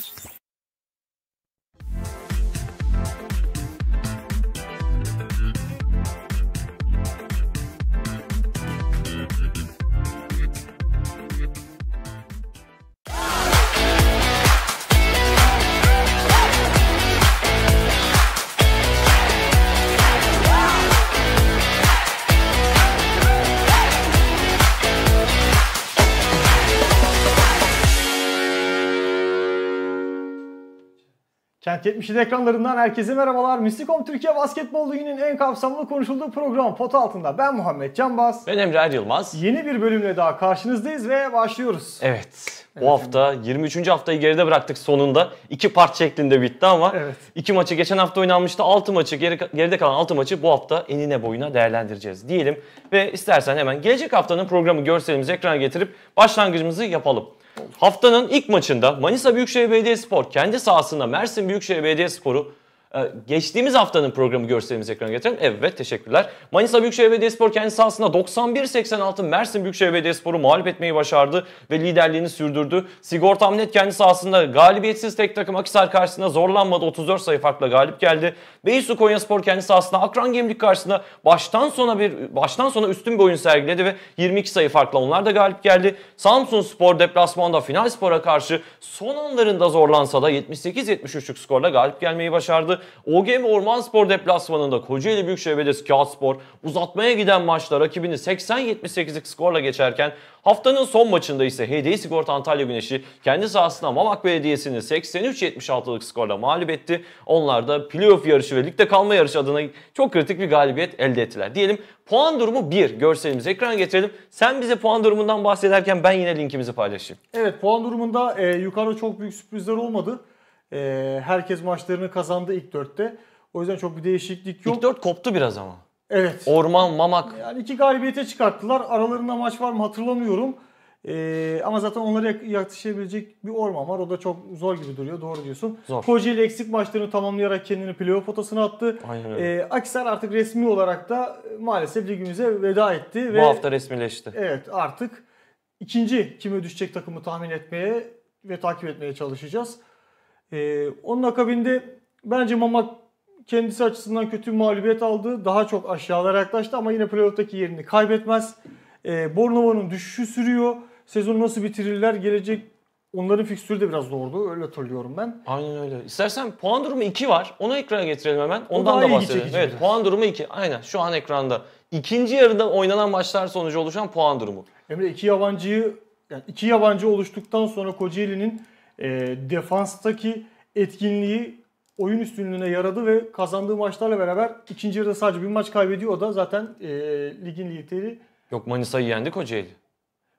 you 77 ekranlarından herkese merhabalar. Mistikom Türkiye Basketbol Ligi'nin en kapsamlı konuşulduğu program foto Altında. Ben Muhammed Canbaz. Ben Emre Er Yılmaz. Yeni bir bölümle daha karşınızdayız ve başlıyoruz. Evet. Bu hafta 23. haftayı geride bıraktık sonunda. iki part şeklinde bitti ama evet. iki maçı geçen hafta oynanmıştı. 6 maçı geri, geride kalan 6 maçı bu hafta enine boyuna değerlendireceğiz diyelim. Ve istersen hemen gelecek haftanın programı görselimizi ekrana getirip başlangıcımızı yapalım. Haftanın ilk maçında Manisa Büyükşehir Belediyespor kendi sahasında Mersin Büyükşehir Belediyespor'u ee, geçtiğimiz haftanın programı görselimiz ekrana getirelim. Evet teşekkürler. Manisa Büyükşehir Belediyespor kendi sahasında 91-86 Mersin Büyükşehir Belediyespor'u mağlup etmeyi başardı ve liderliğini sürdürdü. Sigortam Net kendi sahasında galibiyetsiz tek takım Akisar karşısında zorlanmadı. 34 sayı farkla galip geldi. Beysu Konyaspor kendi sahasında Akran Gemlik karşısında baştan sona bir baştan sona üstün bir oyun sergiledi ve 22 sayı farkla onlar da galip geldi. Samsun Spor deplasmanda Final Spor'a karşı son anlarında zorlansa da 78-73'lük skorla galip gelmeyi başardı. OGM Ormanspor deplasmanında Kocaeli Büyükşehir Belediyesi Spor uzatmaya giden maçta rakibini 80-78'lik skorla geçerken haftanın son maçında ise HD Sigorta Antalya Güneşi kendi sahasına Mamak Belediyesi'ni 83-76'lık skorla mağlup etti. Onlar da playoff yarışı ve ligde kalma yarışı adına çok kritik bir galibiyet elde ettiler. Diyelim puan durumu 1. Görselimizi ekran getirelim. Sen bize puan durumundan bahsederken ben yine linkimizi paylaşayım. Evet puan durumunda e, yukarıda çok büyük sürprizler olmadı. E, herkes maçlarını kazandı ilk dörtte. O yüzden çok bir değişiklik yok. İlk dört koptu biraz ama. Evet. Orman, Mamak. Yani iki galibiyete çıkarttılar. Aralarında maç var mı hatırlamıyorum. Ee, ama zaten onlara yatışabilecek bir orman var. O da çok zor gibi duruyor. Doğru diyorsun. Zor. Kocaeli eksik maçlarını tamamlayarak kendini playoff potasına attı. Ee, Akisar artık resmi olarak da maalesef ligimize veda etti. Bu ve, hafta resmileşti. Evet artık ikinci kime düşecek takımı tahmin etmeye ve takip etmeye çalışacağız. Ee, onun akabinde bence Mamak kendisi açısından kötü bir mağlubiyet aldı. Daha çok aşağılara yaklaştı ama yine playoff'taki yerini kaybetmez. Ee, Bornova'nın düşüşü sürüyor. Sezonu nasıl bitirirler? Gelecek onların fikstürü de biraz zordu. Öyle hatırlıyorum ben. Aynen öyle. İstersen puan durumu 2 var. Onu ekrana getirelim hemen. Ondan da bahsedelim. Evet, biraz. puan durumu 2. Aynen şu an ekranda. İkinci yarıda oynanan maçlar sonucu oluşan puan durumu. Emre iki yabancıyı yani iki yabancı oluştuktan sonra Kocaeli'nin e, defanstaki etkinliği oyun üstünlüğüne yaradı ve kazandığı maçlarla beraber ikinci yarıda sadece bir maç kaybediyor. O da zaten e, ligin lideri. Yok Manisa'yı yendi Kocaeli.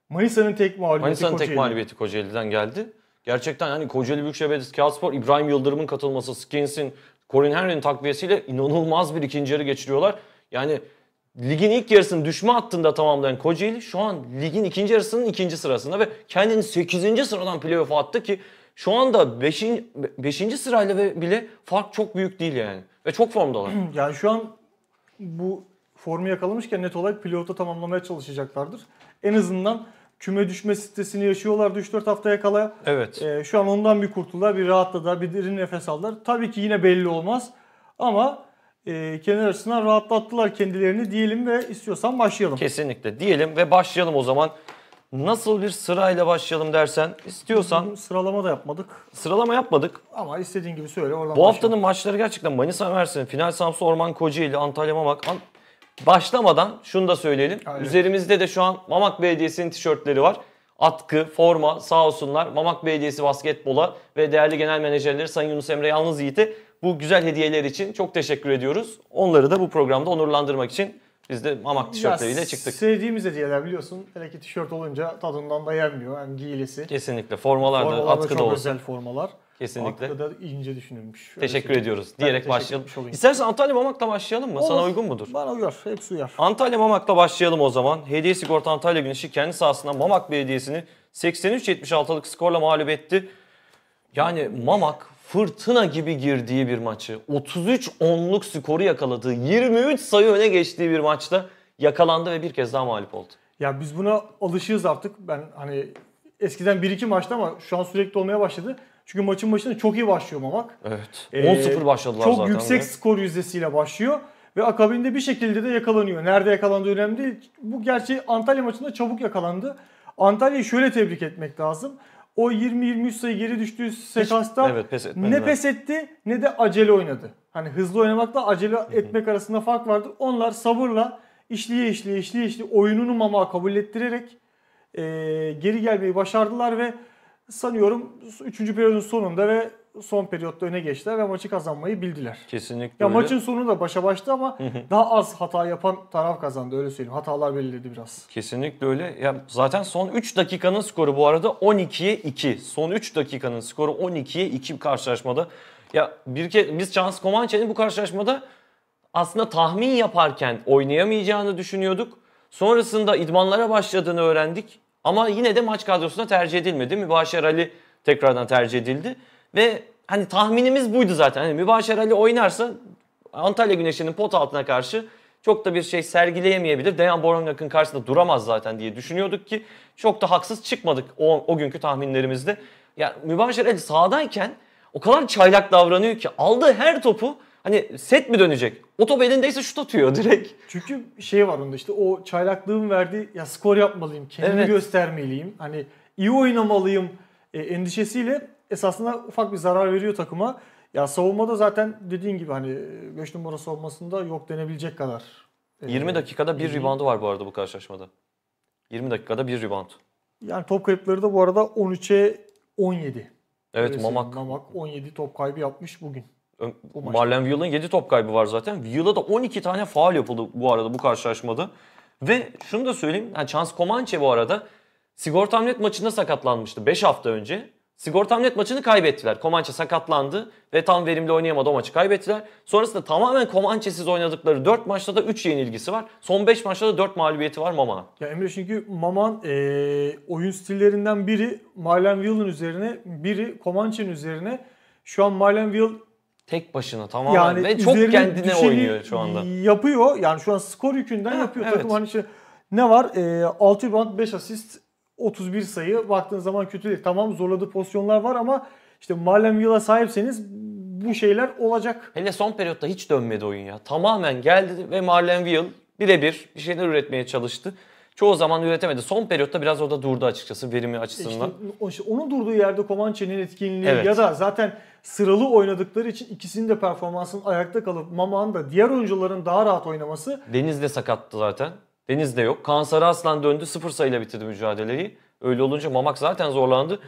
Manisa'nın tek mağlubiyeti Manisa'nın tek mağlubiyeti Kocaeli'den geldi. Gerçekten hani Kocaeli Büyükşehir Belediyesi Kağıtspor, İbrahim Yıldırım'ın katılması, Skins'in, Corin Henry'nin takviyesiyle inanılmaz bir ikinci yarı geçiriyorlar. Yani ligin ilk yarısını düşme hattında tamamlayan Kocaeli şu an ligin ikinci yarısının ikinci sırasında ve kendini 8. sıradan playoff'a attı ki şu anda 5. 5. sırayla ve bile fark çok büyük değil yani. Ve çok formdalar. yani şu an bu formu yakalamışken net olarak playoff'ta tamamlamaya çalışacaklardır. En azından küme düşme sitesini yaşıyorlar 3-4 haftaya kala. Evet. Ee, şu an ondan bir kurtuldular, bir rahatladılar, bir derin nefes aldılar. Tabii ki yine belli olmaz ama e, kenar açısından rahatlattılar kendilerini diyelim ve istiyorsan başlayalım. Kesinlikle diyelim ve başlayalım o zaman. Nasıl bir sırayla başlayalım dersen istiyorsan... Sıralama da yapmadık. Sıralama yapmadık. Ama istediğin gibi söyle oradan Bu haftanın maçları gerçekten Manisa Mersin, Final Samsun Orman Kocaeli, Antalya Mamak... An Başlamadan şunu da söyleyelim. Aynen. Üzerimizde de şu an Mamak Belediyesi'nin tişörtleri var. Atkı, forma sağ olsunlar Mamak Belediyesi basketbola ve değerli genel menajerleri Sayın Yunus Emre Yalnız Yiğit'i bu güzel hediyeler için çok teşekkür ediyoruz. Onları da bu programda onurlandırmak için biz de mamak tişörtleriyle çıktık. Sevdiğimiz hediyeler biliyorsun. Hele ki tişört olunca tadından da yenmiyor. Yani giyilesi. Kesinlikle. Formalar da atkı da çok özel formalar. Kesinlikle. Atkı da ince düşünülmüş. teşekkür söyleyeyim. ediyoruz ben diyerek teşekkür başlayalım. İstersen Antalya Mamak'la başlayalım mı? Olur. Sana uygun mudur? Bana uyar. Hepsi uyar. Antalya Mamak'la başlayalım o zaman. Hediye Sigorta Antalya Güneşi kendi sahasında Mamak Belediyesi'ni 83-76'lık skorla mağlup etti. Yani Mamak fırtına gibi girdiği bir maçı, 33 onluk skoru yakaladığı, 23 sayı öne geçtiği bir maçta yakalandı ve bir kez daha mağlup oldu. Ya biz buna alışığız artık. Ben hani eskiden 1-2 maçta ama şu an sürekli olmaya başladı. Çünkü maçın başında çok iyi başlıyor Mamak. Evet. Ee, 10-0 başladılar çok zaten. Çok yüksek ve. skor yüzdesiyle başlıyor. Ve akabinde bir şekilde de yakalanıyor. Nerede yakalandığı önemli değil. Bu gerçi Antalya maçında çabuk yakalandı. Antalya'yı şöyle tebrik etmek lazım o 20-23 sayı geri düştüğü sekansta evet, pes ne pes etti ne de acele oynadı. Hani hızlı oynamakla acele etmek arasında fark vardır. Onlar sabırla işliye işliye işliye işliye oyununu mama kabul ettirerek e, geri gelmeyi başardılar ve sanıyorum 3. periyodun sonunda ve son periyotta öne geçtiler ve maçı kazanmayı bildiler. Kesinlikle. Ya öyle. maçın sonu da başa baştı ama daha az hata yapan taraf kazandı öyle söyleyeyim. Hatalar belirledi biraz. Kesinlikle öyle. Ya zaten son 3 dakikanın skoru bu arada 12'ye 2. Son 3 dakikanın skoru 12'ye 2 karşılaşmada. Ya bir kez biz Chance Comanche'nin bu karşılaşmada aslında tahmin yaparken oynayamayacağını düşünüyorduk. Sonrasında idmanlara başladığını öğrendik. Ama yine de maç kadrosuna tercih edilmedi. Mübaşir Ali tekrardan tercih edildi. Ve hani tahminimiz buydu zaten. Hani mübaşerali oynarsa Antalya Güneşi'nin pot altına karşı çok da bir şey sergileyemeyebilir. Dejan Borongak'ın karşısında duramaz zaten diye düşünüyorduk ki çok da haksız çıkmadık o, o günkü tahminlerimizde. Ya Mübaşir Ali sahadayken o kadar çaylak davranıyor ki aldığı her topu hani set mi dönecek? O top elindeyse şut atıyor direkt. Çünkü şey var onda işte o çaylaklığın verdiği ya skor yapmalıyım, kendimi evet. göstermeliyim. Hani iyi oynamalıyım e, endişesiyle esasında ufak bir zarar veriyor takıma. Ya savunmada zaten dediğin gibi hani 5 e, numara savunmasında yok denebilecek kadar. 20 e, dakikada bir reboundu var bu arada bu karşılaşmada. 20 dakikada bir rebound. Yani top kayıpları da bu arada 13'e 17. Evet Öyleyse, Mamak. Mamak 17 top kaybı yapmış bugün. Bu Marlen Wheel'ın 7 top kaybı var zaten. Wheel'a da 12 tane faal yapıldı bu arada bu karşılaşmada. Ve şunu da söyleyeyim. Yani Chance Comanche bu arada Sigorta Sigortamnet maçında sakatlanmıştı 5 hafta önce. Sigortam net maçını kaybettiler. Komanche sakatlandı ve tam verimli oynayamadı o maçı kaybettiler. Sonrasında tamamen Comanche'siz oynadıkları 4 maçta da 3 yenilgisi var. Son 5 maçta da 4 mağlubiyeti var Maman. Ya Emre çünkü Maman ee, oyun stillerinden biri Marlon Will'ın üzerine, biri Komanche'nin üzerine. Şu an Marlon Will tek başına tamamen yani ve çok kendine oynuyor şu anda. Yapıyor. Yani şu an skor yükünden ha, yapıyor evet. takım hani işte ne var? E, 6 rebound 5 asist 31 sayı baktığın zaman kötü değil. Tamam zorladığı pozisyonlar var ama işte Marlon Villa sahipseniz bu şeyler olacak. Hele son periyotta hiç dönmedi oyun ya. Tamamen geldi ve Marlon Will birebir bir şeyler üretmeye çalıştı. Çoğu zaman üretemedi. Son periyotta biraz orada durdu açıkçası verimi açısından. İşte, onun durduğu yerde Comanche'nin etkinliği evet. ya da zaten sıralı oynadıkları için ikisinin de performansının ayakta kalıp Mama'nın da diğer oyuncuların daha rahat oynaması. Deniz de sakattı zaten. Deniz de yok. Kansarı Aslan döndü. Sıfır sayıyla bitirdi mücadeleyi. Öyle olunca Mamak zaten zorlandı.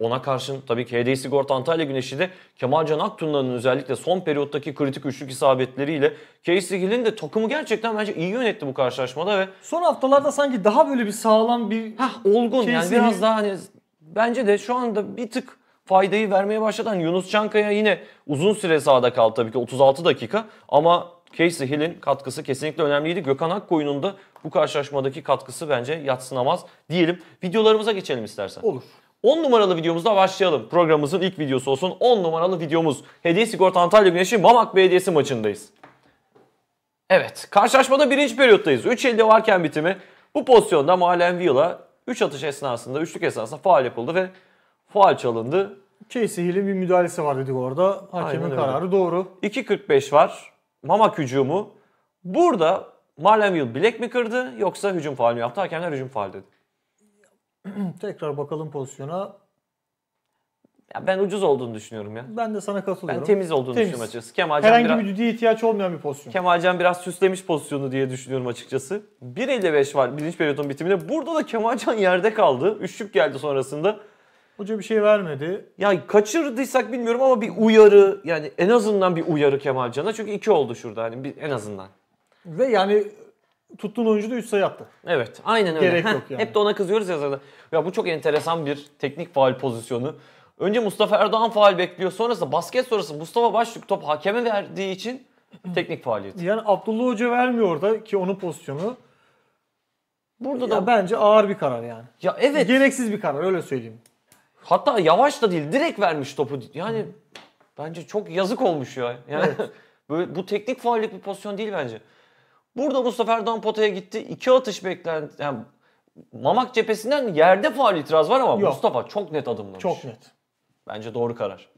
Ona karşın tabii ki HDI Sigorta Antalya Güneşi de Kemal Can Aktun'ların özellikle son periyottaki kritik üçlük isabetleriyle Keysigil'in de takımı gerçekten bence iyi yönetti bu karşılaşmada ve son haftalarda sanki daha böyle bir sağlam bir Heh, olgun Casey... yani biraz daha hani bence de şu anda bir tık faydayı vermeye başladan hani Yunus Çankaya yine uzun süre sahada kaldı tabii ki 36 dakika ama Casey Hill'in katkısı kesinlikle önemliydi. Gökhan Akkoyun'un da bu karşılaşmadaki katkısı bence yatsınamaz diyelim. Videolarımıza geçelim istersen. Olur. 10 numaralı videomuzda başlayalım. Programımızın ilk videosu olsun. 10 numaralı videomuz. Hediye Sigorta Antalya Güneşi Mamak Belediyesi maçındayız. Evet, karşılaşmada birinci periyottayız. 3 3.50 varken bitimi. Bu pozisyonda Malen Villa 3 atış esnasında, üçlük esnasında faal yapıldı ve faal çalındı. Casey Hill'in bir müdahalesi var dedik orada. Hakemin kararı doğru. 2.45 var. Mamak hücumu burada Marlenville bilek mi kırdı yoksa hücum faal mi yaptı? Hakemler hücum faal dedi. Tekrar bakalım pozisyona. Ya ben ucuz olduğunu düşünüyorum ya. Ben de sana katılıyorum. Ben temiz olduğunu temiz. düşünüyorum açıkçası. Kemal Herhangi biraz, bir düdüğe ihtiyaç olmayan bir pozisyon. Kemal Can biraz süslemiş pozisyonu diye düşünüyorum açıkçası. 1.55 var birinci periyodun bitiminde. Burada da Kemal Can yerde kaldı. Üçlük geldi sonrasında. Hoca bir şey vermedi. Ya kaçırdıysak bilmiyorum ama bir uyarı yani en azından bir uyarı Kemal Can'a. Çünkü iki oldu şurada hani bir, en azından. Ve yani tuttuğun oyuncu da 3 sayı attı. Evet aynen öyle. Gerek yok yani. Hep de ona kızıyoruz ya zaten. Ya bu çok enteresan bir teknik faal pozisyonu. Önce Mustafa Erdoğan faal bekliyor. Sonrasında basket sonrası Mustafa Başlık top hakeme verdiği için teknik faaliyet. Yani Abdullah Hoca vermiyor orada ki onun pozisyonu. Burada ya da bence ağır bir karar yani. Ya evet. Gereksiz bir karar öyle söyleyeyim. Hatta yavaş da değil direkt vermiş topu. Yani bence çok yazık olmuş ya. Yani böyle, bu teknik faallik bir pozisyon değil bence. Burada Mustafa Erdoğan potaya gitti. İki atış beklendi. Yani Mamak cephesinden yerde faal itiraz var ama Yok. Mustafa çok net adımlamış. Çok net. Bence doğru karar.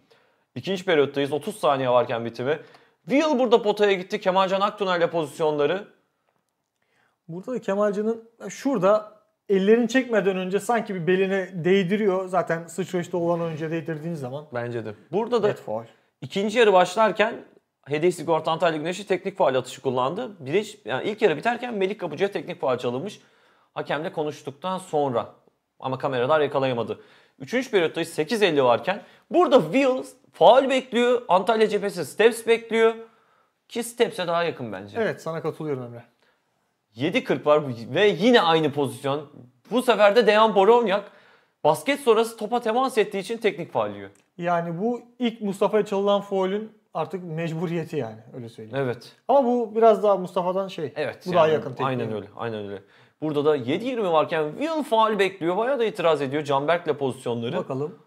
İkinci periyottayız. 30 saniye varken bitimi. Will burada potaya gitti. Kemalcan Aktunay ile pozisyonları. Burada da Kemalcan'ın şurada ellerini çekmeden önce sanki bir beline değdiriyor. Zaten sıçrayışta olan önce değdirdiğin zaman. Bence de. Burada da faul. ikinci yarı başlarken Hediye Sigorta Antalya Güneş'i teknik faal atışı kullandı. Birinci, yani ilk yarı biterken Melik Kapıcı'ya teknik faal çalınmış. Hakemle konuştuktan sonra ama kameralar yakalayamadı. Üçüncü periyotta 8.50 varken burada Wills faal bekliyor. Antalya cephesi Steps bekliyor. Ki Steps'e daha yakın bence. Evet sana katılıyorum Emre kırk var ve yine aynı pozisyon. Bu sefer de Dejan Borovniak basket sonrası topa temas ettiği için teknik faaliyor. Yani bu ilk Mustafa'ya çalınan faulün artık mecburiyeti yani öyle söyleyeyim. Evet. Ama bu biraz daha Mustafa'dan şey. Evet. Bu yani, daha yakın tekniği. Aynen öyle. Aynen öyle. Burada da 7-20 varken Will faal bekliyor. Bayağı da itiraz ediyor Canberk'le pozisyonları. Bakalım.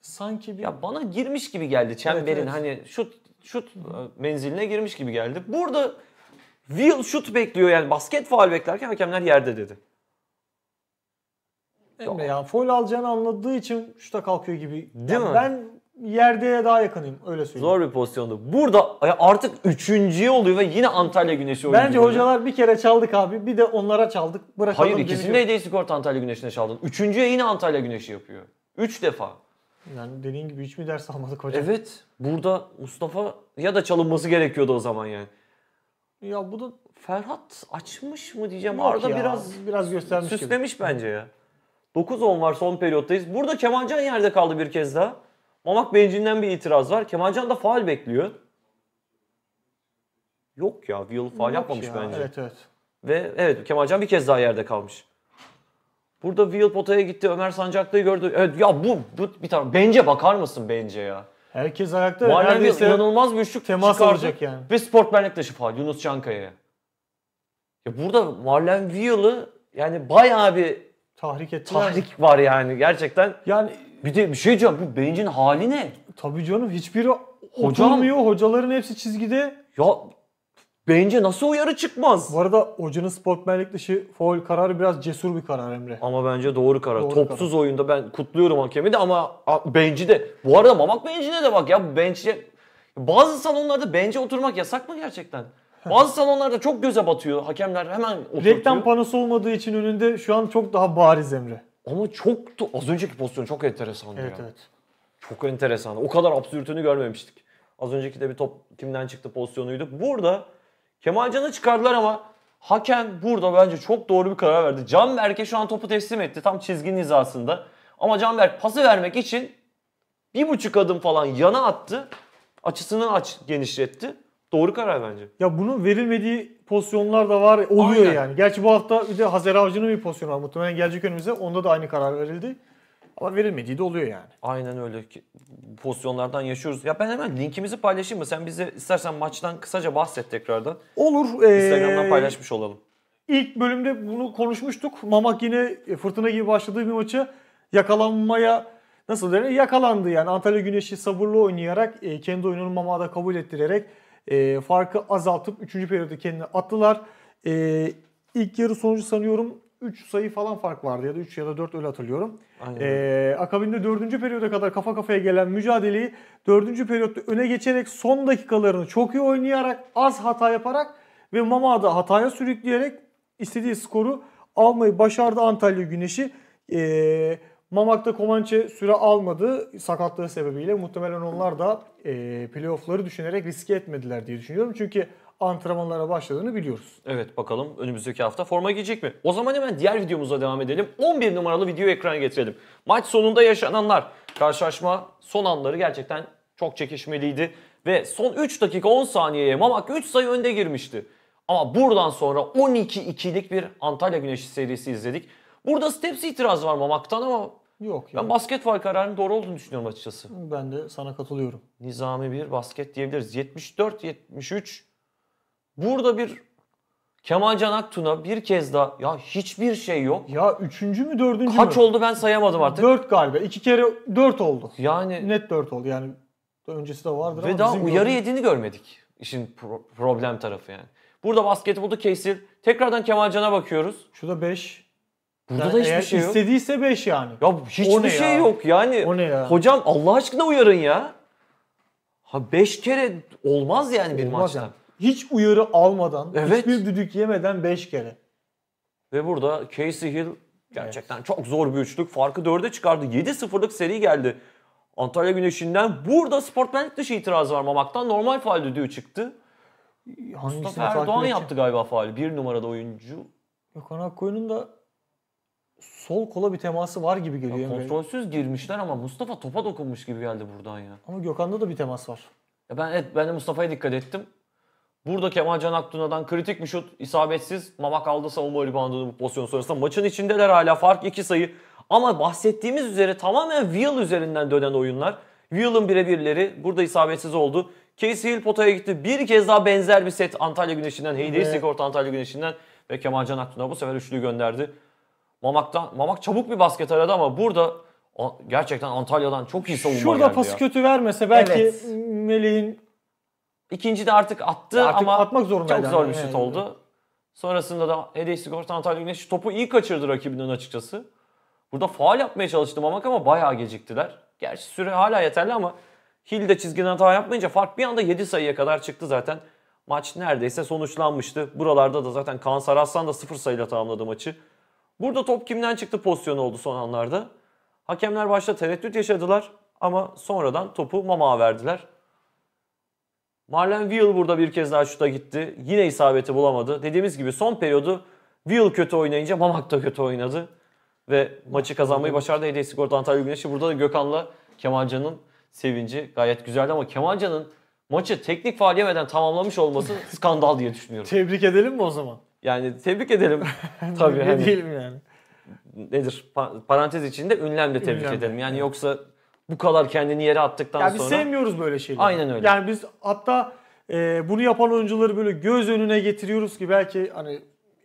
Sanki bir... Ya bana girmiş gibi geldi çemberin evet, evet. hani şut şut e, menziline girmiş gibi geldi. Burada Will shoot bekliyor yani basket faal beklerken hakemler yerde dedi. Emre ya foil alacağını anladığı için şuta kalkıyor gibi. Değil mi? Ben yerdeye daha yakınıyım öyle söyleyeyim. Zor bir pozisyondu. Burada artık üçüncüye oluyor ve yine Antalya Güneşi oynuyor. Bence hocalar bir kere çaldık abi bir de onlara çaldık. Bırakalım Hayır ikisinde de skort Antalya Güneşi'ne çaldın. Üçüncüye yine Antalya Güneşi yapıyor. Üç defa. Yani dediğin gibi hiç mi ders almadık hocam? Evet. Burada Mustafa ya da çalınması gerekiyordu o zaman yani. Ya bu da Ferhat açmış mı diyeceğim. Yok Arda ya. biraz biraz göstermiş süslemiş gibi. bence ya. 9-10 var son periyottayız. Burada Kemancan yerde kaldı bir kez daha. Mamak Benci'nden bir itiraz var. Kemancan da faal bekliyor. Yok ya Will faal Yok yapmamış ya. bence. Evet evet. Ve evet Kemancan bir kez daha yerde kalmış. Burada Will potaya gitti. Ömer Sancaklı'yı gördü. Evet ya bu, bu bir tane. Bence bakar mısın bence ya? Herkes ayakta. Muharrem Yıl inanılmaz bir üçlük temas çıkardı. alacak yani. Ve sportmenlik dışı faal Yunus Çankaya'ya. Ya burada Muharrem Yıl'ı yani bayağı bir tahrik ettiler. Tahrik var yani gerçekten. Yani bir de bir şey diyeceğim bu bencin hali ne? Tabii canım hiçbiri Hocam, oturmuyor. Hocaların hepsi çizgide. Ya Bence nasıl uyarı çıkmaz? Bu arada hocanın sportmenlik dışı foul kararı biraz cesur bir karar Emre. Ama bence doğru karar. Doğru Topsuz karar. oyunda ben kutluyorum hakemi de ama benci de. Bu arada Mamak bencine de bak ya bençe. Bazı salonlarda bence oturmak yasak mı gerçekten? Bazı salonlarda çok göze batıyor. Hakemler hemen oturtuyor. Reklam panosu olmadığı için önünde şu an çok daha bariz Emre. Ama çok az önceki pozisyon çok enteresandı evet, ya. Evet Çok enteresan. O kadar absürtünü görmemiştik. Az önceki de bir top kimden çıktı pozisyonuydu. Burada Kemal çıkardılar ama hakem burada bence çok doğru bir karar verdi. Canberk'e şu an topu teslim etti tam çizginin hizasında. Ama Canberk pası vermek için bir buçuk adım falan yana attı. Açısını aç genişletti. Doğru karar bence. Ya bunun verilmediği pozisyonlar da var oluyor Aynen. yani. Gerçi bu hafta bir de Hazer Avcı'nın bir pozisyonu var muhtemelen gelecek önümüze. Onda da aynı karar verildi. Ama verilmediği de oluyor yani. Aynen öyle pozisyonlardan yaşıyoruz. Ya ben hemen linkimizi paylaşayım mı? Sen bize istersen maçtan kısaca bahset tekrardan. Olur. Ee... Instagram'dan paylaşmış olalım. İlk bölümde bunu konuşmuştuk. Mamak yine fırtına gibi başladığı bir maçı yakalanmaya nasıl denir yakalandı yani. Antalya Güneş'i sabırlı oynayarak e, kendi oyununu Mamak'a da kabul ettirerek e, farkı azaltıp 3. periyoda kendini attılar. E, ilk yarı sonucu sanıyorum 3 sayı falan fark vardı ya da 3 ya da 4 öyle hatırlıyorum. Ee, akabinde 4. periyoda kadar kafa kafaya gelen mücadeleyi 4. periyotta öne geçerek son dakikalarını çok iyi oynayarak az hata yaparak ve Mama'da hataya sürükleyerek istediği skoru almayı başardı Antalya Güneş'i. Ee, Mamak'ta Komançe süre almadı sakatlığı sebebiyle. Muhtemelen onlar da e, playoff'ları düşünerek riske etmediler diye düşünüyorum. Çünkü antrenmanlara başladığını biliyoruz. Evet bakalım önümüzdeki hafta forma giyecek mi? O zaman hemen diğer videomuza devam edelim. 11 numaralı video ekrana getirelim. Maç sonunda yaşananlar. Karşılaşma son anları gerçekten çok çekişmeliydi. Ve son 3 dakika 10 saniyeye Mamak 3 sayı önde girmişti. Ama buradan sonra 12-2'lik bir Antalya Güneşi serisi izledik. Burada Steps itiraz var Mamak'tan ama Yok. Ben basket var kararının doğru olduğunu düşünüyorum açıkçası. Ben de sana katılıyorum. Nizami bir basket diyebiliriz. 74-73 Burada bir Kemal Can Aktun'a bir kez daha ya hiçbir şey yok. Ya üçüncü mü dördüncü Kaç mü? oldu ben sayamadım artık. Dört galiba. iki kere dört oldu. Yani. Net dört oldu yani. Öncesi de vardır Ve ama daha uyarı gördüğümüz... yediğini görmedik. İşin pro- problem tarafı yani. Burada basketbolda kesil. Tekrardan Kemal Can'a bakıyoruz. Şurada beş. Burada yani da hiçbir şey yok. İstediyse beş yani. Ya hiçbir şey ya? yok yani. O ne ya? Hocam Allah aşkına uyarın ya. Ha beş kere olmaz yani olmaz bir maçta. Yani hiç uyarı almadan, evet. hiçbir düdük yemeden 5 kere. Ve burada Casey Hill gerçekten evet. çok zor bir üçlük. Farkı 4'e çıkardı. 7-0'lık seri geldi. Antalya Güneşi'nden burada sportmenlik dışı itiraz var Mamak'tan. Normal faal düdüğü çıktı. Hangisini Mustafa Erdoğan yaptı galiba faali. Bir numarada oyuncu. Gökhan Akkoyun'un da sol kola bir teması var gibi geliyor. Ya kontrolsüz yani. girmişler ama Mustafa topa dokunmuş gibi geldi buradan ya. Ama Gökhan'da da bir temas var. Ya ben evet ben de Mustafa'ya dikkat ettim. Burada Kemal Can Aktuna'dan kritik bir şut isabetsiz. Mamak aldı savunma reboundunu bu pozisyon sonrasında. Maçın içindeler hala fark 2 sayı. Ama bahsettiğimiz üzere tamamen Wheel üzerinden dönen oyunlar. Wheel'ın birebirleri burada isabetsiz oldu. Casey Hill potaya gitti. Bir kez daha benzer bir set Antalya Güneşi'nden. Heyday Sigort Antalya Güneşi'nden. Ve Kemal Can Aktuna bu sefer üçlü gönderdi. Mamak'tan, Mamak çabuk bir basket aradı ama burada gerçekten Antalya'dan çok iyi savunma Şurada geldi pası ya. kötü vermese belki Evet. Melih'in İkinci de artık attı artık ama atmak zorundaydı. çok zor hani, bir şut oldu. Sonrasında da Hedef Sigorta Antalya Güneş topu iyi kaçırdı rakibinden açıkçası. Burada faal yapmaya çalıştım ama ama bayağı geciktiler. Gerçi süre hala yeterli ama Hill de çizgiden hata yapmayınca fark bir anda 7 sayıya kadar çıktı zaten. Maç neredeyse sonuçlanmıştı. Buralarda da zaten Kaan Saraslan da 0 sayıyla tamamladı maçı. Burada top kimden çıktı pozisyonu oldu son anlarda. Hakemler başta tereddüt yaşadılar ama sonradan topu Mamak'a verdiler. Marlon Will burada bir kez daha şuta gitti. Yine isabeti bulamadı. Dediğimiz gibi son periyodu Will kötü oynayınca Mamak da kötü oynadı. Ve maçı kazanmayı başardı Hediye Sigorta Antalya Güneş'i. Burada da Gökhan'la Kemancan'ın sevinci gayet güzeldi ama Kemancan'ın maçı teknik faal yemeden tamamlamış olması skandal diye düşünüyorum. Tebrik edelim mi o zaman? Yani tebrik edelim. Tabii. ne hani. diyelim yani? Nedir? Pa- parantez içinde ünlemle tebrik ünlemle. edelim. Yani yoksa bu kadar kendini yere attıktan yani sonra. Biz sevmiyoruz böyle şeyleri. Aynen öyle. Yani biz hatta e, bunu yapan oyuncuları böyle göz önüne getiriyoruz ki belki hani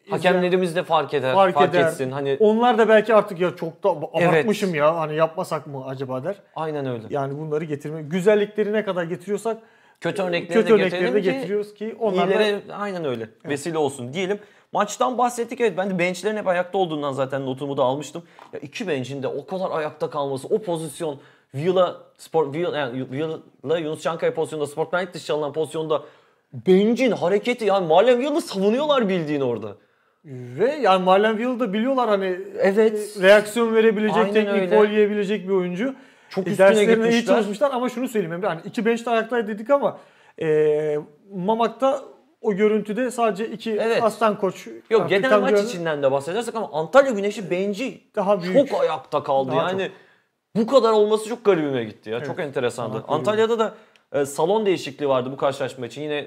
Hakemlerimiz de fark eder, fark, fark eder. etsin. Hani onlar da belki artık ya çok da abartmışım evet. ya hani yapmasak mı acaba der. Aynen öyle. Yani bunları getirme güzellikleri ne kadar getiriyorsak kötü e, örnekleri, kötü de, de getiriyoruz ki, ki onlarla aynen öyle evet. vesile olsun diyelim. Maçtan bahsettik evet ben de benchlerin hep ayakta olduğundan zaten notumu da almıştım. Ya iki bench'in de o kadar ayakta kalması, o pozisyon Villa spor Villa yani Villa Yunus Çankaya pozisyonunda Sportmenlik dışı alınan pozisyonda bencin hareketi yani Marlon Viola'yı savunuyorlar bildiğin orada. Ve yani Marlon Villa'da biliyorlar hani evet reaksiyon verebilecek, Aynen teknik gol yiyebilecek bir oyuncu. Çok e, üstüne derslerine gitmişler. iyi çalışmışlar ama şunu söyleyeyim. Yani iki bench'te ayaktay dedik ama e, Mamak'ta o görüntüde sadece iki evet. aslan koç. Yok genel maç görünür. içinden de bahsedersek ama Antalya Güneşi benci daha büyük, çok ayakta kaldı. Daha yani çok bu kadar olması çok garibime gitti ya. Evet. Çok enteresandı. Anladım. Antalya'da da e, salon değişikliği vardı bu karşılaşma için. Yine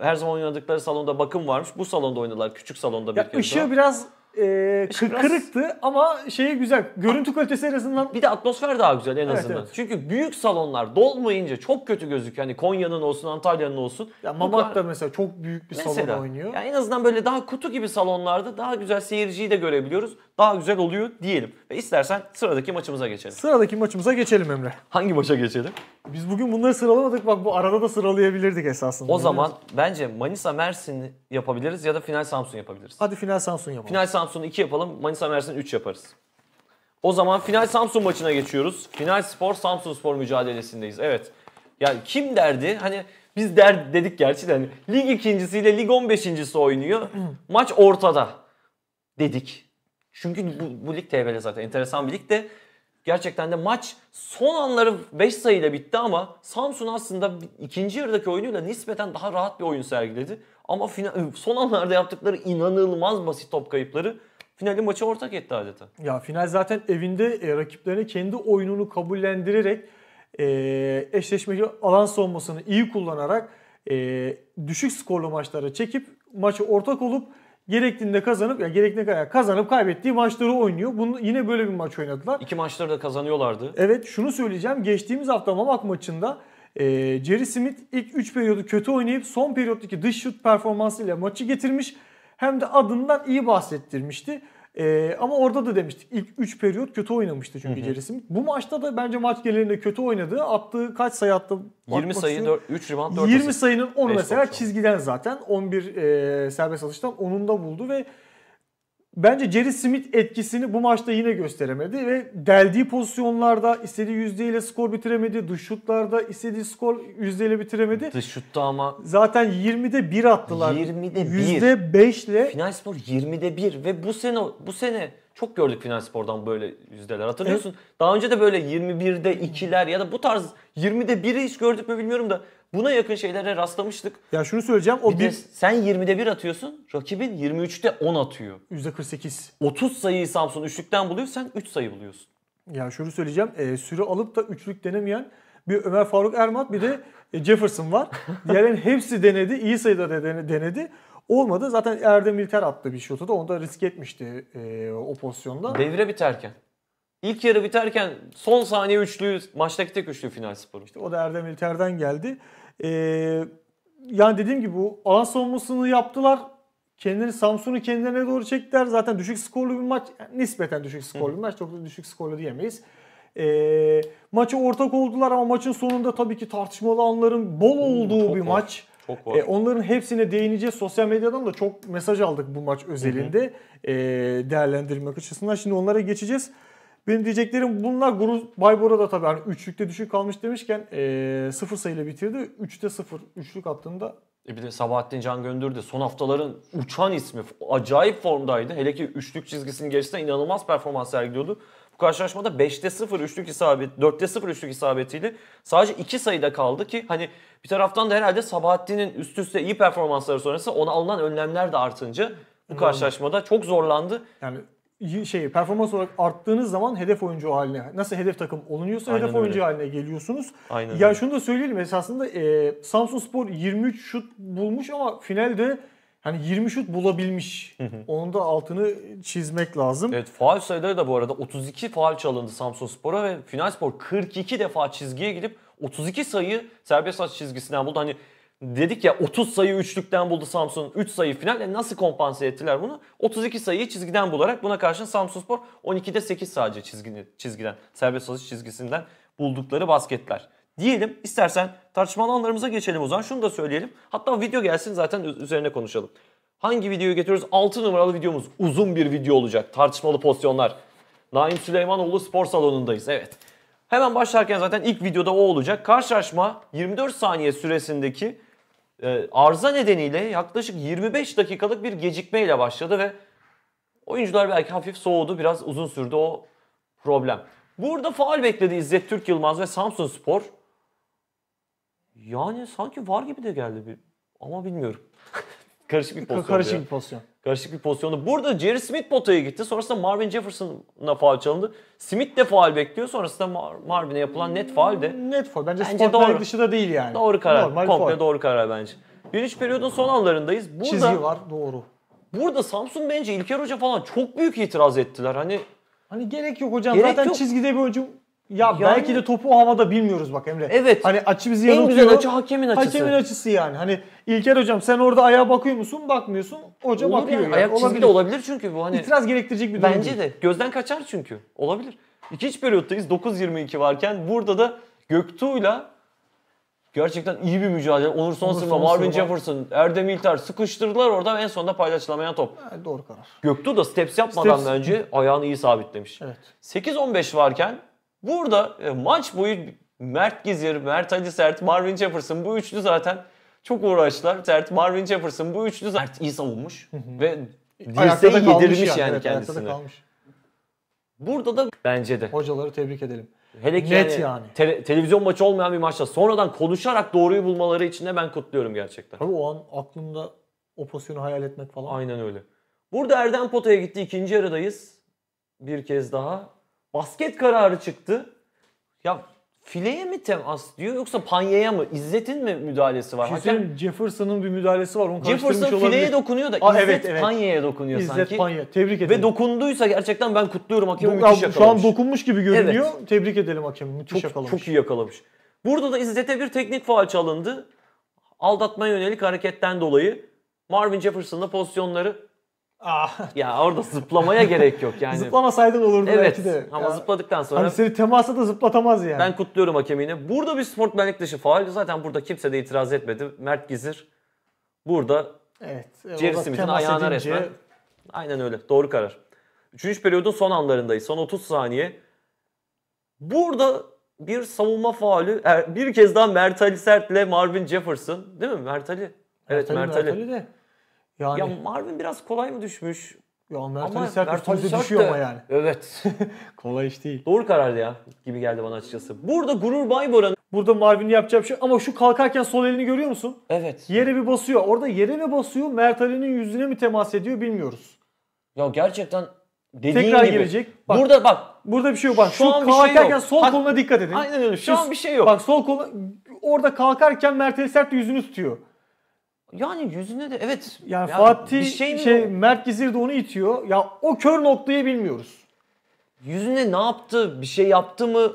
her zaman oynadıkları salonda bakım varmış. Bu salonda oynadılar. Küçük salonda bir ya, kez ışığı daha. biraz e, Işık biraz- kırıktı ama şeyi güzel. Görüntü kalitesi en azından Bir de atmosfer daha güzel en azından. evet. Çünkü büyük salonlar dolmayınca çok kötü gözüküyor. Hani Konya'nın olsun, Antalya'nın olsun. ya Mamak da mesela çok büyük bir salon oynuyor. Yani en azından böyle daha kutu gibi salonlarda daha güzel seyirciyi de görebiliyoruz daha güzel oluyor diyelim. Ve istersen sıradaki maçımıza geçelim. Sıradaki maçımıza geçelim Emre. Hangi maça geçelim? Biz bugün bunları sıralamadık. Bak bu arada da sıralayabilirdik esasında. O zaman bence Manisa Mersin yapabiliriz ya da Final Samsun yapabiliriz. Hadi Final Samsun yapalım. Final Samsun'u 2 yapalım. Manisa Mersin 3 yaparız. O zaman Final Samsun maçına geçiyoruz. Final Spor Samsun Spor mücadelesindeyiz. Evet. Yani kim derdi? Hani biz der dedik gerçi de hani lig ikincisiyle lig 15.'si oynuyor. Maç ortada dedik. Çünkü bu, bu lig TBL zaten enteresan bir lig de gerçekten de maç son anları 5 sayıyla bitti ama Samsun aslında ikinci yarıdaki oyunuyla nispeten daha rahat bir oyun sergiledi. Ama final, son anlarda yaptıkları inanılmaz basit top kayıpları finali maçı ortak etti adeta. Ya final zaten evinde e, rakiplerine kendi oyununu kabullendirerek e, eşleşmeli alan savunmasını iyi kullanarak e, düşük skorlu maçlara çekip maçı ortak olup gerektiğinde kazanıp ya yani gerektiğinde kazanıp kaybettiği maçları oynuyor. Bunu yine böyle bir maç oynadılar. İki maçları da kazanıyorlardı. Evet şunu söyleyeceğim. Geçtiğimiz hafta Mamak maçında e, Jerry Smith ilk 3 periyodu kötü oynayıp son periyottaki dış şut performansıyla maçı getirmiş. Hem de adından iyi bahsettirmişti. E, ama orada da demiştik ilk 3 periyot kötü oynamıştı çünkü Jerry Smith. Bu maçta da bence maç genelinde kötü oynadı. Attığı kaç sayı attı? 20 sayı, 4, 3 rebound, 4 20 asist. sayının 10 mesela çizgiden zaten 11 e, serbest atıştan 10'unda buldu ve Bence Jerry Smith etkisini bu maçta yine gösteremedi ve deldiği pozisyonlarda istediği yüzdeyle skor bitiremedi. Dış şutlarda istediği skor yüzdeyle bitiremedi. Dış şutta ama zaten 20'de 1 attılar. 20'de 1. %5 ile Final Spor 20'de 1 ve bu sene bu sene çok gördük Final Spor'dan böyle yüzdeler. Hatırlıyorsun evet. daha önce de böyle 21'de 2'ler ya da bu tarz 20'de 1'i hiç gördük mü bilmiyorum da Buna yakın şeylere rastlamıştık. Ya şunu söyleyeceğim. O bir, bir... sen 20'de 1 atıyorsun. Rakibin 23'te 10 atıyor. %48. 30 sayıyı Samsun üçlükten buluyor. Sen 3 sayı buluyorsun. Ya şunu söyleyeceğim. E, süre alıp da üçlük denemeyen bir Ömer Faruk Ermat bir de e, Jefferson var. Diğerlerin hepsi denedi. iyi sayıda denedi. Olmadı. Zaten Erdem İlter attı bir şutu da. Onu da risk etmişti e, o pozisyonda. Devre biterken. İlk yarı biterken son saniye üçlüyü maçtaki tek üçlü final sporu. İşte o da Erdem İlter'den geldi. E, yani dediğim gibi bu alan savunmasını yaptılar. Kendileri Samsun'u kendilerine doğru çektiler. Zaten düşük skorlu bir maç. Yani nispeten düşük skorlu bir maç. Çok da düşük skorlu diyemeyiz. E, ee, maça ortak oldular ama maçın sonunda tabii ki tartışmalı anların bol olduğu hmm, bir var. maç. Çok ee, var. E, onların hepsine değineceğiz. Sosyal medyadan da çok mesaj aldık bu maç özelinde. Hı hı. E, değerlendirmek açısından. Şimdi onlara geçeceğiz. Benim diyeceklerim bunlar Gurur Baybora da tabii hani üçlükte düşük kalmış demişken e, sıfır sayıyla bitirdi. Üçte sıfır üçlük attığında e bir de Sabahattin Can Göndür de son haftaların uçan ismi. Acayip formdaydı. Hele ki üçlük çizgisinin gerisinde inanılmaz performans sergiliyordu. Bu karşılaşmada 5'te 0 üçlük isabet, 4'te 0 üçlük isabetiyle sadece 2 sayıda kaldı ki hani bir taraftan da herhalde Sabahattin'in üst üste iyi performansları sonrası ona alınan önlemler de artınca bu karşılaşmada çok zorlandı. Yani şey performans olarak arttığınız zaman hedef oyuncu haline nasıl hedef takım olunuyorsa Aynen hedef öyle. oyuncu haline geliyorsunuz. Aynen ya öyle. şunu da söyleyelim esasında e, Samsun Spor 23 şut bulmuş ama finalde hani 20 şut bulabilmiş. Onun da altını çizmek lazım. Evet faal sayıları da bu arada 32 faal çalındı Samsun Spor'a ve Final Spor 42 defa çizgiye gidip 32 sayı serbest saç çizgisinden buldu. Hani dedik ya 30 sayı üçlükten buldu Samsun 3 sayı final. E nasıl kompanse ettiler bunu? 32 sayıyı çizgiden bularak buna karşın Samsunspor 12'de 8 sadece çizgini, çizgiden serbest atış çizgisinden buldukları basketler. Diyelim istersen tartışma alanlarımıza geçelim o zaman. Şunu da söyleyelim. Hatta video gelsin zaten üzerine konuşalım. Hangi videoyu getiriyoruz? 6 numaralı videomuz. Uzun bir video olacak. Tartışmalı pozisyonlar. Naim Süleymanoğlu spor salonundayız. Evet. Hemen başlarken zaten ilk videoda o olacak. Karşılaşma 24 saniye süresindeki e, arıza nedeniyle yaklaşık 25 dakikalık bir gecikmeyle başladı ve oyuncular belki hafif soğudu. Biraz uzun sürdü o problem. Burada faal bekledi İzzet Türk Yılmaz ve Samsun Spor. Yani sanki var gibi de geldi bir ama bilmiyorum. Karışık bir pozisyon. Karışık bir pozisyon. Karışık bir pozisyonda. Burada Jerry Smith potaya gitti. Sonrasında Marvin Jefferson'a faal çalındı. Smith de faal bekliyor. Sonrasında Mar Marvin'e yapılan net faal de. Hmm, net faal. Bence, bence doğru. dışı değil yani. Doğru karar. Normal Komple faal. doğru karar bence. Birinci periyodun son anlarındayız. Burada, Çizgi var doğru. Burada Samsun bence İlker Hoca falan çok büyük itiraz ettiler. Hani Hani gerek yok hocam. Gerek Zaten yok. çizgide bir oyuncu ya yani, belki de topu o havada bilmiyoruz bak Emre. Evet. Hani açı bizi yanıltıyor. En güzel açı hakemin açısı. Hakemin açısı yani. Hani İlker hocam sen orada ayağa bakıyor musun? Bakmıyorsun. Hoca Olur bakıyor. Yani. yani. Ayak olabilir. çizgi de olabilir çünkü bu hani. İtiraz gerektirecek bir durum. Bence de. Gözden kaçar çünkü. Olabilir. İkinci periyottayız. 9.22 varken burada da Göktuğ'la gerçekten iyi bir mücadele. Onur Sonson'la Marvin Jefferson, Erdem İlter sıkıştırdılar orada. en sonunda paylaşılamayan top. Evet, doğru karar. Göktuğ da steps yapmadan steps. bence ayağını iyi sabitlemiş. Evet. 8-15 varken Burada e, maç boyu Mert gezir, Mert Ali Sert, Marvin Jefferson bu üçlü zaten çok uğraştılar. Sert, Marvin Jefferson bu üçlü zaten Mert iyi savunmuş ve dirseği yedirmiş yani, yani evet, kendisini. Burada da bence de. Hocaları tebrik edelim. Hele ki Net yani, yani. Te- televizyon maçı olmayan bir maçta sonradan konuşarak doğruyu bulmaları için de ben kutluyorum gerçekten. Tabii o an aklında o pozisyonu hayal etmek falan. Aynen öyle. Burada Erdem Pota'ya gitti. ikinci yarıdayız. Bir kez daha Basket kararı çıktı. Ya fileye mi temas diyor yoksa panyaya mı? İzzet'in mi müdahalesi var? Şey Hakem Hakem Jefferson'ın bir müdahalesi var. Onu karıştırmış Jefferson olabilir. fileye dokunuyor da Aa, İzzet evet, evet. panyaya dokunuyor İzzet sanki. Panya. Tebrik Ve dokunduysa gerçekten ben kutluyorum hakemi müthiş yakalamış. Şu an dokunmuş gibi görünüyor. Tebrik edelim hakemi. Müthiş çok, yakalamış. çok iyi yakalamış. Burada da İzzet'e bir teknik faal çalındı. Aldatma yönelik hareketten dolayı Marvin Jefferson'da pozisyonları Ah. Ya orada zıplamaya gerek yok yani. Zıplamasaydın olurdu evet, belki de. Ama ya. zıpladıktan sonra. Hani seni temasa da zıplatamaz yani. Ben kutluyorum hakemini. Burada bir sportmenlik dışı faal. Zaten burada kimse de itiraz etmedi. Mert Gizir burada evet, Jerry Smith'in ayağına edince... resmen. Aynen öyle. Doğru karar. Üçüncü periyodun son anlarındayız. Son 30 saniye. Burada bir savunma faali. Er, bir kez daha Mert Ali Sert'le Marvin Jefferson. Değil mi? Mert Ali. Evet Mert Ali. Mert Ali de yani. Ya Marvin biraz kolay mı düşmüş? Ya Mertens sert üstümüze düşüyor de, ama yani. Evet. kolay iş değil. Doğru karardı ya gibi geldi bana açıkçası. Burada Gurur Baybora'nın Burada Marvin'in yapacağı bir şey ama şu kalkarken sol elini görüyor musun? Evet. Yere bir basıyor. Orada yere mi basıyor? Mert Ali'nin yüzüne mi temas ediyor bilmiyoruz. Ya gerçekten dediğin Tekrar gibi. gelecek. Bak, burada bak. Burada bir şey yok. Bak şu, şu an şey kalkarken şey yok. sol koluna dikkat edin. Aynen öyle. Şu, şu an bir şey yok. Bak sol koluna orada kalkarken Mert Ali sert yüzünü tutuyor. Yani yüzüne de evet. Yani, yani Fatih bir şey, şey Mert Gizir de onu itiyor. Ya o kör noktayı bilmiyoruz. Yüzüne ne yaptı? Bir şey yaptı mı?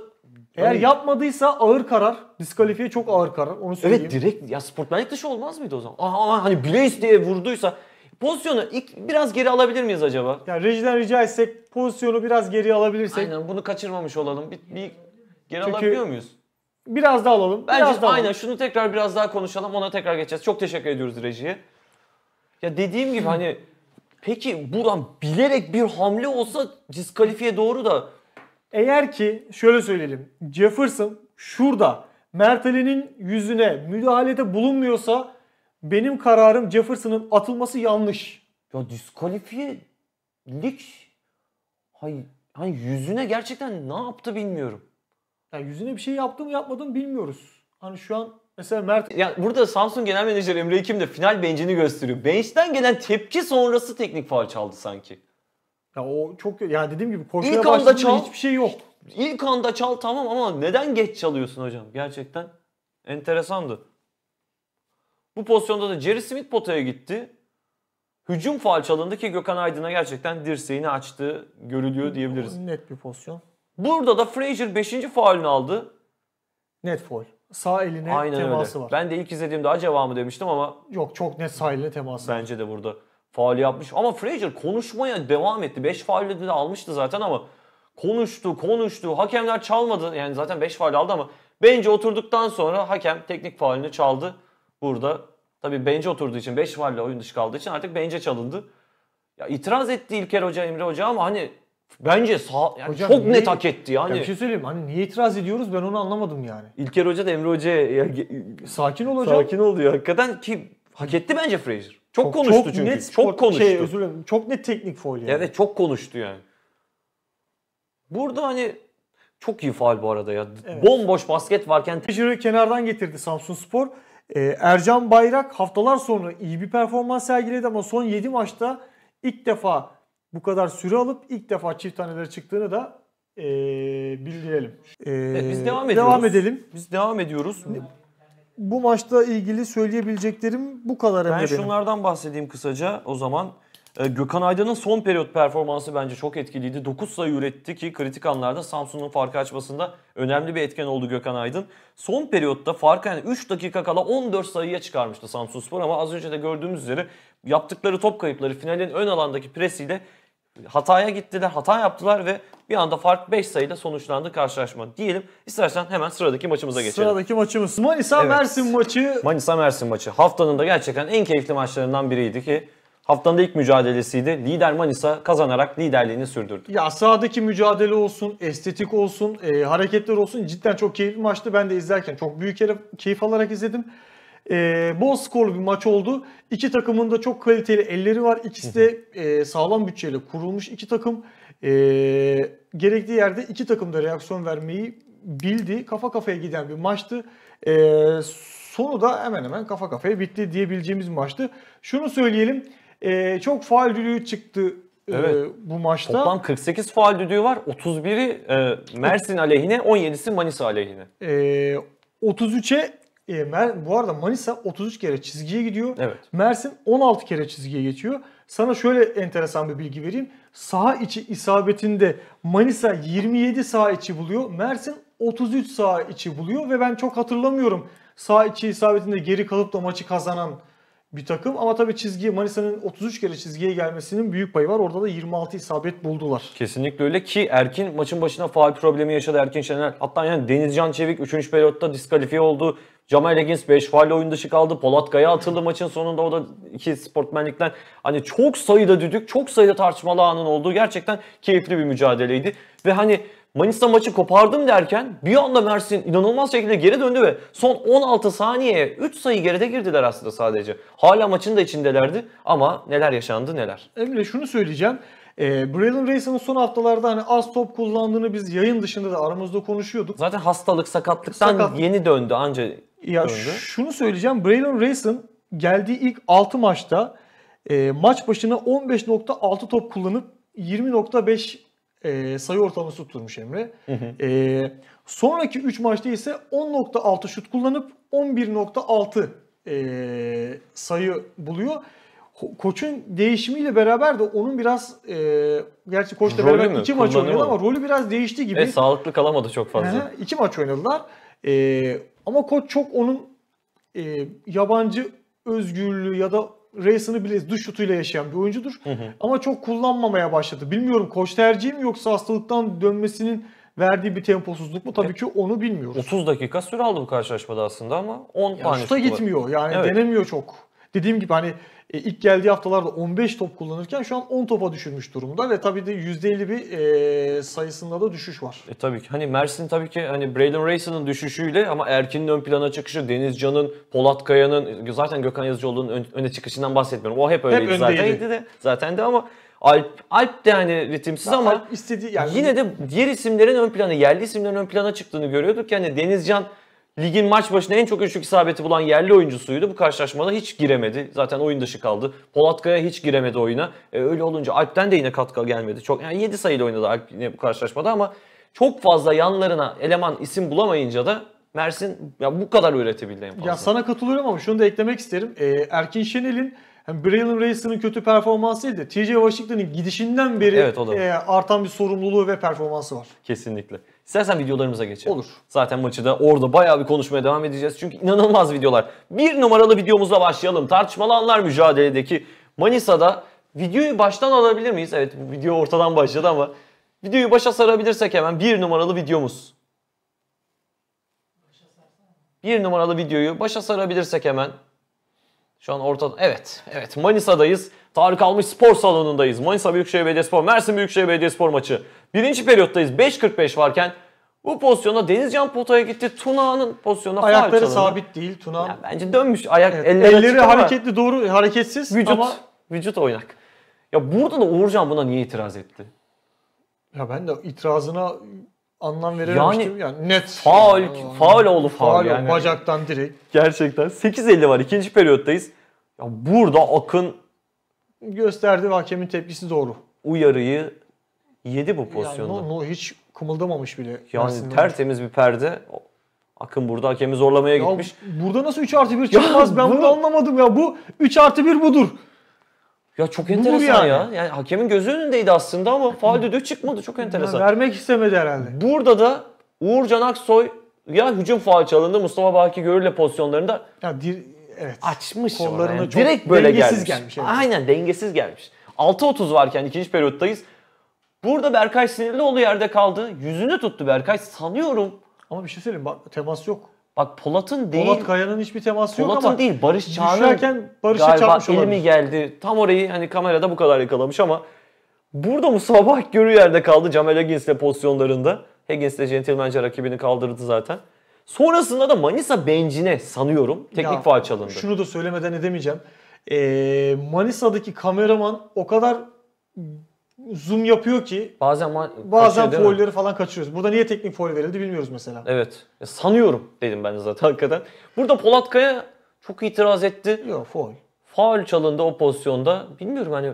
Eğer hani... yapmadıysa ağır karar. Diskalifiye çok ağır karar. Onu söyleyeyim. Evet direkt ya sportmenlik dışı olmaz mıydı o zaman? Aha hani Blaze diye vurduysa pozisyonu ilk biraz geri alabilir miyiz acaba? Yani rejiden rica etsek pozisyonu biraz geri alabilirsek. Aynen bunu kaçırmamış olalım. Bir, bir geri Çünkü alabiliyor muyuz? Biraz daha alalım. Bence biraz daha aynen alalım. şunu tekrar biraz daha konuşalım ona tekrar geçeceğiz. Çok teşekkür ediyoruz rejiye. Ya dediğim gibi hani peki buradan bilerek bir hamle olsa diskalifiye doğru da eğer ki şöyle söyleyelim Jefferson şurada Mertel'in yüzüne müdahalede bulunmuyorsa benim kararım Jefferson'ın atılması yanlış. Ya diskalifiyelik hayır hani yüzüne gerçekten ne yaptı bilmiyorum. Yani yüzüne bir şey yaptı mı yapmadı mı bilmiyoruz. Hani şu an Mesela Mert... Yani burada Samsung Genel Menajer Emre Ekim de final bench'ini gösteriyor. Bençten gelen tepki sonrası teknik faal çaldı sanki. Ya o çok... ya dediğim gibi koşmaya İlk anda çal, hiçbir şey yok. İlk anda çal tamam ama neden geç çalıyorsun hocam? Gerçekten enteresandı. Bu pozisyonda da Jerry Smith potaya gitti. Hücum faal çalındı ki Gökhan Aydın'a gerçekten dirseğini açtı görülüyor diyebiliriz. Net bir pozisyon. Burada da Frazier 5. faulünü aldı. Net faul, Sağ eline Aynen teması öyle. var. Ben de ilk izlediğimde acaba mı demiştim ama Yok çok net sağ eline teması var. bence de burada faul yapmış. Ama Frazier konuşmaya devam etti. 5 faulü de almıştı zaten ama konuştu konuştu. Hakemler çalmadı. Yani zaten 5 faul aldı ama bence oturduktan sonra hakem teknik faulünü çaldı. Burada tabi bence oturduğu için 5 faulle oyun dışı kaldığı için artık bence çalındı. Ya itiraz etti İlker Hoca Emre Hoca ama hani Bence sağ, yani Hocam çok niye- net hak etti yani. Ya bir şey söyleyeyim hani niye itiraz ediyoruz ben onu anlamadım yani. İlker Hoca da Emre Hoca'ya ya, Sakin ol hocam. sakin ol diyor. Hakikaten ki hak etti bence Fraser. Çok, konuştu çünkü. spor- çok şey, konuştu. Şey, özür dilerim, çok net teknik foul yani. Evet çok konuştu yani. Burada hani çok iyi faal bu arada ya. Evet. Bomboş basket varken Major'ı kenardan getirdi Samsun Spor. Ee, Ercan Bayrak haftalar sonra iyi bir performans sergiledi ama son 7 maçta ilk defa bu kadar süre alıp ilk defa çift taneleri çıktığını da e, bildirelim. E, evet, biz devam Devam edelim. Biz devam ediyoruz. Bu maçla ilgili söyleyebileceklerim bu kadar. Ben şunlardan bahsedeyim kısaca o zaman. E, Gökhan Aydın'ın son periyot performansı bence çok etkiliydi. 9 sayı üretti ki kritik anlarda Samsun'un farkı açmasında önemli bir etken oldu Gökhan Aydın. Son periyotta farkı yani 3 dakika kala 14 sayıya çıkarmıştı Samsun Spor ama az önce de gördüğümüz üzere yaptıkları top kayıpları finalin ön alandaki presiyle hataya gittiler, hata yaptılar ve bir anda fark 5 sayıda sonuçlandı karşılaşma. Diyelim istersen hemen sıradaki maçımıza geçelim. Sıradaki maçımız Manisa evet. Mersin maçı. Manisa Mersin maçı. Haftanın da gerçekten en keyifli maçlarından biriydi ki haftanın da ilk mücadelesiydi. Lider Manisa kazanarak liderliğini sürdürdü. Ya sahadaki mücadele olsun, estetik olsun, e, hareketler olsun cidden çok keyifli maçtı. Ben de izlerken çok büyük keyif alarak izledim. E, bol skorlu bir maç oldu. İki takımın da çok kaliteli elleri var. İkisi de e, sağlam bütçeyle kurulmuş iki takım. E, gerektiği yerde iki takım da reaksiyon vermeyi bildi. Kafa kafaya giden bir maçtı. E, sonu da hemen hemen kafa kafaya bitti diyebileceğimiz maçtı. Şunu söyleyelim. E, çok faal düdüğü çıktı e, evet. bu maçta. Toplam 48 faal düdüğü var. 31'i e, Mersin aleyhine, 17'si Manisa aleyhine. E, 33'e e, Mer bu arada Manisa 33 kere çizgiye gidiyor. Evet. Mersin 16 kere çizgiye geçiyor. Sana şöyle enteresan bir bilgi vereyim. Saha içi isabetinde Manisa 27 saha içi buluyor. Mersin 33 saha içi buluyor ve ben çok hatırlamıyorum saha içi isabetinde geri kalıp da maçı kazanan bir takım ama tabii çizgi Manisa'nın 33 kere çizgiye gelmesinin büyük payı var. Orada da 26 isabet buldular. Kesinlikle öyle ki Erkin maçın başına faal problemi yaşadı Erkin Şener. Hatta yani Denizcan Çevik 3. periyotta diskalifiye oldu. Jamal Higgins 5 faal oyun dışı kaldı. Polat Kaya atıldı maçın sonunda. O da iki sportmenlikten hani çok sayıda düdük, çok sayıda tartışmalı anın olduğu gerçekten keyifli bir mücadeleydi. Ve hani Manisa maçı kopardım derken bir anda Mersin inanılmaz şekilde geri döndü ve son 16 saniyeye 3 sayı geride girdiler aslında sadece. Hala maçın da içindelerdi ama neler yaşandı neler. Emre şunu söyleyeceğim. E, Braylon Reis'in son haftalarda hani az top kullandığını biz yayın dışında da aramızda konuşuyorduk. Zaten hastalık, sakatlıktan Sakat... yeni döndü anca ya döndü. Şunu söyleyeceğim. Braylon Reis'in geldiği ilk 6 maçta e, maç başına 15.6 top kullanıp 20.5 e, sayı ortalaması tutturmuş Emre. Hı hı. E, sonraki 3 maçta ise 10.6 şut kullanıp 11.6 e, sayı buluyor. Koçun değişimiyle beraber de onun biraz e, gerçi koç da beraber mi? iki maç oynadı ama rolü biraz değişti gibi. E, sağlıklı kalamadı çok fazla. Hı, maç oynadılar. E, ama koç çok onun e, yabancı özgürlüğü ya da reyesini bile dış şutuyla yaşayan bir oyuncudur. Hı hı. Ama çok kullanmamaya başladı. Bilmiyorum koç tercihi mi yoksa hastalıktan dönmesinin verdiği bir temposuzluk mu? Tabii evet. ki onu bilmiyoruz. 30 dakika süre aldı bu karşılaşmada aslında ama 10 yani tane şuta gitmiyor. Yani evet. denemiyor çok. Dediğim gibi hani e, ilk geldiği haftalarda 15 top kullanırken şu an 10 topa düşürmüş durumda ve tabii de %50 bir e, sayısında da düşüş var. E tabii ki. Hani Mersin tabii ki hani Braylon Rayson'ın düşüşüyle ama Erkin'in ön plana çıkışı, Denizcan'ın, Polat Kaya'nın, e, zaten Gökhan Yazıcıoğlu'nun ön, öne çıkışından bahsetmiyorum. O hep öyleydi hep zaten. Öndeydi. De, zaten de ama Alp, Alp de hani ritimsiz ya ama Alp istediği yani yine de diğer isimlerin ön plana, yerli isimlerin ön plana çıktığını görüyorduk. Yani Denizcan Ligin maç başına en çok üçlük isabeti bulan yerli oyuncusuydu. Bu karşılaşmada hiç giremedi. Zaten oyun dışı kaldı. Polatka'ya hiç giremedi oyuna. E, öyle olunca Alp'ten de yine katkı gelmedi. Çok yani 7 sayıyla oynadı Alp yine bu karşılaşmada ama çok fazla yanlarına eleman isim bulamayınca da Mersin ya bu kadar üretebildi en fazla. Ya sana katılıyorum ama şunu da eklemek isterim. Ee, Erkin Şenel'in yani Braylon Raisin'in kötü performansı değil de TJ Washington'ın gidişinden beri evet, e, artan bir sorumluluğu ve performansı var. Kesinlikle. İstersen videolarımıza geçelim. Olur. Zaten maçı da orada bayağı bir konuşmaya devam edeceğiz. Çünkü inanılmaz videolar. Bir numaralı videomuzla başlayalım. Tartışmalı anlar mücadeledeki Manisa'da videoyu baştan alabilir miyiz? Evet video ortadan başladı ama videoyu başa sarabilirsek hemen bir numaralı videomuz. Bir numaralı videoyu başa sarabilirsek hemen şu an ortada. Evet. Evet. Manisa'dayız. Tarık Almış Spor Salonu'ndayız. Manisa Büyükşehir Belediyespor, Mersin Büyükşehir Belediyespor maçı. Birinci periyottayız. 5.45 varken bu pozisyona Denizcan potaya gitti. Tuna'nın pozisyona Ayakları sabit değil Tuna. Ya bence dönmüş. Ayak evet, elleri, elleri hareketli doğru hareketsiz vücut, ama vücut oynak. Ya burada da Uğurcan buna niye itiraz etti? Ya ben de itirazına anlam verememiştim yani, yani net. Faul, yani. faul oğlu faul, faul yani. Bacaktan direkt. Gerçekten. 8.50 var ikinci periyottayız. Ya burada Akın gösterdi ve hakemin tepkisi doğru. Uyarıyı yedi bu pozisyonda. Yani no, no, hiç kımıldamamış bile. Yani Mersin'den. tertemiz bir perde. Akın burada hakemi zorlamaya ya gitmiş. Burada nasıl 3 artı 1 çıkmaz? ben bunu... bunu anlamadım ya. Bu 3 artı 1 budur. Ya çok enteresan yani. ya. Yani hakemin gözü önündeydi aslında ama faal düdüğü çıkmadı. Çok enteresan. Ya vermek istemedi herhalde. Burada da Uğurcan Aksoy ya hücum faal çalındı Mustafa Baki Görür'le pozisyonlarında. Ya dir evet. Açmış kollarını yani. çok direkt böyle dengesiz gelmiş. gelmiş evet. Aynen dengesiz gelmiş. 6.30 varken ikinci periyottayız. Burada Berkay sinirli olduğu yerde kaldı. Yüzünü tuttu Berkay. Sanıyorum. Ama bir şey söyleyeyim bak temas yok. Bak Polat'ın değil. Polat Kaya'nın hiçbir teması Polat yok ama. Polat'ın değil Barış Çağ'ın düşerken Barış'a galiba elimi geldi. Tam orayı hani kamerada bu kadar yakalamış ama burada mı sabah görü yerde kaldı Jamal Haggins'le pozisyonlarında. Higgins de centilmence rakibini kaldırdı zaten. Sonrasında da Manisa bencine sanıyorum teknik faal çalındı. Şunu da söylemeden edemeyeceğim. Ee, Manisa'daki kameraman o kadar zoom yapıyor ki bazen bazen foilleri falan kaçırıyoruz. Burada niye teknik foil verildi bilmiyoruz mesela. Evet. Ya sanıyorum dedim ben de zaten hakikaten. Burada Polatka'ya çok itiraz etti. Yok foil. Faul çalındı o pozisyonda. Bilmiyorum hani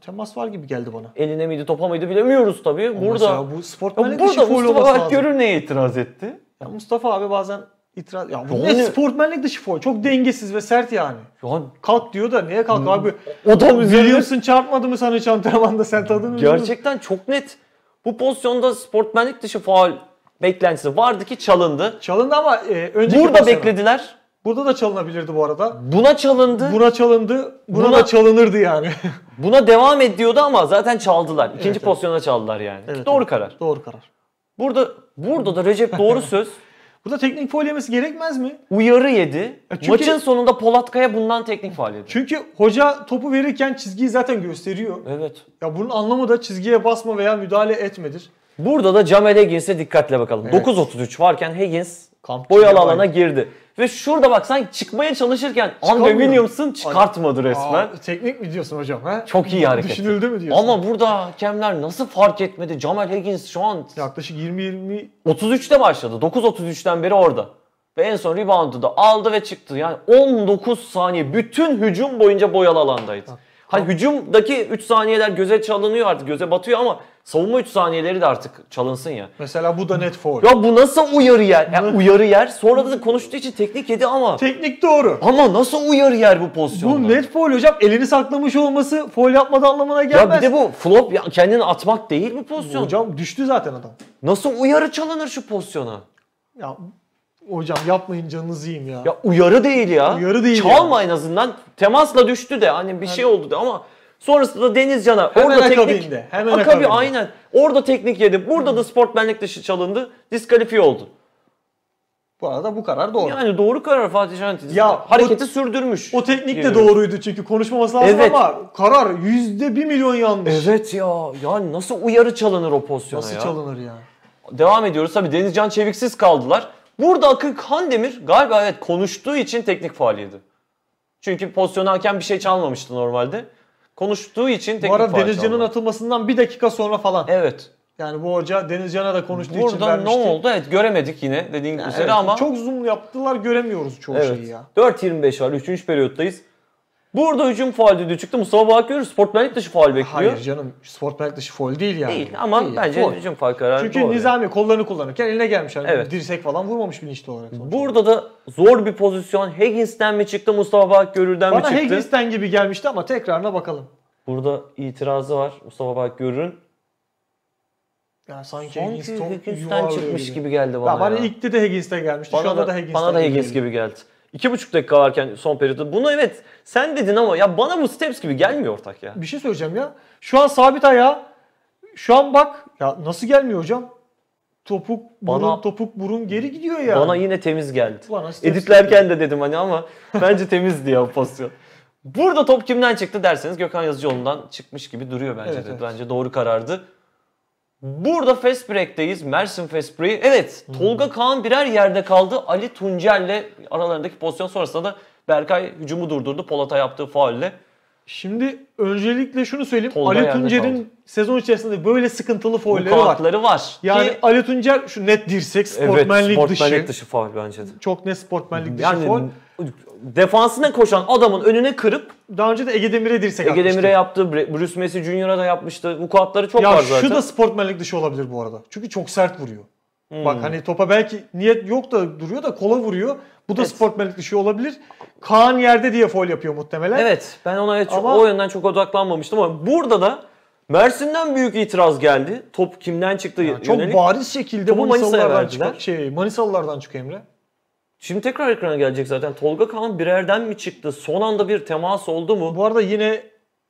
temas var gibi geldi bana. Eline miydi topa mıydı bilemiyoruz tabii. Ama burada bu sportmenlik burada şey Mustafa Akgör'ü neye itiraz etti? Ya Mustafa abi bazen İtiraz. Ya bu ne? Sportmenlik dışı foul. Çok dengesiz ve sert yani. Lan, kalk diyor da niye kalk abi? O da Biliyorsun çarpmadı mı sana çantamanda sen tadını Gerçekten çok net. Bu pozisyonda sportmenlik dışı faul beklentisi vardı ki çalındı. Çalındı ama e, önceki Burada pozisyonu. beklediler. Burada da çalınabilirdi bu arada. Buna çalındı. Buna çalındı. Buna, buna da çalınırdı yani. buna devam ediyordu ama zaten çaldılar. İkinci evet, pozisyona evet. çaldılar yani. Evet, Doğru evet. karar. Doğru karar. Burada burada da Recep doğru söz. Bu da teknik faul yemesi gerekmez mi? Uyarı yedi. E, çünkü, Maçın sonunda Polatka'ya bundan teknik faul yedi. Çünkü hoca topu verirken çizgiyi zaten gösteriyor. Evet. Ya bunun anlamı da çizgiye basma veya müdahale etmedir. Burada da Jamal Higgins'e dikkatle bakalım. Evet. 9.33 varken Higgins Kamp boyalı alana girdi. Ve şurada bak sen çıkmaya çalışırken Andre çıkartmadı resmen. Aa, teknik mi diyorsun hocam? He? Çok iyi hareket. Düşünüldü mü diyorsun? Ama burada hakemler nasıl fark etmedi? Jamal Higgins şu an... Yaklaşık 20-20... 33'te başladı. 9-33'ten beri orada. Ve en son reboundu da aldı ve çıktı. Yani 19 saniye bütün hücum boyunca boyalı alandaydı. Ha. Hani hücumdaki 3 saniyeler göze çalınıyor artık, göze batıyor ama savunma 3 saniyeleri de artık çalınsın ya. Mesela bu da net foul. Ya bu nasıl uyarı yer? Ya uyarı yer. Sonra da konuştuğu için teknik yedi ama. Teknik doğru. Ama nasıl uyarı yer bu pozisyonda? Bu net foul hocam. Elini saklamış olması foul yapmadan anlamına gelmez. Ya bir de bu flop ya, kendini atmak değil mi pozisyon. Hocam düştü zaten adam. Nasıl uyarı çalınır şu pozisyona? Ya Hocam yapmayın canınızı yiyeyim ya. Ya uyarı değil ya. Uyarı değil Çalma ya. en azından. Temasla düştü de hani bir yani, şey oldu de ama sonrasında Denizcan'a hemen orada akabinde, teknik hemen akabi, aynen. Orada teknik yedi. Burada Hı. da sportmenlik dışı çalındı. Diskalifiye oldu. Bu arada bu karar doğru. Yani doğru karar Fatih Şahin. Ya hareketi o, sürdürmüş. O teknik de yani. doğruydu çünkü konuşmaması lazım evet. ama karar yüzde bir milyon yanlış. Evet ya. Ya nasıl uyarı çalınır o pozisyona nasıl ya? Nasıl çalınır ya? Devam ediyoruz. Tabii Denizcan Çeviksiz kaldılar. Burada Akın Kandemir galiba evet konuştuğu için teknik faaliydi. Çünkü pozisyon hakem bir şey çalmamıştı normalde. Konuştuğu için teknik Bu arada Denizcan'ın atılmasından bir dakika sonra falan. Evet. Yani bu hoca Denizcan'a da konuştuğu Burada için vermişti. Burada ne oldu? Evet göremedik yine dediğin yani üzere evet, ama. Çok zoom yaptılar göremiyoruz çoğu evet. şeyi ya. 4.25 var 3. periyottayız. Burada hücum faal düdüğü çıktı. Mustafa Bakıyoruz sportmenlik dışı faal bekliyor. Hayır canım sportmenlik dışı faul değil yani. Değil ama değil, bence faul. hücum faal kararı Çünkü doğru. Nizami kollarını kullanırken eline gelmiş. Yani evet. Dirsek falan vurmamış bilinçli olarak. Sonuçta. Burada da zor bir pozisyon. Higgins'ten mi çıktı Mustafa Bakgörür'den mi çıktı? Bana Higgins'ten gibi gelmişti ama tekrarına bakalım. Burada itirazı var Mustafa Bakgörür'ün. Yani sanki, sanki Higgins'ten çıkmış gibi. gibi geldi bana. Ya bana ya. ilk de Higgins'ten gelmişti. Bana Şu anda da, da Higgins'ten Bana da Higgins gibi geldi. İki buçuk dakika varken son periyotta. Bunu evet sen dedin ama ya bana bu Steps gibi gelmiyor ortak ya. Bir şey söyleyeceğim ya. Şu an sabit ayağı. Şu an bak ya nasıl gelmiyor hocam? Topuk burun bana, topuk burun geri gidiyor ya. Yani. Bana yine temiz geldi. Bana Editlerken geldi. de dedim hani ama bence temizdi ya pozisyon. Burada top kimden çıktı derseniz Gökhan Yazıcıoğlu'ndan çıkmış gibi duruyor bence evet, de. Evet. Bence doğru karardı. Burada Fast Break'teyiz. Mersin Fast Break. Evet hmm. Tolga Kaan birer yerde kaldı. Ali Tuncel'le aralarındaki pozisyon sonrasında da Berkay hücumu durdurdu. Polat'a yaptığı faulle. Şimdi öncelikle şunu söyleyeyim. Tolga Ali Tuncer'in sezon içerisinde böyle sıkıntılı foulleri var. var. Yani Ki... Ali Tuncer şu net dirsek, sportmenlik evet, sportmenlik dışı. dışı faul bence de. Çok net sportmenlik yani... dışı faul defansına koşan adamın önüne kırıp daha önce de Ege Demir'e dirsek Ege Demir'e yaptı, Bruce Messi Junior'a da yapmıştı. Vukuatları çok ya var zaten. Ya şu da sportmenlik dışı olabilir bu arada. Çünkü çok sert vuruyor. Hmm. Bak hani topa belki niyet yok da duruyor da kola vuruyor. Bu da evet. sportmenlik dışı olabilir. Kaan yerde diye foul yapıyor muhtemelen. Evet ben ona evet, ama... o yönden çok odaklanmamıştım ama burada da Mersin'den büyük itiraz geldi. Top kimden çıktı yani Çok yönelik. bariz şekilde Topu Manisalılardan Manisa'ya verdiler. Çıkıyor, şey, Manisalılardan çıkıyor Emre. Şimdi tekrar ekrana gelecek zaten. Tolga Kaan birerden mi çıktı? Son anda bir temas oldu mu? Bu arada yine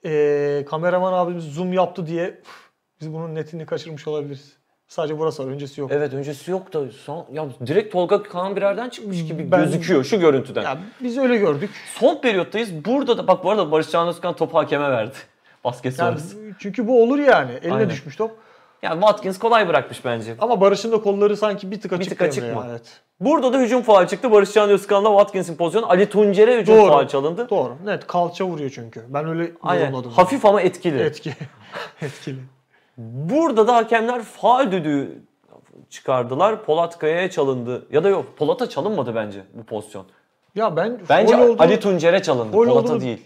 e, kameraman abimiz zoom yaptı diye üf, biz bunun netini kaçırmış olabiliriz. Sadece burası var. Öncesi yok. Evet öncesi yok da son, ya direkt Tolga Kaan birerden çıkmış gibi Ben- gözüküyor şu görüntüden. Ya biz öyle gördük. Son periyottayız. Burada da bak bu arada Barış Can Özkan topu hakeme verdi. Basket Yani, sonrası. çünkü bu olur yani. Eline Aynen. düşmüş top. Yani Watkins kolay bırakmış bence. Ama Barış'ın da kolları sanki bir tık açık. tık açık mı? Evet. Burada da hücum faal çıktı. Barışcan Can Özkan'la Watkins'in pozisyonu. Ali Tuncer'e hücum Doğru. faal çalındı. Doğru. Net kalça vuruyor çünkü. Ben öyle Aynen. yorumladım. Hafif ama etkili. Etki. etkili. Burada da hakemler faal düdüğü çıkardılar. Polat Kaya'ya çalındı. Ya da yok Polat'a çalınmadı bence bu pozisyon. Ya ben Bence olduğunu, Ali Tuncer'e çalındı. Polat'a olduğunu... değil.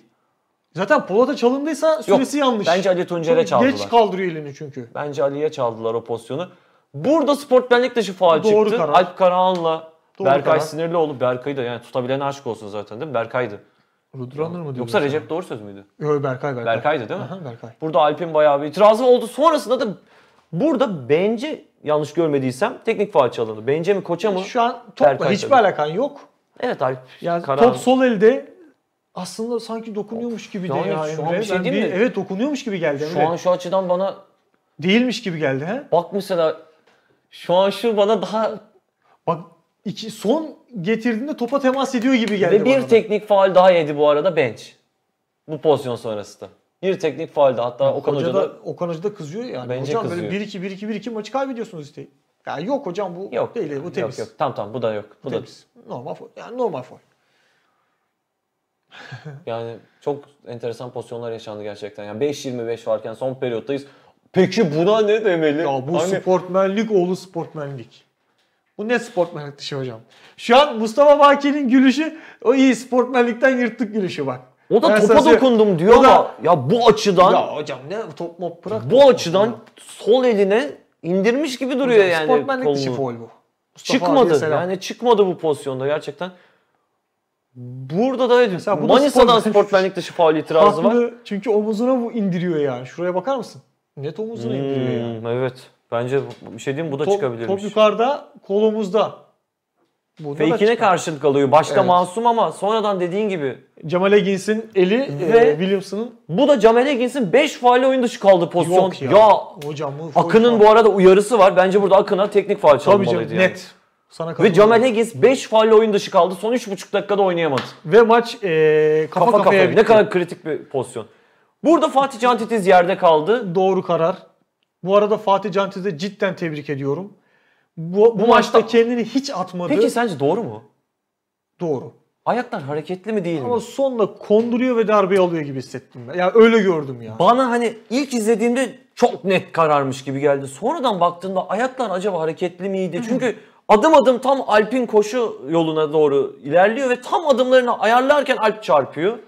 Zaten Polat'a çalındıysa süresi yok, yanlış. Bence Ali Tuncer'e çaldılar. Geç kaldırıyor elini çünkü. Bence Ali'ye çaldılar o pozisyonu. Burada sportmenlik dışı faal Doğru çıktı. Karar. Alp Karahan'la Berkay karar. Sinirlioğlu. Berkay'ı da yani tutabilen aşk olsun zaten değil mi? Berkay'dı. Rudranır mı diyor? Yoksa Recep sana? doğru söz müydü? Yok Berkay Berkay. Berkay'dı değil mi? Aha, Berkay. Burada Alp'in bayağı bir itirazı oldu. Sonrasında da burada bence yanlış görmediysem teknik faal çalındı. Bence mi koça mı? Şu an topla Berkay hiçbir alakan yok. Evet Alp. Yani Karan... top sol elde aslında sanki dokunuyormuş gibi de yani, şu An bir şey değil mi? Bir, evet dokunuyormuş gibi geldi Şu an şu açıdan bana değilmiş gibi geldi he? Bak mesela şu an şu bana daha... Bak iki, son getirdiğinde topa temas ediyor gibi geldi Ve bir bana teknik da. faal daha yedi bu arada bench. Bu pozisyon sonrası da. Bir teknik faal daha. Hatta yani Okan Hoca, da, Okan Hoca da kızıyor yani. Bence hocam kızıyor. böyle 1-2 1-2 1-2 maçı kaybediyorsunuz işte. Yani yok hocam bu yok, değil bu temiz. Yok yok tamam tamam bu da yok. Bu, bu temiz. Normal foul. Yani normal foul. yani çok enteresan pozisyonlar yaşandı gerçekten. Yani 5-25 varken son periyottayız. Peki buna ne demeli? Ya bu hani... sportmenlik oğlu sportmenlik. Bu ne sportmenlik dışı hocam? Şu an Mustafa Baki'nin gülüşü o iyi sportmenlikten yırttık gülüşü bak. O da ben topa dokundum diyor da, ama ya bu açıdan ya hocam ne top mop bırak. Bu açıdan ya. sol eline indirmiş gibi duruyor hocam, yani. Sportmenlik kolunu. dışı foul bu. Mustafa çıkmadı. Yani çıkmadı bu pozisyonda gerçekten. Burada da Mesela bu Manisa'dan sportmenlik dışı faul itirazı var. Çünkü omuzuna bu indiriyor yani. Şuraya bakar mısın? net omuzuna hmm, indiriyor yani. Evet. Bence bir şey diyeyim bu da top, çıkabilirmiş. Top yukarıda kolumuzda. Bunda Fake'ine karşılık alıyor. Başta evet. masum ama sonradan dediğin gibi. Jamal Higgins'in eli ee, ve e, Williamson'ın. Bu da Jamal Higgins'in 5 faal oyun dışı kaldı pozisyon. Yok ya. ya Hocam bu Akın'ın bu arada uyarısı var. Bence burada Akın'a teknik faal çalınmalıydı. Tabii canım net. Sana ve Jamal Higgins 5 faal oyun dışı kaldı. Son 3,5 dakikada oynayamadı. Ve maç e, kafa, kafa kafaya, kafaya bitti. Ne kadar kritik bir pozisyon. Burada Fatih Can Titiz yerde kaldı. Doğru karar. Bu arada Fatih Can Titiz'i cidden tebrik ediyorum. Bu, bu, bu maçta... kendini hiç atmadı. Peki sence doğru mu? Doğru. Ayaklar hareketli mi değil Ama mi? Ama sonla konduruyor ve darbe alıyor gibi hissettim ben. Yani öyle gördüm ya. Bana hani ilk izlediğimde çok net kararmış gibi geldi. Sonradan baktığımda ayaklar acaba hareketli miydi? Çünkü adım adım tam Alp'in koşu yoluna doğru ilerliyor ve tam adımlarını ayarlarken Alp çarpıyor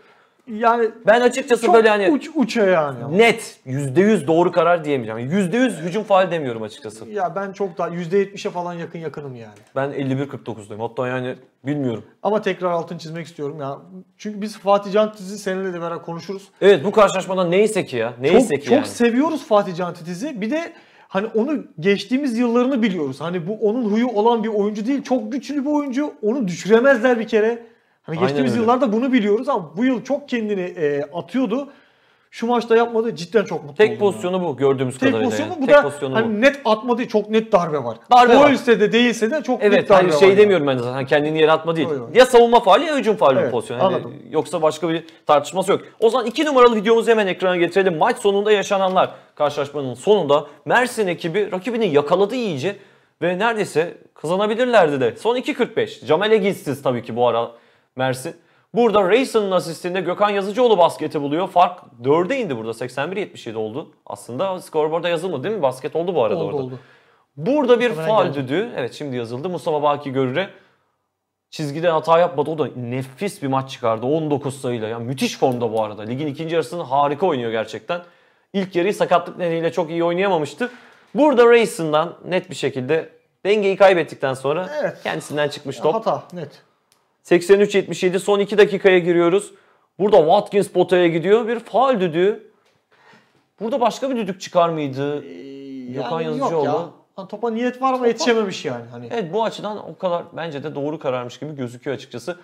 yani ben açıkçası çok böyle hani uç, uça yani. Net %100 doğru karar diyemeyeceğim. %100 hücum faal demiyorum açıkçası. Ya ben çok daha %70'e falan yakın yakınım yani. Ben 51-49'dayım. Hatta yani bilmiyorum. Ama tekrar altın çizmek istiyorum ya. Çünkü biz Fatih Can Titiz'i seninle de beraber konuşuruz. Evet bu karşılaşmada neyse ki ya. Neyse çok, ki çok yani. Çok seviyoruz Fatih Can Titiz'i. Bir de hani onu geçtiğimiz yıllarını biliyoruz. Hani bu onun huyu olan bir oyuncu değil. Çok güçlü bir oyuncu. Onu düşüremezler bir kere. Hani geçtiğimiz öyle. yıllarda bunu biliyoruz ama bu yıl çok kendini e, atıyordu. Şu maçta yapmadı cidden çok mutlu Tek oldum pozisyonu ya. bu gördüğümüz Tek kadarıyla. Pozisyonu yani. bu Tek pozisyonu hani bu. net atmadı çok net darbe var. Darbe Foul ise de değilse de çok evet, net darbe hani var. Evet şey demiyorum yani. ben zaten hani kendini yere atma değil. Öyle. Ya savunma faali ya hücum faali evet, bu pozisyon. Yani yoksa başka bir tartışması yok. O zaman iki numaralı videomuzu hemen ekrana getirelim. Maç sonunda yaşananlar. Karşılaşmanın sonunda Mersin ekibi rakibini yakaladı iyice ve neredeyse kazanabilirlerdi de. Son 2.45. Camel Egizsiz tabii ki bu arada. Mersin. Burada Rayson'un asistinde Gökhan Yazıcıoğlu basketi buluyor. Fark 4'e indi burada. 81-77 oldu. Aslında skorboarda yazılmadı değil mi? Basket oldu bu arada oldu, orada. Oldu. Burada bir Hemen faal düdüğü. Evet şimdi yazıldı. Mustafa Baki Görür'e çizgide hata yapmadı. O da nefis bir maç çıkardı. 19 sayıyla. Yani müthiş formda bu arada. Ligin ikinci yarısını harika oynuyor gerçekten. İlk yarıyı sakatlık nedeniyle çok iyi oynayamamıştı. Burada Rayson'dan net bir şekilde dengeyi kaybettikten sonra evet. kendisinden çıkmış top. Hata net. 83-77 son 2 dakikaya giriyoruz. Burada Watkins potaya gidiyor. Bir faal düdüğü. Burada başka bir düdük çıkar mıydı? Ee, Gökhan yani Yazıcıoğlu. Ya. Hani topa niyet var ama topa... yetişememiş yani. Hani. Evet bu açıdan o kadar bence de doğru kararmış gibi gözüküyor açıkçası.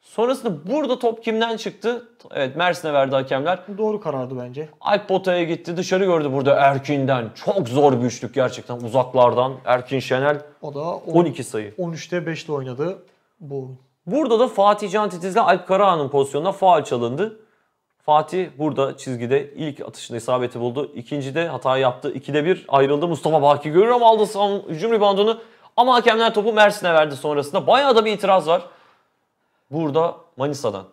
Sonrasında burada top kimden çıktı? Evet Mersin'e verdi hakemler. Doğru karardı bence. Alp potaya gitti. Dışarı gördü burada Erkin'den. Çok zor bir üçlük gerçekten uzaklardan. Erkin Şenel o da 12 sayı. 13'te 5'te oynadı bu Burada da Fatih Can Titiz'le Alp Karahan'ın pozisyonuna faal çalındı. Fatih burada çizgide ilk atışında isabeti buldu. de hata yaptı. İkide bir ayrıldı. Mustafa Baki görür ama aldı hücum ribandını. Ama hakemler topu Mersin'e verdi sonrasında. Bayağı da bir itiraz var. Burada Manisa'dan.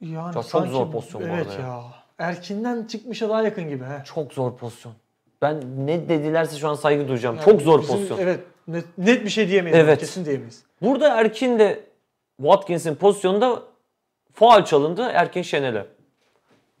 Yani çok, sanki, çok zor pozisyon evet bu arada. ya. Erkin'den çıkmışa daha yakın gibi. He. Çok zor pozisyon. Ben ne dedilerse şu an saygı duyacağım. Yani çok zor bizim, pozisyon. Evet. Net, net bir şey diyemeyiz. Evet. Kesin diyemeyiz. Burada Erkin de Watkins'in pozisyonunda faal çalındı Erkin Şenel'e.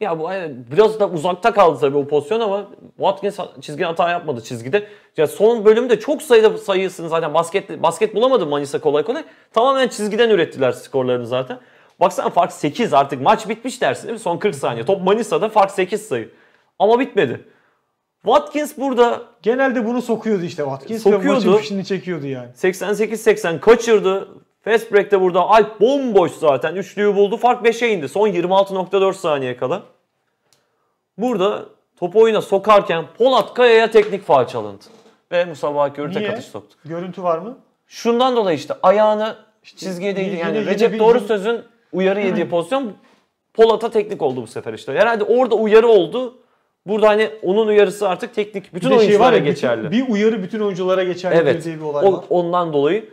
Ya bu e, biraz da uzakta kaldı tabii o pozisyon ama Watkins çizgide hata yapmadı çizgide. Ya son bölümde çok sayıda sayısını zaten basket basket bulamadı Manisa kolay kolay. Tamamen çizgiden ürettiler skorlarını zaten. Baksana fark 8 artık maç bitmiş dersin değil mi? Son 40 saniye. Top Manisa'da fark 8 sayı. Ama bitmedi. Watkins burada genelde bunu sokuyordu işte Watkins sokuyordu. maçın çekiyordu yani. 88-80 kaçırdı. Fast break'te burada Alp bomboş zaten. Üçlüyü buldu. Fark 5'e indi. Son 26.4 saniye kala. Burada top oyuna sokarken Polat Kaya'ya teknik faal çalındı. Ve Mustafa Akör'ü atış soktu. Görüntü var mı? Şundan dolayı işte ayağını çizgiye değdi. Yani yine Recep Doğru Söz'ün uyarı yediği pozisyon Polat'a teknik oldu bu sefer işte. Herhalde orada uyarı oldu. Burada hani onun uyarısı artık teknik bütün bir oyunculara şey var ya, geçerli. Bütün, bir uyarı bütün oyunculara geçerli evet, bir olay var. O, ondan dolayı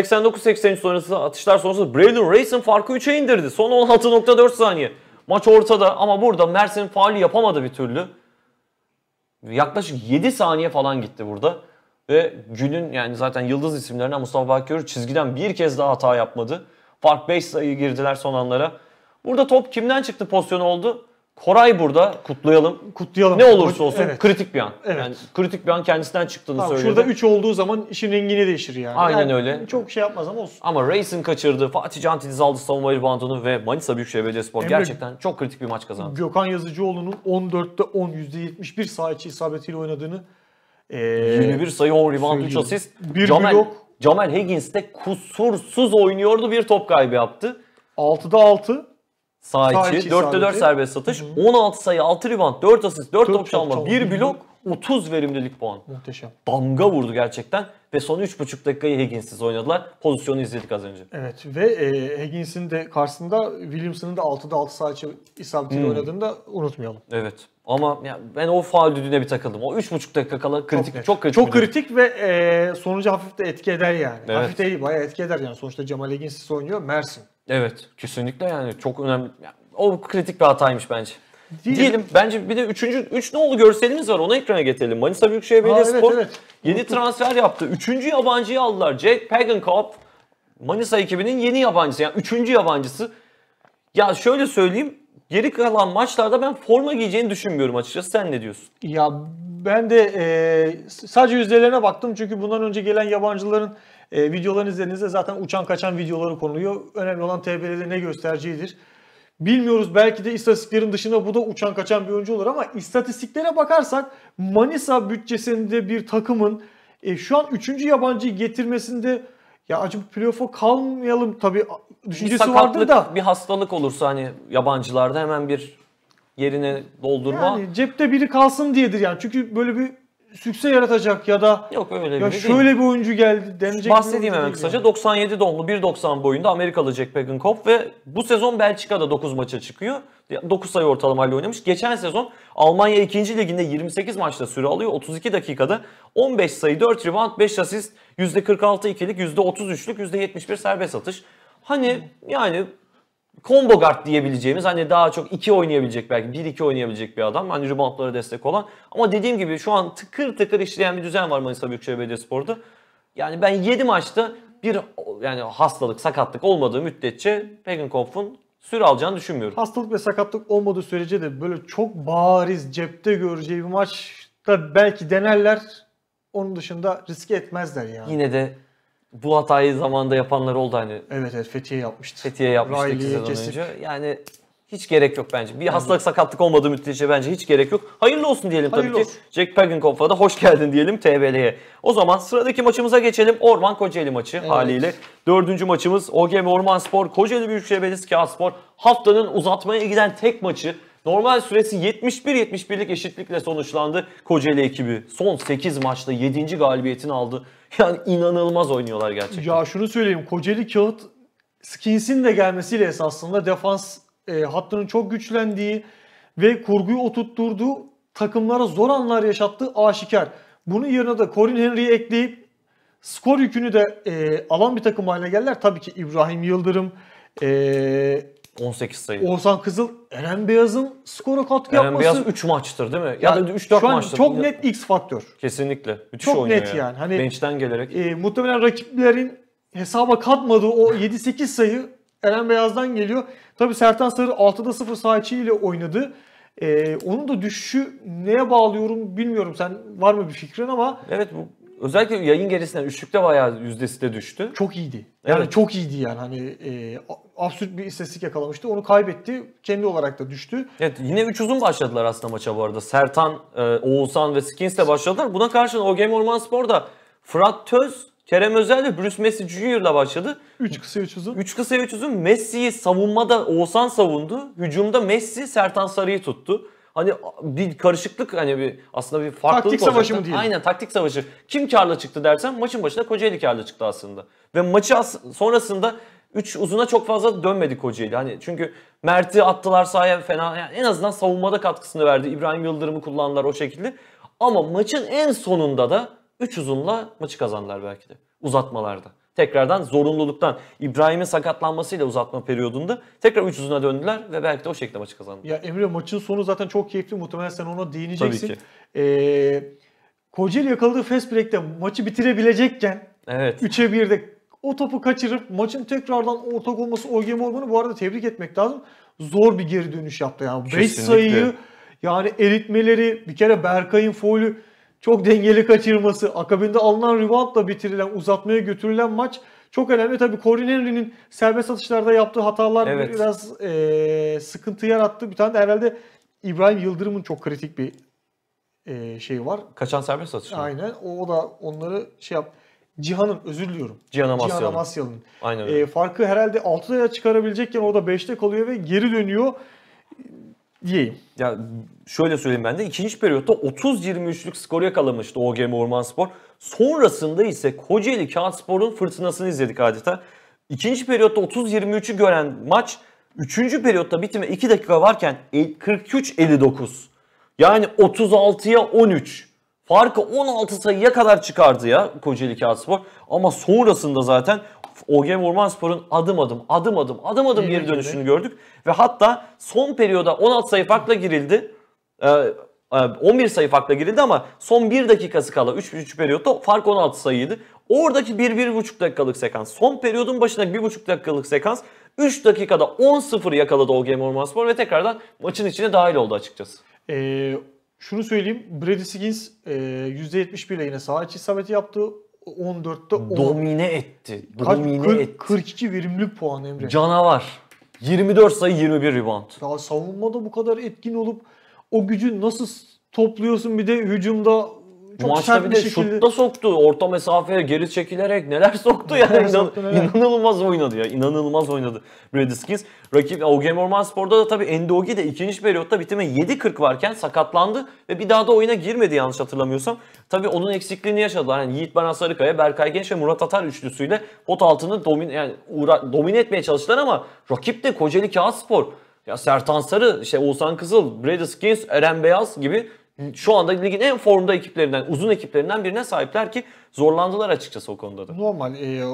89-83 sonrası atışlar sonrası Braylon Rayson farkı 3'e indirdi. Son 16.4 saniye. Maç ortada ama burada Mersin faali yapamadı bir türlü. Yaklaşık 7 saniye falan gitti burada. Ve günün yani zaten yıldız isimlerine Mustafa Bakıyor çizgiden bir kez daha hata yapmadı. Fark 5 sayı girdiler son anlara. Burada top kimden çıktı pozisyonu oldu? Koray burada kutlayalım. Kutlayalım. Ne olursa olsun evet. kritik bir an. Evet. Yani kritik bir an kendisinden çıktığını tamam, söyledi. Şurada 3 olduğu zaman işin rengini değişir yani. Aynen yani öyle. Çok şey yapmaz ama olsun. Ama Racing kaçırdı, Fatih Can Titiz aldı savunma ribantonu ve Manisa Büyükşehir Belediyespor gerçekten çok kritik bir maç kazandı. Gökhan Yazıcıoğlu'nun 14'te 10 %71 sağ içi isabetiyle oynadığını ee, 21 sayı 10 rebound 3 asist. Bir Camel, blok. Camel Higgins de kusursuz oynuyordu bir top kaybı yaptı. 6'da 6. Sağ, sağ içi, 4'te 4 serbest satış, Hı. 16 sayı, 6 rebound, 4 asist, 4, 4 top çalma, 1 blok, 30 verimlilik puan. Muhteşem. Damga vurdu gerçekten ve son 3,5 dakikayı Higgins'siz oynadılar. Pozisyonu izledik az önce. Evet ve e, Higgins'in de karşısında Williamson'ın da 6'da 6 sağ içi isabetiyle hmm. oynadığını da unutmayalım. Evet. Ama ya ben o faal düdüğüne bir takıldım. O 3,5 dakika kala kritik, çok, çok kritik. Çok kritik ve e, sonucu hafif de etki eder yani. Evet. Hafif değil bayağı etki eder yani. Sonuçta Cemal Higgins'siz oynuyor Mersin. Evet kesinlikle yani çok önemli. O kritik bir hataymış bence. Değil. Diyelim bence bir de üçüncü, üç nolu görselimiz var onu ekrana getirelim. Manisa Büyükşehir Belediyespor evet, evet. yeni transfer yaptı. Üçüncü yabancıyı aldılar. Jack Pagenkop Manisa ekibinin yeni yabancısı yani üçüncü yabancısı. Ya şöyle söyleyeyim geri kalan maçlarda ben forma giyeceğini düşünmüyorum açıkçası. Sen ne diyorsun? Ya ben de e, sadece yüzdelerine baktım çünkü bundan önce gelen yabancıların e, videoları izlediğinizde zaten uçan kaçan videoları konuluyor. Önemli olan TBL'de ne göstereceğidir. Bilmiyoruz belki de istatistiklerin dışında bu da uçan kaçan bir oyuncu olur ama istatistiklere bakarsak Manisa bütçesinde bir takımın e, şu an 3. yabancıyı getirmesinde ya acaba playoff'a kalmayalım tabi düşüncesi sakatlık, vardır da. Bir hastalık olursa hani yabancılarda hemen bir yerine doldurma. Yani cepte biri kalsın diyedir yani. Çünkü böyle bir sükse yaratacak ya da Yok öyle ya şöyle değil. bir oyuncu geldi denecek. Bahsedeyim hemen kısaca. Yani. 97 doğumlu 1.90 boyunda Amerikalı Jack Peckinpah ve bu sezon Belçika'da 9 maça çıkıyor. 9 sayı ortalamayla oynamış. Geçen sezon Almanya 2. liginde 28 maçta süre alıyor. 32 dakikada 15 sayı, 4 rebound, 5 asist, %46 ikilik, %33'lük, %71 serbest atış. Hani yani combo guard diyebileceğimiz hani daha çok 2 oynayabilecek belki 1-2 oynayabilecek bir adam. Hani reboundlara destek olan. Ama dediğim gibi şu an tıkır tıkır işleyen bir düzen var Manisa Büyükşehir Belediyespor'da. Yani ben 7 maçta bir yani hastalık, sakatlık olmadığı müddetçe Pegenkoff'un süre alacağını düşünmüyorum. Hastalık ve sakatlık olmadığı sürece de böyle çok bariz cepte göreceği bir maçta belki denerler. Onun dışında riske etmezler yani. Yine de bu hatayı zamanda yapanlar oldu hani. Evet evet Fethiye yapmıştı. Fethiye yapmıştı Riley'yi 8 sezon önce. Yani hiç gerek yok bence. Bir hastalık sakatlık olmadığı müddetçe bence hiç gerek yok. Hayırlı olsun diyelim Hayırlı tabii olsun. ki. Jack Pagankoff'a da hoş geldin diyelim TBL'ye. O zaman sıradaki maçımıza geçelim. Orman Kocaeli maçı haliyle. Dördüncü maçımız OGM Orman Spor, Kocaeli Büyükşehir Belediyesi Spor Haftanın uzatmaya giden tek maçı. Normal süresi 71-71'lik eşitlikle sonuçlandı. Kocaeli ekibi son 8 maçta 7. galibiyetini aldı. Yani inanılmaz oynuyorlar gerçekten. Ya şunu söyleyeyim. Kocaeli kağıt Skins'in de gelmesiyle esasında defans e, hattının çok güçlendiği ve kurguyu oturtturduğu takımlara zor anlar yaşattığı aşikar. Bunun yerine de Corin Henry'i ekleyip skor yükünü de e, alan bir takım haline geldiler. Tabii ki İbrahim Yıldırım, e, 18 sayı. Oğuzhan Kızıl, Eren Beyaz'ın skora katkı Eren yapması. Eren Beyaz 3 maçtır değil mi? Ya yani, da 3-4 maçtır. Çok net X faktör. Kesinlikle. Müthiş çok oynuyor net yani. yani. Hani, Bençten gelerek. E, muhtemelen rakiplerin hesaba katmadığı o 7-8 sayı Eren Beyaz'dan geliyor. Tabii Sertan Sarı 6'da 0 sahiçi ile oynadı. Ee, onun da düşüşü neye bağlıyorum bilmiyorum. Sen var mı bir fikrin ama Evet bu Özellikle yayın gerisinden üçlükte bayağı yüzdesi de düştü. Çok iyiydi. Yani evet. çok iyiydi yani. Hani e, absürt bir istatistik yakalamıştı. Onu kaybetti. Kendi olarak da düştü. Evet yine 3 uzun başladılar aslında maça bu arada. Sertan, e, Oğuzhan ve Skins de başladılar. Buna karşın o Orman Spor da Fırat Töz, Kerem Özel ve Bruce Messi Junior'la başladı. 3 kısa 3 uzun. 3 kısa 3 uzun. Messi'yi savunmada Oğuzhan savundu. Hücumda Messi, Sertan Sarı'yı tuttu hani bir karışıklık hani bir aslında bir farklılık Taktik olacaktı. savaşı mı diyelim? Aynen taktik savaşı. Kim karla çıktı dersen maçın başında Kocaeli karla çıktı aslında. Ve maçı as- sonrasında 3 uzuna çok fazla dönmedi Kocaeli. Hani çünkü Mert'i attılar sahaya fena. Yani en azından savunmada katkısını verdi. İbrahim Yıldırım'ı kullandılar o şekilde. Ama maçın en sonunda da 3 uzunla maçı kazandılar belki de uzatmalarda tekrardan zorunluluktan İbrahim'in sakatlanmasıyla uzatma periyodunda tekrar 300'üne döndüler ve belki de o şekilde maçı kazandı. Ya Emre maçın sonu zaten çok keyifli. Muhtemelen sen ona değineceksin. Tabii ki. Ee, Kocaeli yakaladığı fast break'te maçı bitirebilecekken evet. 3'e 1'de o topu kaçırıp maçın tekrardan ortak olması Oge Morgan'ı bu arada tebrik etmek lazım. Zor bir geri dönüş yaptı yani. 5 sayıyı yani eritmeleri bir kere Berkay'ın foul'ü çok dengeli kaçırması, akabinde alınan rivantla bitirilen, uzatmaya götürülen maç çok önemli. Tabii Corin Henry'nin serbest atışlarda yaptığı hatalar evet. biraz e, sıkıntı yarattı. Bir tane de herhalde İbrahim Yıldırım'ın çok kritik bir e, şeyi var. Kaçan serbest atışı. Aynen. O, da onları şey yap. Cihan'ın özür diliyorum. Cihan Amasyalı'nın. Cihan Amasyalı'nın. Aynen e, öyle. E, farkı herhalde 6'da çıkarabilecekken orada 5'te kalıyor ve geri dönüyor diyeyim. Ya şöyle söyleyeyim ben de ikinci periyotta 30-23'lük skoru yakalamıştı OGM Spor. Sonrasında ise Kocaeli Kağıtspor'un fırtınasını izledik adeta. İkinci periyotta 30-23'ü gören maç 3. periyotta bitime 2 dakika varken 43-59. Yani 36'ya 13. Farkı 16 sayıya kadar çıkardı ya Kocaeli Kağıtspor. Ama sonrasında zaten OG Ormanspor'un adım adım adım adım adım adım geri dönüşünü gördük. Ve hatta son periyoda 16 sayı farkla girildi. Ee, 11 e, sayı farkla girildi ama son 1 dakikası kala 3-3 periyotta fark 16 sayıydı. Oradaki 1-1,5 dakikalık sekans, son periyodun başına 1,5 dakikalık sekans 3 dakikada 10-0 yakaladı o Game Ormanspor ve tekrardan maçın içine dahil oldu açıkçası. Ee, şunu söyleyeyim, Brady Siggins e, %71 ile yine sağ içi isabeti yaptı. 14'te 10. Domine etti. Kaç? Domine 40, etti. 42 verimli puan Emre. Canavar. 24 sayı 21 rebound. Ya savunmada bu kadar etkin olup o gücü nasıl topluyorsun bir de hücumda çok Maçta bir de şekilde... şutta soktu. Orta mesafeye geri çekilerek neler soktu yani. Neler soktu, İnanılmaz oynadı ya. İnanılmaz oynadı Redskins. Rakip Oge Orman Spor'da da tabii Endogi de ikinci periyotta bitime 7.40 varken sakatlandı ve bir daha da oyuna girmedi yanlış hatırlamıyorsam. Tabii onun eksikliğini yaşadılar. Yani Yiğit Baran Sarıkaya, Berkay Genç ve Murat Atar üçlüsüyle pot altını domin, yani uğra, domine etmeye çalıştılar ama rakip de Kocaeli Kağıtspor. Ya Sertan Sarı, işte Oğuzhan Kızıl, Brady Eren Beyaz gibi şu anda ligin en formda ekiplerinden, uzun ekiplerinden birine sahipler ki zorlandılar açıkçası o konuda da. Normal. E,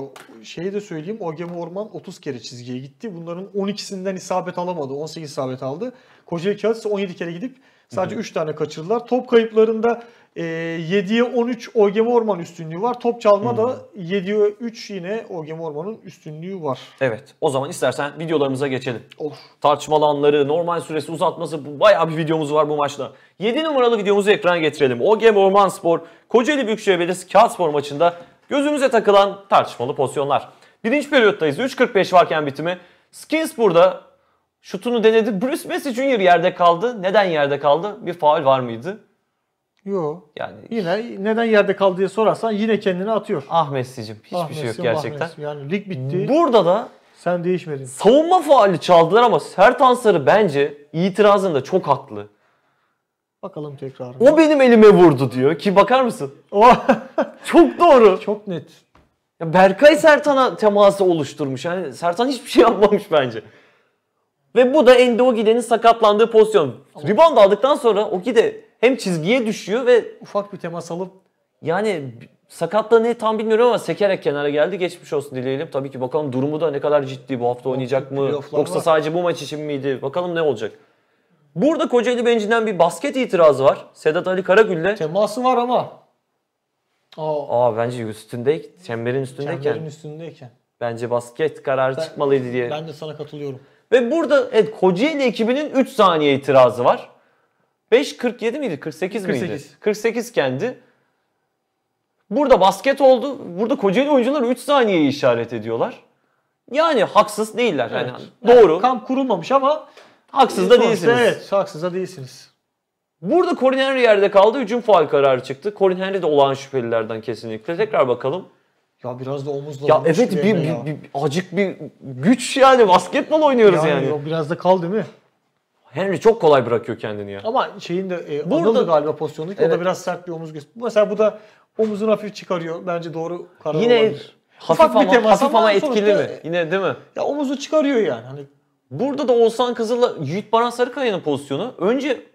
şeyi de söyleyeyim. Ogem Orman 30 kere çizgiye gitti. Bunların 12'sinden isabet alamadı. 18 isabet aldı. Kocaeli Kağıt ise 17 kere gidip sadece hı 3 tane kaçırdılar. Top kayıplarında e, ee, 7'ye 13 OGM Orman üstünlüğü var. Top çalma da 7'ye hmm. 3 yine OGM Orman'ın üstünlüğü var. Evet. O zaman istersen videolarımıza geçelim. Olur. Tartışmalı anları, normal süresi uzatması bu- bayağı bir videomuz var bu maçla. 7 numaralı videomuzu ekrana getirelim. OGM Orman Spor, Kocaeli Büyükşehir Belediyesi spor maçında gözümüze takılan tartışmalı pozisyonlar. Birinci periyottayız. 3.45 varken bitimi. Skins burada şutunu denedi. Bruce Messi Junior yerde kaldı. Neden yerde kaldı? Bir faul var mıydı? Yok. Yani yine neden yerde kaldı diye sorarsan yine kendini atıyor. Ah Messi'cim hiçbir ah, şey yok gerçekten. Messi. Yani lig bitti. Burada da sen değişmedin. Savunma faali çaldılar ama Sertan Sarı bence itirazında çok haklı. Bakalım tekrar. O benim elime vurdu diyor ki bakar mısın? çok doğru. Çok net. Ya Berkay Sertan'a teması oluşturmuş. Yani Sertan hiçbir şey yapmamış bence. Ve bu da Endo gidenin sakatlandığı pozisyon. Rebound aldıktan sonra o gide hem çizgiye düşüyor ve ufak bir temas alıp yani sakatlığı ne tam bilmiyorum ama sekerek kenara geldi. Geçmiş olsun dileyelim. Tabii ki bakalım durumu da ne kadar ciddi bu hafta oynayacak mı? Yoksa var. sadece bu maç için miydi? Bakalım ne olacak. Burada Kocaeli Benci'den bir basket itirazı var. Sedat Ali Karagül'le. Teması var ama. Aa, Aa bence üstünde, çemberin üstündeyken. Çemberin üstündeyken. Bence basket kararı ben, çıkmalıydı diye. Ben de sana katılıyorum. Ve burada evet, Kocaeli ekibinin 3 saniye itirazı var. 5.47 miydi? 48, 48 miydi? 48 kendi. Burada basket oldu. Burada Kocaeli oyuncular 3 saniyeyi işaret ediyorlar. Yani haksız değiller. Evet. Yani doğru. Yani kamp kurulmamış ama haksız da değilsiniz. Evet, haksız da değilsiniz. Burada Corin Henry yerde kaldı. Hücum faal kararı çıktı. Corin Henry de olağan şüphelilerden kesinlikle. Tekrar bakalım. Ya biraz da omuzla Ya evet bir, bir, bir, acık bir güç yani basketbol oynuyoruz yani. yani. O biraz da kaldı değil mi? Henry çok kolay bırakıyor kendini ya. Ama şeyin de e, Burada, galiba pozisyonu. Evet. O da biraz sert bir omuz gösteriyor. Mesela bu da omuzunu hafif çıkarıyor. Bence doğru karar Yine olabilir. Hafif Ufak ama, bir temas hafif ama etkili sonuçta, mi? Yine değil mi? Ya omuzu çıkarıyor yani. Hani Burada da Oğuzhan Kızıl'la Yiğit Baran Sarıkaya'nın pozisyonu. Önce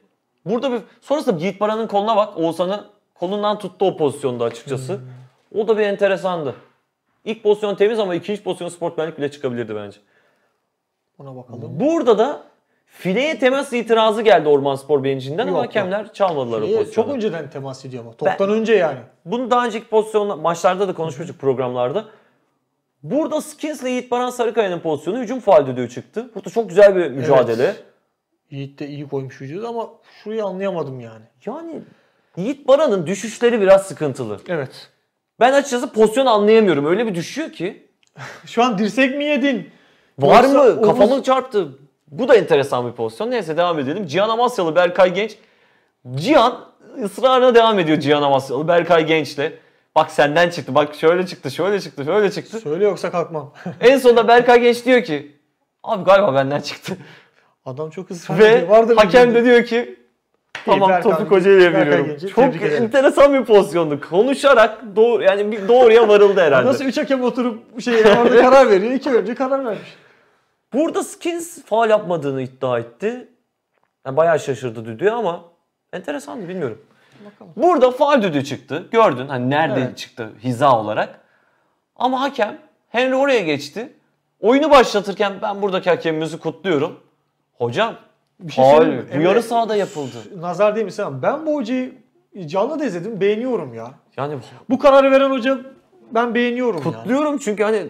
burada bir sonrasında Yiğit Baran'ın koluna bak. Oğuzhan'ı kolundan tuttu o pozisyonda açıkçası. Hmm. O da bir enteresandı. İlk pozisyon temiz ama ikinci pozisyon sportmenlik bile çıkabilirdi bence. Buna bakalım. Burada da Fileye temas itirazı geldi Orman Spor bencinden ama hakemler çalmadılar o pozisyonu. Çok önceden temas ediyor ama. Toptan önce yani. Bunu daha önceki pozisyonla maçlarda da konuşmuştuk programlarda. Burada Skins ile Yiğit Baran Sarıkaya'nın pozisyonu hücum faal düdüğü çıktı. Burada çok güzel bir mücadele. Yiğit de iyi koymuş vücudu ama şurayı anlayamadım yani. Yani Yiğit Baran'ın düşüşleri biraz sıkıntılı. Evet. Ben açıkçası pozisyonu anlayamıyorum. Öyle bir düşüyor ki. Şu an dirsek mi yedin? Var Yoksa mı? omuz- Kafamı çarptı. Bu da enteresan bir pozisyon. Neyse devam edelim. Cihan Amasyalı, Berkay Genç. Cihan ısrarına devam ediyor Cihan Amasyalı, Berkay Genç'le. Bak senden çıktı, bak şöyle çıktı, şöyle çıktı, şöyle çıktı. Söyle yoksa kalkmam. en sonunda Berkay Genç diyor ki, abi galiba benden çıktı. Adam çok ısrarlı. Ve Vardır hakem de diyor ki, tamam Berkan, topu Kocaeli'ye veriyorum. Çok enteresan bir pozisyondu. Konuşarak doğru yani bir doğruya varıldı herhalde. Nasıl üç hakem oturup şey orada karar veriyor. İki önce karar vermiş. Burada Skins faal yapmadığını iddia etti. Yani bayağı şaşırdı düdüğü ama enteresandı bilmiyorum. Bakalım. Burada faal düdüğü çıktı. Gördün hani nerede evet. çıktı hiza olarak. Ama hakem Henry oraya geçti. Oyunu başlatırken ben buradaki hakemimizi kutluyorum. Hocam bir şey faal bu evet. yarı sahada yapıldı. Nazar değil mi sen? Ben bu hocayı canlı da izledim beğeniyorum ya. Yani bu kararı veren hoca ben beğeniyorum Kutluyorum yani. çünkü hani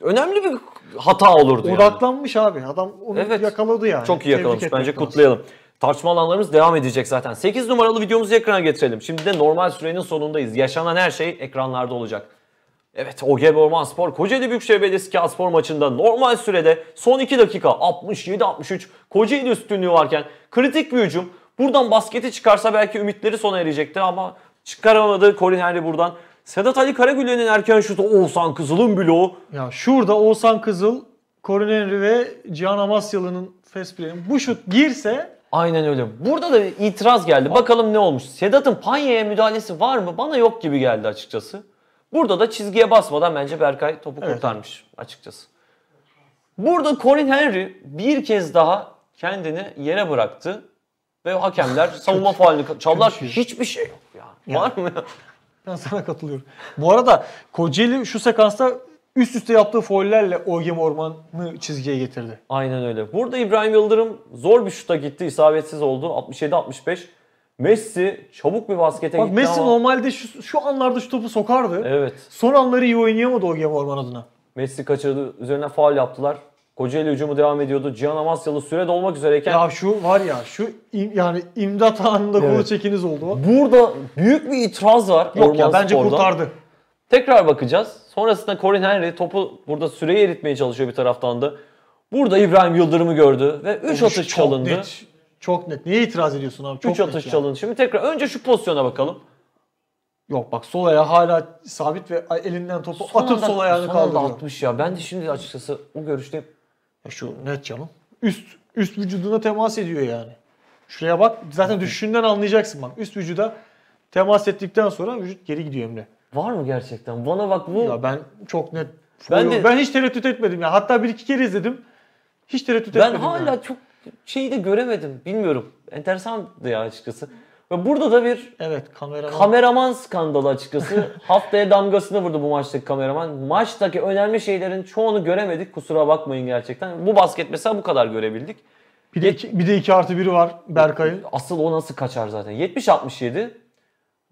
önemli bir hata olurdu yani. abi. Adam onu evet. yakaladı yani. Çok iyi yakalamış. Bence kutlayalım. Lazım. Tartışma alanlarımız devam edecek zaten. 8 numaralı videomuzu ekrana getirelim. Şimdi de normal sürenin sonundayız. Yaşanan her şey ekranlarda olacak. Evet OGB Orman Spor Kocaeli Büyükşehir Belediyesi Spor maçında normal sürede son 2 dakika 67-63 Kocaeli üstünlüğü varken kritik bir hücum. Buradan basketi çıkarsa belki ümitleri sona erecekti ama çıkaramadı Colin Henry buradan. Sedat Ali Karagülen'in erken şutu Oğuzhan Kızıl'ın bloğu. Ya şurada Oğuzhan Kızıl, Corin Henry ve Cihan Amasyalı'nın fast play'in bu şut girse Aynen öyle. Burada da bir itiraz geldi. Bak. Bakalım ne olmuş. Sedat'ın Panya'ya müdahalesi var mı? Bana yok gibi geldi açıkçası. Burada da çizgiye basmadan bence Berkay topu evet. kurtarmış açıkçası. Burada Corin Henry bir kez daha kendini yere bıraktı ve hakemler savunma faulünü çaldılar. Hiçbir şey yok ya. Yani. Var mı? ya? Ben sana katılıyorum. Bu arada Kocaeli şu sekansta üst üste yaptığı foillerle Oyem Orman'ı çizgiye getirdi. Aynen öyle. Burada İbrahim Yıldırım zor bir şuta gitti. isabetsiz oldu. 67-65. Messi çabuk bir baskete Bak, gitti Messi ama... normalde şu, şu anlarda şu topu sokardı. Evet. Son anları iyi oynayamadı Oyem Orman adına. Messi kaçırdı. Üzerine faal yaptılar. Kocaeli hücumu devam ediyordu. Cihan Amasyalı süre dolmak üzereyken... Ya şu var ya şu im, yani imdat anında evet. kolu çekiniz oldu. Burada büyük bir itiraz var. Yok Orman ya bence Spor'dan. kurtardı. Tekrar bakacağız. Sonrasında Corin Henry topu burada süreyi eritmeye çalışıyor bir taraftan da. Burada İbrahim Yıldırım'ı gördü ve 3 atış çok çalındı. Net, çok net. Niye itiraz ediyorsun abi? 3 atış yani. çalındı. Şimdi tekrar önce şu pozisyona bakalım. Yok bak sol ayağı hala sabit ve elinden topu son atıp anda, sol ayağını kaldırıyor. Son atmış ya. Ben de şimdi açıkçası o görüşte e şu net canım. Üst üst vücuduna temas ediyor yani. Şuraya bak. Zaten düşüşünden anlayacaksın bak. Üst vücuda temas ettikten sonra vücut geri gidiyor Emre. Var mı gerçekten? Bana bak bu. Ya ben çok net. Ben, de, ben hiç tereddüt etmedim ya. Hatta bir iki kere izledim. Hiç tereddüt ben etmedim. Ben hala yani. çok şeyi de göremedim. Bilmiyorum. Enteresandı ya açıkçası. Ve burada da bir evet kameraman, kameraman skandalı açıkçası. Haftaya damgasını vurdu bu maçtaki kameraman. Maçtaki önemli şeylerin çoğunu göremedik. Kusura bakmayın gerçekten. Bu basket mesela bu kadar görebildik. Bir de, iki, bir de 2 artı 1 var Berkay'ın. Asıl o nasıl kaçar zaten. 70-67.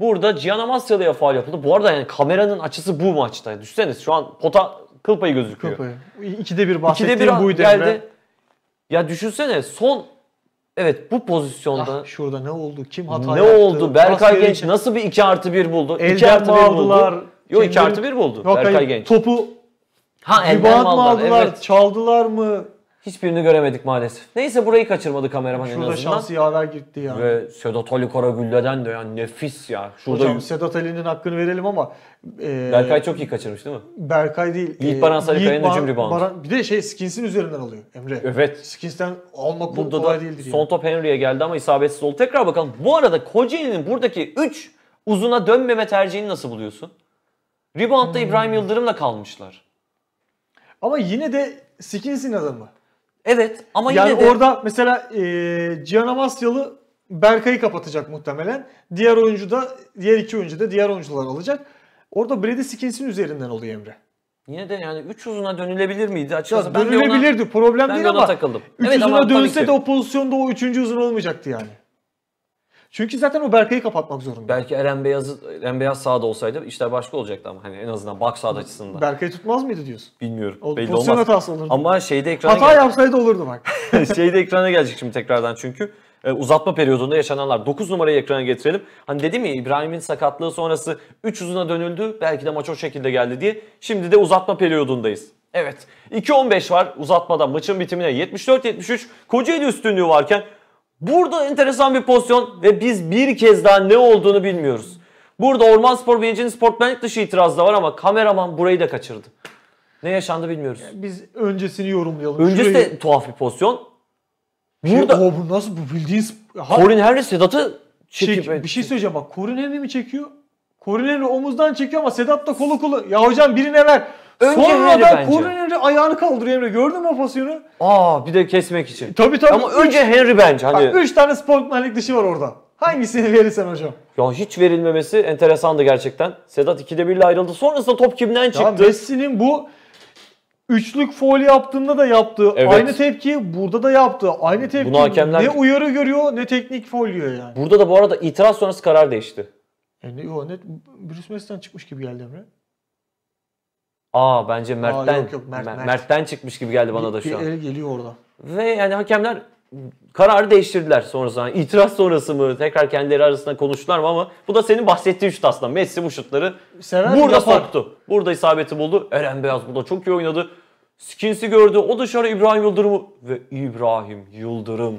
Burada Cihan Amasyalı'ya faal yapıldı. Bu arada yani kameranın açısı bu maçta. Düşünseniz şu an pota kıl payı gözüküyor. Kıl payı. 2'de 1 bahsettiğim bir buydu geldi. Ya düşünsene son Evet bu pozisyonda ah, şurada ne oldu? Kim hata ne yaptı? Ne oldu? Berkay Genç için. nasıl bir 2 artı 1 buldu? Elden 2 artı 1 aldılar? buldu. Yok 2 artı 1 buldu Berkay Genç. Topu ha, mi aldılar? Evet. Çaldılar mı? Hiçbirini göremedik maalesef. Neyse burayı kaçırmadı kameraman Şurada en azından. Şurada şansı yaver gitti yani. Ve Sedat Ali Karagül'den de yani nefis ya. Şurada Hocam Sedat Ali'nin hakkını verelim ama... E, Berkay çok iyi kaçırmış değil mi? Berkay değil. Yiğit e, Baran Sarıkaya'nın hücum reboundu. Bir de şey Skins'in üzerinden alıyor Emre. Evet. Skins'ten almak Burada kolay değildir. Son yani. top Henry'e geldi ama isabetsiz oldu. Tekrar bakalım. Bu arada Kocaeli'nin buradaki 3 uzuna dönmeme tercihini nasıl buluyorsun? Rebound'da hmm. İbrahim Yıldırım'la kalmışlar. Ama yine de Skins'in adamı. Evet ama yani yine de... orada mesela e, Cihan Amasyalı Berkay'ı kapatacak muhtemelen. Diğer oyuncu da diğer iki oyuncu da diğer oyuncular alacak. Orada Brady skinsin üzerinden oluyor Emre. Yine de yani 3 uzuna dönülebilir miydi? Açıkçası ya, ben dönülebilirdi. De ona, problem ben değil de ona ama takıldım. 3 evet, uzuna dönülse de o pozisyonda o 3. uzun olmayacaktı yani. Çünkü zaten o Berkay'ı kapatmak zorunda. Belki Eren Beyaz, Eren Beyaz sağda olsaydı işler başka olacaktı ama hani en azından bak sağda açısından. Berkay'ı tutmaz mıydı diyorsun? Bilmiyorum. O, belli pozisyon olmaz. hatası olurdu. Ama şeyde ekrana... Hata gel- yapsaydı olurdu bak. şeyde ekrana gelecek şimdi tekrardan çünkü. E, uzatma periyodunda yaşananlar. 9 numarayı ekrana getirelim. Hani dedi mi İbrahim'in sakatlığı sonrası 3 uzuna dönüldü. Belki de maç o şekilde geldi diye. Şimdi de uzatma periyodundayız. Evet 2.15 var uzatmada maçın bitimine 74-73 Kocaeli üstünlüğü varken Burada enteresan bir pozisyon ve biz bir kez daha ne olduğunu bilmiyoruz. Burada Orman Spor Beyci'nin sportmenlik dışı itirazı da var ama kameraman burayı da kaçırdı. Ne yaşandı bilmiyoruz. Yani biz öncesini yorumlayalım. Öncesi de tuhaf bir pozisyon. Şey, Burada... Şey, o, bu nasıl bu bildiğiniz... Ha... Corin Henry Sedat'ı çekip... Şey, bir şey söyleyeceğim bak Corin Henry mi çekiyor? Corin Henry omuzdan çekiyor ama Sedat da kolu kolu. Ya hocam birine ver. Önce Sonra da bence. ayağını kaldırıyor Emre. Gördün mü o pozisyonu? Aa bir de kesmek için. E, tabii tabii. Ama üç, önce Henry bence. Hani... Bak, üç tane sportmenlik dışı var orada. Hangisini verirsen hocam? Ya hiç verilmemesi enteresandı gerçekten. Sedat 2'de 1 ayrıldı. Sonrasında top kimden çıktı? Ya Messi'nin bu üçlük foul yaptığında da yaptı. Evet. Aynı tepki burada da yaptı. Aynı tepki. Bunu hakemler... Ne uyarı görüyor ne teknik foul yiyor yani. Burada da bu arada itiraz sonrası karar değişti. Yani e, o net Bruce Messi'den çıkmış gibi geldi Emre. Aa bence Mert'ten Aa, yok, yok, Mert, Mert. Mert'ten çıkmış gibi geldi bana bir, da şu bir an. Bir el geliyor orada. Ve yani hakemler kararı değiştirdiler sonrasında. Yani itiraz sonrası mı? Tekrar kendileri arasında konuştular mı ama bu da senin bahsettiğin şut aslında. Messi bu şutları Sever burada yapar. soktu. Burada isabeti buldu. Eren Beyaz burada çok iyi oynadı. Skins'i gördü. O dışarı İbrahim Yıldırım'ı ve İbrahim Yıldırım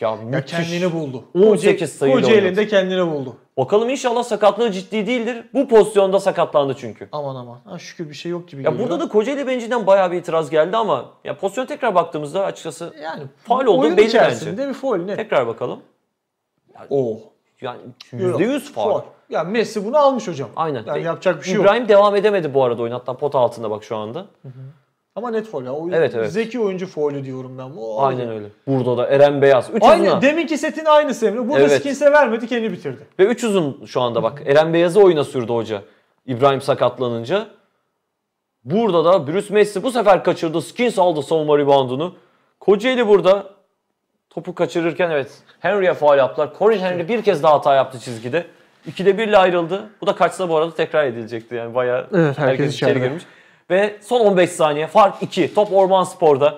ya müthiş. kendini buldu. 18 sayıyla Koca elinde kendini buldu. Bakalım inşallah sakatlığı ciddi değildir. Bu pozisyonda sakatlandı çünkü. Aman aman. Ha, şükür bir şey yok gibi Ya geliyor. burada da Kocaeli bencinden bayağı bir itiraz geldi ama ya pozisyona tekrar baktığımızda açıkçası yani faul olduğu oyun belli içerisinde bir foul ne? tekrar bakalım. Oo. Oh. Yani %100 faul. Faul. Ya Messi bunu almış hocam. Aynen. Yani yapacak bir şey yok. İbrahim devam edemedi bu arada oyun. Hatta pot altında bak şu anda. Ama net foul ya. Oyun, evet, evet. Zeki oyuncu foul'ü diyorum ben. O Aynen öyle. Burada da Eren Beyaz. Üç Aynı, uzuna. deminki setin aynısı Emre. Burada evet. Skins'e vermedi kendi bitirdi. Ve 3 uzun şu anda bak. Eren Beyaz'ı oyuna sürdü hoca. İbrahim sakatlanınca. Burada da Bruce Messi bu sefer kaçırdı. Skins aldı savunma reboundunu. Kocaeli burada topu kaçırırken evet Henry'e faal yaptılar. Corin Henry bir kez daha hata yaptı çizgide. 2'de 1 ayrıldı. Bu da kaçsa bu arada tekrar edilecekti. Yani bayağı evet, herkes, herkes içeri girmiş. Ve son 15 saniye fark 2. Top Orman Spor'da.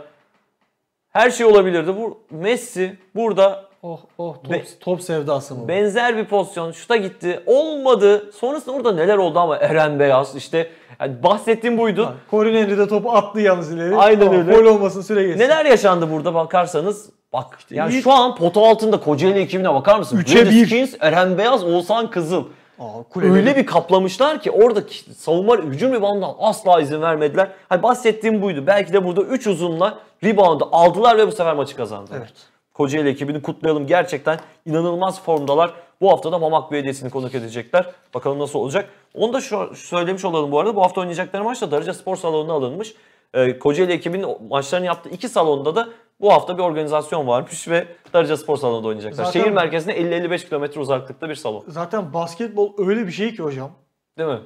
Her şey olabilirdi. Bu Messi burada Oh oh top, Be- top sevdası mı? Benzer bir pozisyon şuta gitti. Olmadı. Sonrasında orada neler oldu ama Eren Beyaz işte yani bahsettiğim buydu. Ha, Corin Henry de topu attı yalnız ileri. Aynen öyle. Gol olmasın süre geçsin. Neler yaşandı burada bakarsanız bak işte yani ilk... şu an pota altında Kocaeli ekibine bakar mısın? 3'e 1. Skins, Eren Beyaz, Oğuzhan Kızıl. Aa, Öyle bir kaplamışlar ki oradaki savunma hücum ribandına asla izin vermediler. Hani bahsettiğim buydu. Belki de burada 3 uzunla ribandı aldılar ve bu sefer maçı kazandılar. Evet. Kocaeli ekibini kutlayalım. Gerçekten inanılmaz formdalar. Bu hafta da Mamak Belediyesi'ni konuk edecekler. Bakalım nasıl olacak. Onu da şu, söylemiş olalım bu arada. Bu hafta oynayacakları maç da Darıca Spor Salonu'na alınmış. Ee, Kocaeli ekibinin maçlarını yaptığı iki salonda da bu hafta bir organizasyon varmış ve Darıca Spor Salonu'nda oynayacaklar. Zaten, Şehir merkezine 50-55 kilometre uzaklıkta bir salon. Zaten basketbol öyle bir şey ki hocam. Değil mi?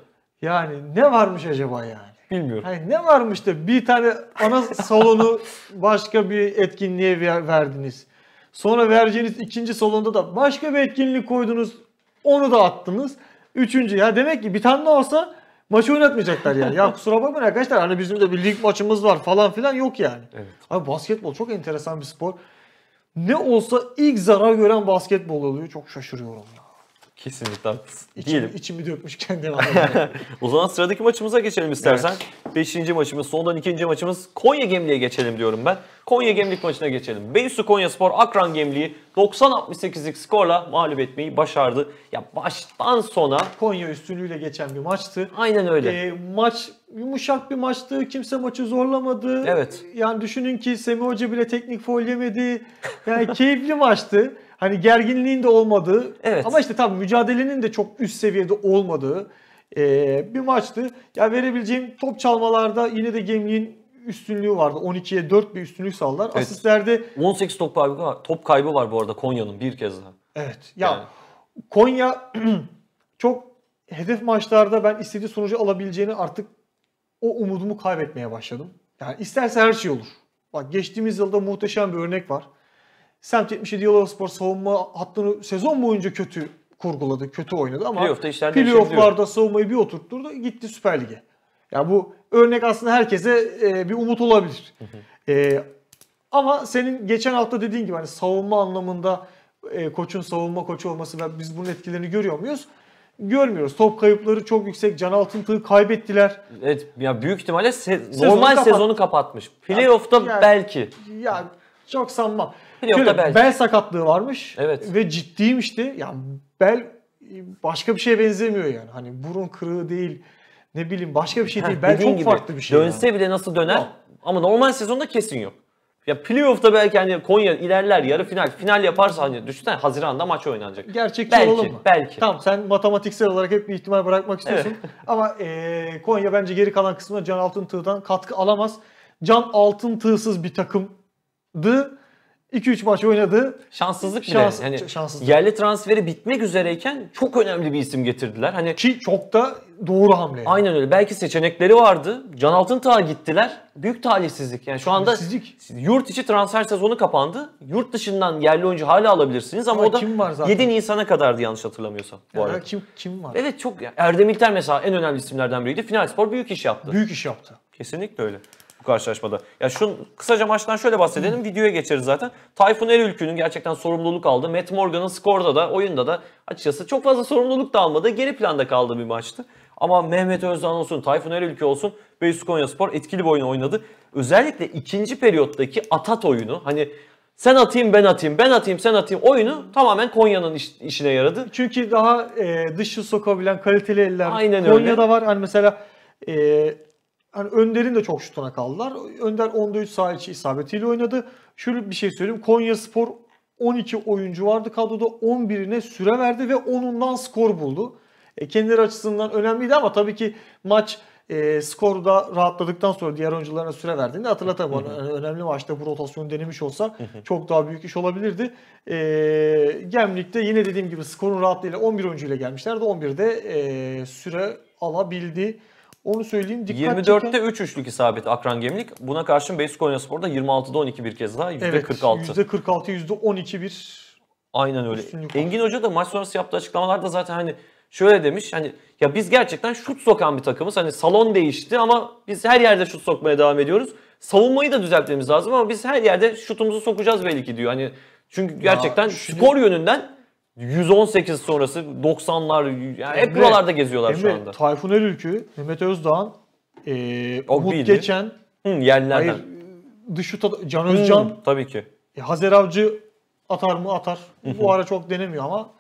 Yani ne varmış acaba yani? Bilmiyorum. Hani ne varmış da bir tane ana salonu başka bir etkinliğe verdiniz. Sonra vereceğiniz ikinci salonda da başka bir etkinlik koydunuz. Onu da attınız. Üçüncü ya demek ki bir tane olsa Maçı oynatmayacaklar yani. ya kusura bakmayın arkadaşlar hani bizim de bir lig maçımız var falan filan yok yani. Evet. Abi basketbol çok enteresan bir spor. Ne olsa ilk zarar gören basketbol oluyor. Çok şaşırıyorum ya. Kesinlikle haklısın. İçim, Diyelim. İçimi dökmüşken devam o zaman sıradaki maçımıza geçelim istersen. Evet. Beşinci maçımız, sondan ikinci maçımız Konya Gemli'ye geçelim diyorum ben. Konya Gemlik maçına geçelim. Beysu Konya Spor Akran Gemli'yi 90-68'lik skorla mağlup etmeyi başardı. Ya baştan sona... Konya üstünlüğüyle geçen bir maçtı. Aynen öyle. E, maç yumuşak bir maçtı. Kimse maçı zorlamadı. Evet. Yani düşünün ki Semih Hoca bile teknik foul yemedi. Yani keyifli maçtı hani gerginliğin de olmadığı evet. ama işte tam mücadelenin de çok üst seviyede olmadığı e, bir maçtı. Ya verebileceğim top çalmalarda yine de gemliğin üstünlüğü vardı. 12'ye 4 bir üstünlük sağlar. Evet. Asistlerde 18 top kaybı var. Top kaybı var bu arada Konya'nın bir kez daha. Evet. Ya yani. Konya çok hedef maçlarda ben istediği sonucu alabileceğini artık o umudumu kaybetmeye başladım. Yani isterse her şey olur. Bak geçtiğimiz yılda muhteşem bir örnek var. Semt 77 Yalova savunma hattını sezon boyunca kötü kurguladı, kötü oynadı ama playoff'ta işler playoff'larda savunmayı bir oturtturdu, gitti Süper Lig'e. Yani bu örnek aslında herkese e, bir umut olabilir. e, ama senin geçen hafta dediğin gibi hani savunma anlamında e, koçun savunma koçu olması ve biz bunun etkilerini görüyor muyuz? Görmüyoruz. Top kayıpları çok yüksek. Can Altıntığı kaybettiler. Evet ya büyük ihtimalle se- sezonu normal kapat- sezonu kapatmış. Playoff'ta yani, belki. Ya çok sanmam. Yok bel. sakatlığı varmış evet. ve ciddiymişti. Yani bel başka bir şeye benzemiyor yani. Hani burun kırığı değil, ne bileyim başka bir şey değil. bel çok gibi, farklı bir şey. Dönse yani. bile nasıl döner? Yok. Ama normal sezonda kesin yok. Ya playoff'ta belki hani Konya ilerler yarı final, final yaparsa hani düşünsene Haziran'da maç oynanacak. Gerçekçi belki, olalım mı? Belki. Tamam sen matematiksel olarak hep bir ihtimal bırakmak istiyorsun. Evet. Ama e, Konya bence geri kalan kısmına Can Altıntığ'dan katkı alamaz. Can Altıntığ'sız bir takımdı. 2-3 maç oynadı. Şanssızlık bile. Şans, yani şanssızlık. Yerli transferi bitmek üzereyken çok önemli bir isim getirdiler. Hani ki çok da doğru hamle. Yani. Aynen öyle. Belki seçenekleri vardı. Can Altıntağ'a gittiler. Büyük talihsizlik. Yani şu anda yurt içi transfer sezonu kapandı. Yurt dışından yerli oyuncu hala alabilirsiniz ama, ama o da kim var zaten? 7 Nisan'a kadardı yanlış hatırlamıyorsam bu yani arada. Kim kim var? Evet çok. Erdem İlter mesela en önemli isimlerden biriydi. Final Spor büyük iş yaptı. Büyük iş yaptı. Kesinlikle öyle karşılaşmada. Ya şu kısaca maçtan şöyle bahsedelim. Videoya geçeriz zaten. Tayfun Erülkü'nün gerçekten sorumluluk aldı. Matt Morgan'ın skorda da oyunda da açıkçası çok fazla sorumluluk da almadı. Geri planda kaldı bir maçtı. Ama Mehmet Özdan olsun, Tayfun Erülkü olsun Beyus Konya Spor etkili bir oyun oynadı. Özellikle ikinci periyottaki atat oyunu hani sen atayım ben atayım ben atayım sen atayım oyunu tamamen Konya'nın iş, işine yaradı. Çünkü daha e, dışı sokabilen kaliteli eller Aynen Konya'da öyle. var. Hani mesela e, hani Önder'in de çok şutuna kaldılar. Önder 10'da 3 sağ içi isabetiyle oynadı. Şöyle bir şey söyleyeyim. Konya Spor 12 oyuncu vardı kadroda 11'ine süre verdi ve 10'undan skor buldu. E, kendileri açısından önemliydi ama tabii ki maç e, skorda rahatladıktan sonra diğer oyuncularına süre verdiğinde hatırlatamam. Yani önemli maçta bu rotasyonu denemiş olsa çok daha büyük iş olabilirdi. E, Gemlik'te yine dediğim gibi skorun rahatlığıyla 11 oyuncuyla gelmişlerdi. 11'de e, süre alabildi. Onu söyleyeyim. Dikkat 24'te çeken... 3 üçlük isabet Akran Gemlik. Buna karşın Beysk Spor'da 26'da 12 bir kez daha %46. Evet, %46, %12 bir Aynen öyle. Engin Hoca da maç sonrası yaptığı açıklamalarda zaten hani şöyle demiş. Hani ya biz gerçekten şut sokan bir takımız. Hani salon değişti ama biz her yerde şut sokmaya devam ediyoruz. Savunmayı da düzeltmemiz lazım ama biz her yerde şutumuzu sokacağız belli ki diyor. Hani çünkü gerçekten ya, şimdi... skor yönünden 118 sonrası 90'lar yani hep buralarda geziyorlar Emre, şu anda. Tayfun Erülkü, Mehmet Özdağ, e, Umut bildi. Geçen, Hı, yerlerden. Hayır, dışı Can Özcan. Hı, tabii ki. E, Hazer Avcı atar mı atar. Bu ara çok denemiyor ama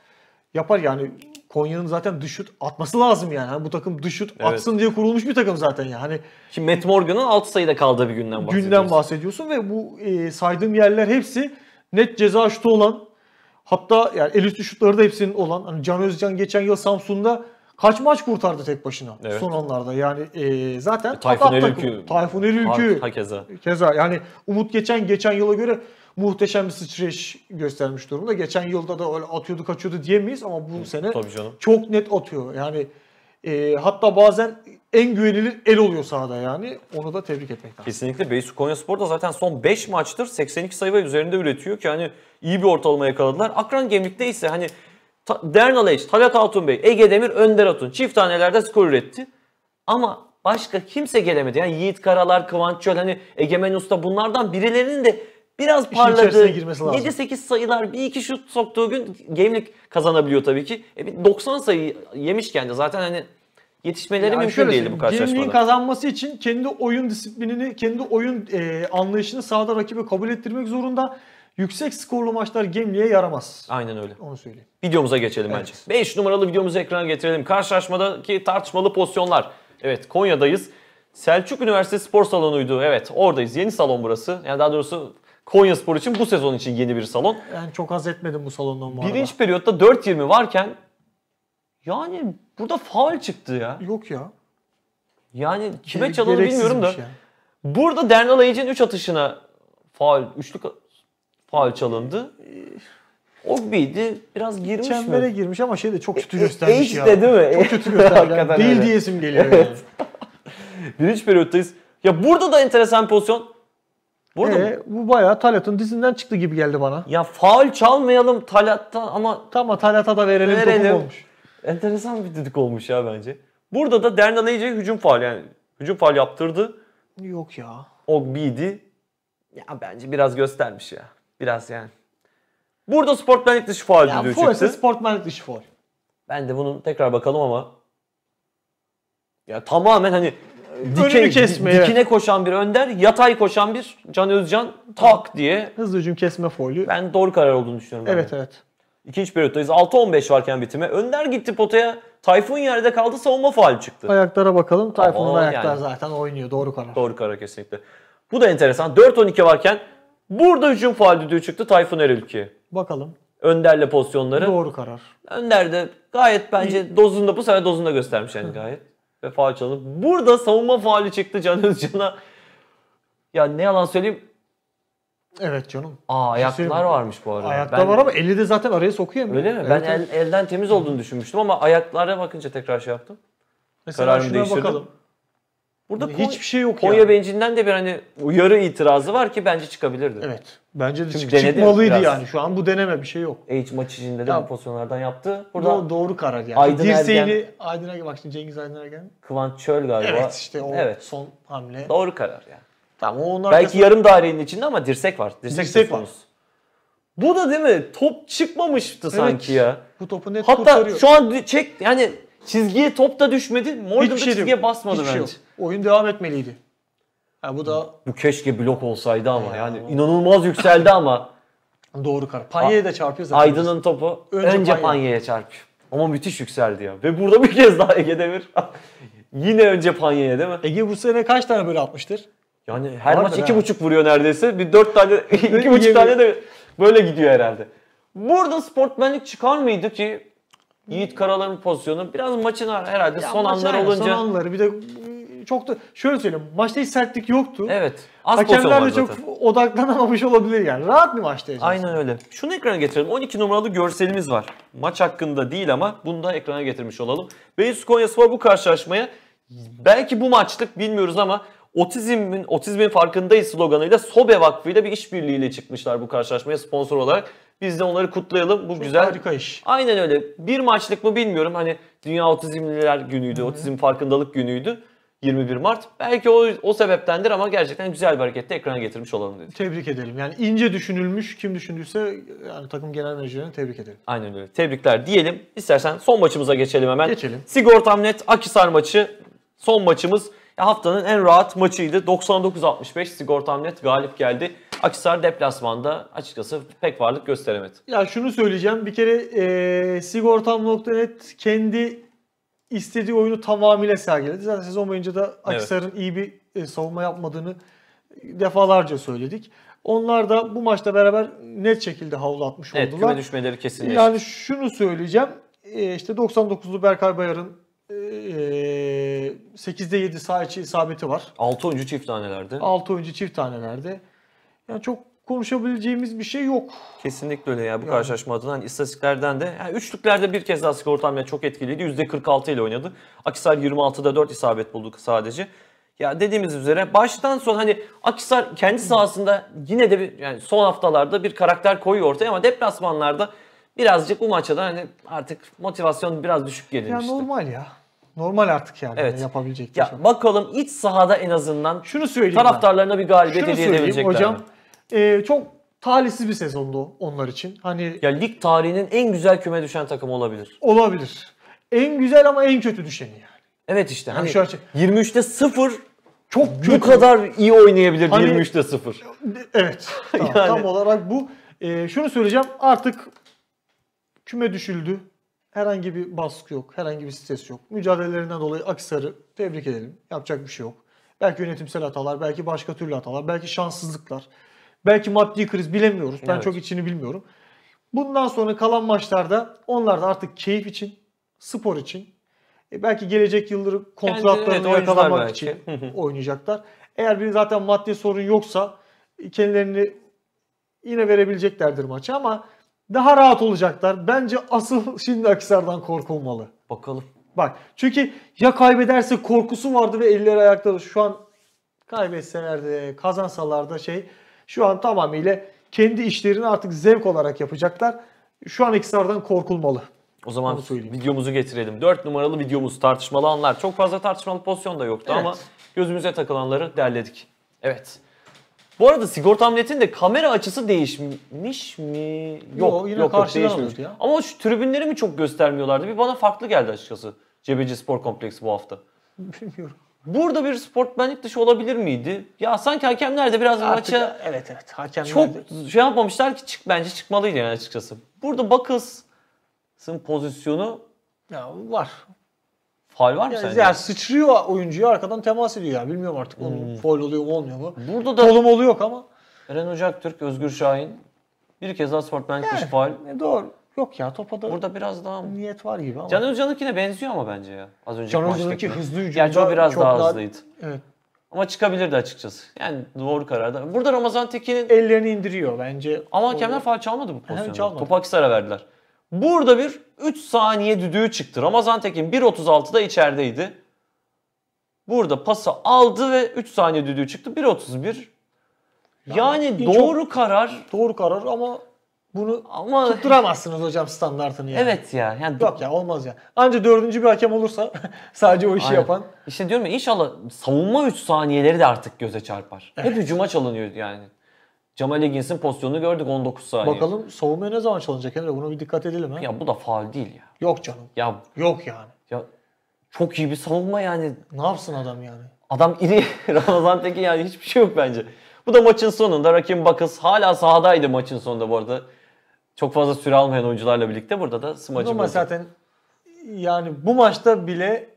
yapar yani Konya'nın zaten dışut atması lazım yani. yani bu takım dışut evet. atsın diye kurulmuş bir takım zaten yani. Şimdi hani Matt Morgan'ın 6 sayıda kaldığı bir günden bahsediyorsun. Günden bahsediyorsun ve bu e, saydığım yerler hepsi net ceza şutu olan Hatta yani el üstü şutları da hepsinin olan. Hani Can Özcan geçen yıl Samsun'da kaç maç kurtardı tek başına evet. son anlarda. Yani e, zaten e, Tayfun Erülkü. Tayfun Erülkü. Ha, keza. Keza yani Umut geçen geçen yıla göre muhteşem bir sıçrayış göstermiş durumda. Geçen yılda da öyle atıyordu kaçıyordu diyemeyiz ama bu Hı, sene çok net atıyor. Yani e, hatta bazen en güvenilir el oluyor sahada yani. Onu da tebrik etmek lazım. Kesinlikle Beysu Konya Spor da zaten son 5 maçtır 82 sayı ve üzerinde üretiyor ki hani iyi bir ortalama yakaladılar. Akran Gemlik'te ise hani Dernaleş, Talat Altunbey, Ege Demir, Önder Atun çift tanelerde skor üretti. Ama başka kimse gelemedi. Yani Yiğit Karalar, Kıvanç Çöl, hani Egemen Usta bunlardan birilerinin de biraz parladığı 7-8 sayılar bir iki şut soktuğu gün gemlik kazanabiliyor tabii ki. E, 90 sayı yemişken de zaten hani yetişmeleri yani mümkün değildi bu karşılaşmada. Gelinliğin kazanması için kendi oyun disiplinini, kendi oyun e, anlayışını sahada rakibe kabul ettirmek zorunda. Yüksek skorlu maçlar Gemli'ye yaramaz. Aynen öyle. Onu söyleyeyim. Videomuza geçelim evet. bence. 5 numaralı videomuzu ekrana getirelim. Karşılaşmadaki tartışmalı pozisyonlar. Evet Konya'dayız. Selçuk Üniversitesi spor salonuydu. Evet oradayız. Yeni salon burası. Yani daha doğrusu Konya Spor için bu sezon için yeni bir salon. Ben çok haz etmedim bu salondan bu Birinci arada. periyotta 4-20 varken yani Burada faul çıktı ya. Yok ya. Yani kime çalanı bilmiyorum da. Yani. Burada Dernal Ayıcı'nın 3 atışına faul, üçlük faul çalındı. O birdi. Biraz girmiş Çembere mi? girmiş ama şey de çok kötü e, e, göstermiş e, işte, ya. değil mi? Çok kötü göstermiş. yani. Değil diyesim geliyor evet. yani. Birinci periyottayız. Ya burada da enteresan pozisyon. Burada ee, mı? bu bayağı Talat'ın dizinden çıktı gibi geldi bana. Ya faul çalmayalım Talat'tan ama... Tamam Talat'a da verelim, verelim. olmuş. Enteresan bir düdük olmuş ya bence. Burada da Dernan iyice hücum faal yani. Hücum faal yaptırdı. Yok ya. O Ogbi'ydi. Ya bence biraz göstermiş ya. Biraz yani. Burada sportmenlik dışı faal ya, düdüğü çıktı. Ya faul sportmenlik dışı faul. Ben de bunun tekrar bakalım ama ya tamamen hani dikey, kesme, di, dikine evet. koşan bir Önder, yatay koşan bir Can Özcan tak diye. Hızlı hücum kesme foylu. Ben doğru karar olduğunu düşünüyorum. Evet yani. evet. İkinci periyottayız. 6-15 varken bitime. Önder gitti potaya. Tayfun yerde kaldı. Savunma faal çıktı. Ayaklara bakalım. Tayfun'un ayakları yani. zaten oynuyor. Doğru karar. Doğru karar kesinlikle. Bu da enteresan. 4-12 varken burada hücum faal düdüğü çıktı Tayfun Erülki. Bakalım. Önder'le pozisyonları. Doğru karar. Önder de gayet bence İyi. dozunda bu sefer dozunda göstermiş yani gayet. Ve faal çalınıp. Burada savunma faali çıktı Can Özcan'a. Ya ne yalan söyleyeyim Evet canım. Aa şey ayaklar varmış bu arada. Ayakta ben, var ama eli de zaten araya sokuyor. Öyle mi? Evet, ben el, elden temiz olduğunu düşünmüştüm ama ayaklara bakınca tekrar şey yaptım. Mesela Kararımı değiştirdim. bakalım. Burada hiçbir şey yok Konya yani. bencinden de bir hani uyarı itirazı var ki bence çıkabilirdi. Evet. Bence de Çünkü çık, çıkmalıydı biraz. yani. Şu an bu deneme bir şey yok. Eğiç maç içinde de ya, bu pozisyonlardan yaptı. Burada doğru, doğru karar geldi. Aydın Dirseğini Ergen, Aydın Ergen bak şimdi Cengiz Aydın Ergen. Kıvanç Çöl galiba. Evet işte o evet. son hamle. Doğru karar yani. Tamam onun arkasında... Belki yarım dairenin içinde ama dirsek var. Dirsek, dirsek var. Bu da değil mi? Top çıkmamıştı evet, sanki ya. Bu topu net Hatta kurtarıyor. şu an çek yani çizgiye top da düşmedi. Morgan şey çizgiye yok. basmadı Hiçbir şey bence. Şey Oyun devam etmeliydi. Yani bu da bu keşke blok olsaydı ama ya, yani ama. inanılmaz yükseldi ama. Doğru kar. Panya'ya da çarpıyor zaten. Aydın'ın topu önce, önce Panya'ya Panya çarpıyor. Ama müthiş yükseldi ya. Ve burada bir kez daha Ege Demir yine önce Panya'ya değil mi? Ege bu sene kaç tane böyle atmıştır? Yani her maç iki buçuk vuruyor neredeyse. Bir dört tane, iki buçuk tane de böyle gidiyor herhalde. Burada sportmenlik çıkar mıydı ki Yiğit Karalar'ın pozisyonu biraz maçın herhalde ya son anlar yani, olunca. Son anları bir de ıı, çok da şöyle söyleyeyim maçta hiç sertlik yoktu. Evet. Az Hakemler de çok odaklanamamış olabilir yani. Rahat bir maçta Aynen öyle. Şunu ekrana getirelim. 12 numaralı görselimiz var. Maç hakkında değil ama bunu da ekrana getirmiş olalım. Beyus Konya Spor bu karşılaşmaya belki bu maçlık bilmiyoruz ama Otizmin, otizmin farkındayız sloganıyla Sobe Vakfı ile bir işbirliğiyle çıkmışlar bu karşılaşmaya sponsor olarak. Biz de onları kutlayalım. Bu Çok güzel. Harika iş. Aynen öyle. Bir maçlık mı bilmiyorum. Hani Dünya Otizmliler Günü'ydü. Hı-hı. Otizm Farkındalık Günü'ydü. 21 Mart. Belki o, o sebeptendir ama gerçekten güzel bir harekette ekrana getirmiş olalım dedik. Tebrik edelim. Yani ince düşünülmüş. Kim düşündüyse yani takım genel menajerlerini tebrik edelim. Aynen öyle. Tebrikler diyelim. İstersen son maçımıza geçelim hemen. Geçelim. Sigortam Net Akisar maçı son maçımız. E, haftanın en rahat maçıydı. 99-65 Sigortam Net galip geldi. Akhisar deplasmanda açıkçası pek varlık gösteremedi. Ya şunu söyleyeceğim. Bir kere e, Sigortam.net kendi istediği oyunu tamamıyla sergiledi. Zaten sezon boyunca da Akhisar'ın evet. iyi bir e, savunma yapmadığını defalarca söyledik. Onlar da bu maçta beraber net şekilde havlu atmış evet, oldular. Evet düşmeleri kesinleşti. Yani şunu söyleyeceğim. E, işte 99'lu Berkay Bayar'ın e, 8'de 7 sağ içi isabeti var. 6 oyuncu çift tanelerde. 6 oyuncu çift tanelerde. Yani çok konuşabileceğimiz bir şey yok. Kesinlikle öyle ya bu yani. karşılaşma adına. istatistiklerden de yani üçlüklerde bir kez daha skor tahmini çok etkiliydi. %46 ile oynadı. Akisar 26'da 4 isabet buldu sadece. Ya dediğimiz üzere baştan son hani Akisar kendi sahasında yine de bir, yani son haftalarda bir karakter koyuyor ortaya ama deplasmanlarda birazcık bu maçta da hani artık motivasyon biraz düşük gelmişti. Ya normal ya. Normal artık yani evet. yapabilecek. Ya, şey bakalım iç sahada en azından şunu söyleyeyim taraftarlarına ben. bir galibiyet hediye edebilecekler hocam. E, çok talihsiz bir sezondu onlar için. Hani ya lig tarihinin en güzel küme düşen takım olabilir. Olabilir. En güzel ama en kötü düşeni yani. Evet işte. Yani hani şu 23'te 0 çok bu kötü. Bu kadar iyi oynayabilir hani, 23'te 0. Evet. Tam, yani. tam olarak bu. E, şunu söyleyeceğim. Artık küme düşüldü. Herhangi bir baskı yok, herhangi bir stres yok. Mücadelelerinden dolayı Aksar'ı tebrik edelim. Yapacak bir şey yok. Belki yönetimsel hatalar, belki başka türlü hatalar, belki şanssızlıklar. Belki maddi kriz bilemiyoruz. Ben evet. çok içini bilmiyorum. Bundan sonra kalan maçlarda onlar da artık keyif için, spor için, e belki gelecek yılları kontratlarını evet, yakalamak için oynayacaklar. Eğer bir zaten maddi sorun yoksa e, kendilerini yine verebileceklerdir maçı ama daha rahat olacaklar. Bence asıl şimdi Akisar'dan korkulmalı. Bakalım. Bak çünkü ya kaybederse korkusu vardı ve elleri ayakları şu an kaybetseler de şey şu an tamamıyla kendi işlerini artık zevk olarak yapacaklar. Şu an Akisar'dan korkulmalı. O zaman videomuzu getirelim. 4 numaralı videomuz tartışmalı anlar. Çok fazla tartışmalı pozisyon da yoktu evet. ama gözümüze takılanları derledik. Evet. Bu arada sigorta ameliyatının de kamera açısı değişmiş mi? Yok, yok, yine yok, yok değişmemiş. Ya. Ama şu tribünleri mi çok göstermiyorlardı? Bir bana farklı geldi açıkçası. Cebeci Spor Kompleksi bu hafta. Bilmiyorum. Burada bir sportmenlik dışı olabilir miydi? Ya sanki hakemler de biraz Artık, maça evet, evet, hakemler çok de. şey yapmamışlar ki çık bence çıkmalıydı yani açıkçası. Burada Bakız'ın pozisyonu ya var. Faal var mı yani sence? Yani sıçrıyor oyuncuya arkadan temas ediyor ya Bilmiyorum artık onun hmm. faal oluyor mu olmuyor mu. Burada da Kolum oluyor ama. Eren Ocak Özgür Şahin bir kez daha sportman yani, dışı faal. E, doğru. Yok ya topa da Burada biraz daha niyet var gibi ama. Can Özcan'ınkine benziyor ama bence ya. Az önce Can Özcan'ınki hızlı hücumda Gerçi o biraz daha, daha hızlıydı. Evet. Ama çıkabilirdi açıkçası. Yani doğru kararda. Burada Ramazan Tekin'in... Ellerini indiriyor bence. Ama hakemler faal çalmadı bu pozisyonda. Evet, çalmadı. Topu Akisar'a verdiler. Burada bir 3 saniye düdüğü çıktı. Ramazan Tekin 1.36'da içerideydi. Burada pası aldı ve 3 saniye düdüğü çıktı. 1.31. Yani, yani doğru çok, karar. Doğru karar ama bunu ama tutturamazsınız hocam standartını yani. Evet ya. Yani Yok ya olmaz ya. Anca dördüncü bir hakem olursa sadece o işi Aynen. yapan. İşte diyorum ya inşallah savunma 3 saniyeleri de artık göze çarpar. Evet. Hep hücuma çalınıyor yani. Jamal Higgins'in pozisyonunu gördük 19 saniye. Bakalım savunmaya ne zaman çalınacak Emre? Buna bir dikkat edelim ha. Ya bu da faul değil ya. Yok canım. Ya yok yani. Ya çok iyi bir savunma yani. Ne yapsın adam yani? Adam iri. Ramazan Tekin yani hiçbir şey yok bence. Bu da maçın sonunda. Rakim Bakız hala sahadaydı maçın sonunda bu arada. Çok fazla süre almayan oyuncularla birlikte burada da smacı Ama zaten yani bu maçta bile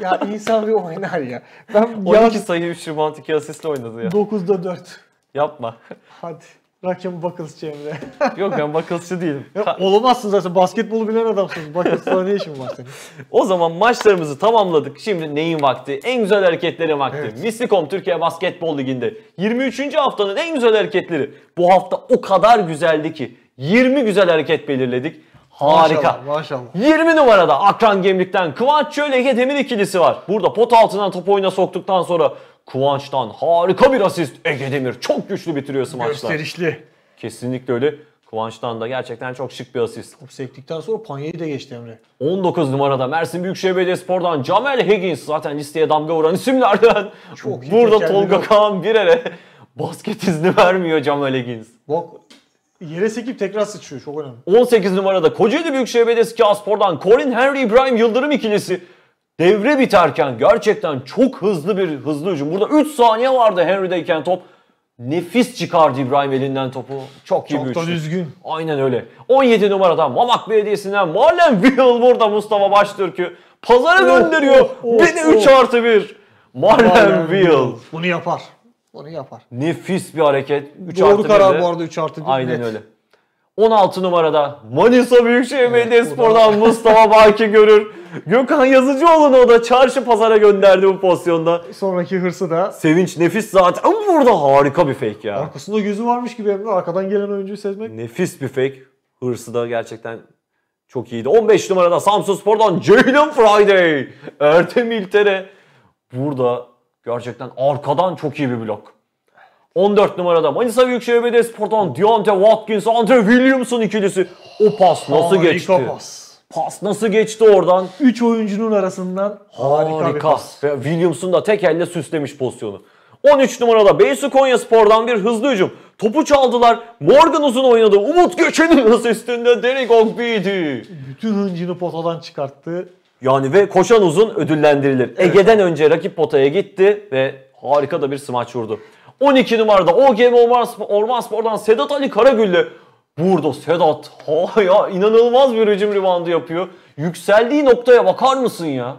ya insan bir oynar ya. Ben 12 yaz... sayı 3 rebound 2 asistle oynadı ya. 9'da 4. Yapma. Hadi. Rakim Buckles Cemre. Yok ben Buckles'çı değilim. Ya, olamazsın zaten basketbolu bilen adamsın. Buckles'la ne işin var senin? o zaman maçlarımızı tamamladık. Şimdi neyin vakti? En güzel hareketlerin vakti. Evet. Mislikom Türkiye Basketbol Ligi'nde 23. haftanın en güzel hareketleri. Bu hafta o kadar güzeldi ki 20 güzel hareket belirledik. Harika. Maşallah, maşallah. 20 numarada Akran Gemlik'ten Kıvanç Çölege Demir ikilisi var. Burada pot altından top oyuna soktuktan sonra Kıvanç'tan harika bir asist. Ege Demir çok güçlü bitiriyor smaçlar. Gösterişli. Kesinlikle öyle. Kıvanç'tan da gerçekten çok şık bir asist. Top sektikten sonra Panya'yı da geçti Emre. 19 numarada Mersin Büyükşehir Belediyespor'dan Camel Higgins zaten listeye damga vuran isimlerden. Çok iyi Burada Tolga Kaan Birer'e basket izni vermiyor Camel Higgins. Bak Yere sekip tekrar sıçıyor çok önemli. 18 numarada Kocaeli Büyükşehir Belediyesi Spor'dan Colin Henry İbrahim Yıldırım ikilisi devre biterken gerçekten çok hızlı bir hızlı hücum. Burada 3 saniye vardı Henry'deyken top. Nefis çıkardı İbrahim elinden topu. Çok iyi Çok bir da üçlü. düzgün. Aynen öyle. 17 numaradan Mamak Belediyesi'nden Marlen Will burada Mustafa Baştürk'ü pazara Oh, gönderiyor. oh, oh, Beni oh. artı 1. Marlen Will. Bunu yapar. Bunu yapar. Nefis bir hareket. 3 Doğru karar 1'de. bu arada 3 artı 1 Aynen net. öyle. 16 numarada Manisa Büyükşehir Belediyespor'dan Mustafa Baki görür. Gökhan Yazıcıoğlu'nu o da çarşı pazara gönderdi bu pozisyonda. Sonraki hırsı da. Sevinç nefis zaten ama burada harika bir fake ya. Arkasında gözü varmış gibi Emre arkadan gelen oyuncuyu sezmek. Nefis bir fake. Hırsı da gerçekten çok iyiydi. 15 numarada Samsun Spor'dan Jalen Friday. Ertem İlter'e. Burada gerçekten arkadan çok iyi bir blok. 14 numarada Manisa Büyükşehir Belediyespor'dan Deontay Watkins, Andre Williamson ikilisi. O pas nasıl Harika geçti? Pas. Pas nasıl geçti oradan? 3 oyuncunun arasından harika, harika. bir pas. Ve Williamson da tek elle süslemiş pozisyonu. 13 numarada Beysu Konya Spor'dan bir hızlı hücum. Topu çaldılar. Morgan uzun oynadı. Umut Göçen'in asistinde Derek Ogbe'ydi. Bütün hıncını potadan çıkarttı. Yani ve koşan uzun ödüllendirilir. Evet. Ege'den önce rakip potaya gitti ve harika da bir smaç vurdu. 12 numarada OGM Orman Spor'dan Sedat Ali Karagül'le Burada Sedat ha ya inanılmaz bir hücum ribandı yapıyor. Yükseldiği noktaya bakar mısın ya?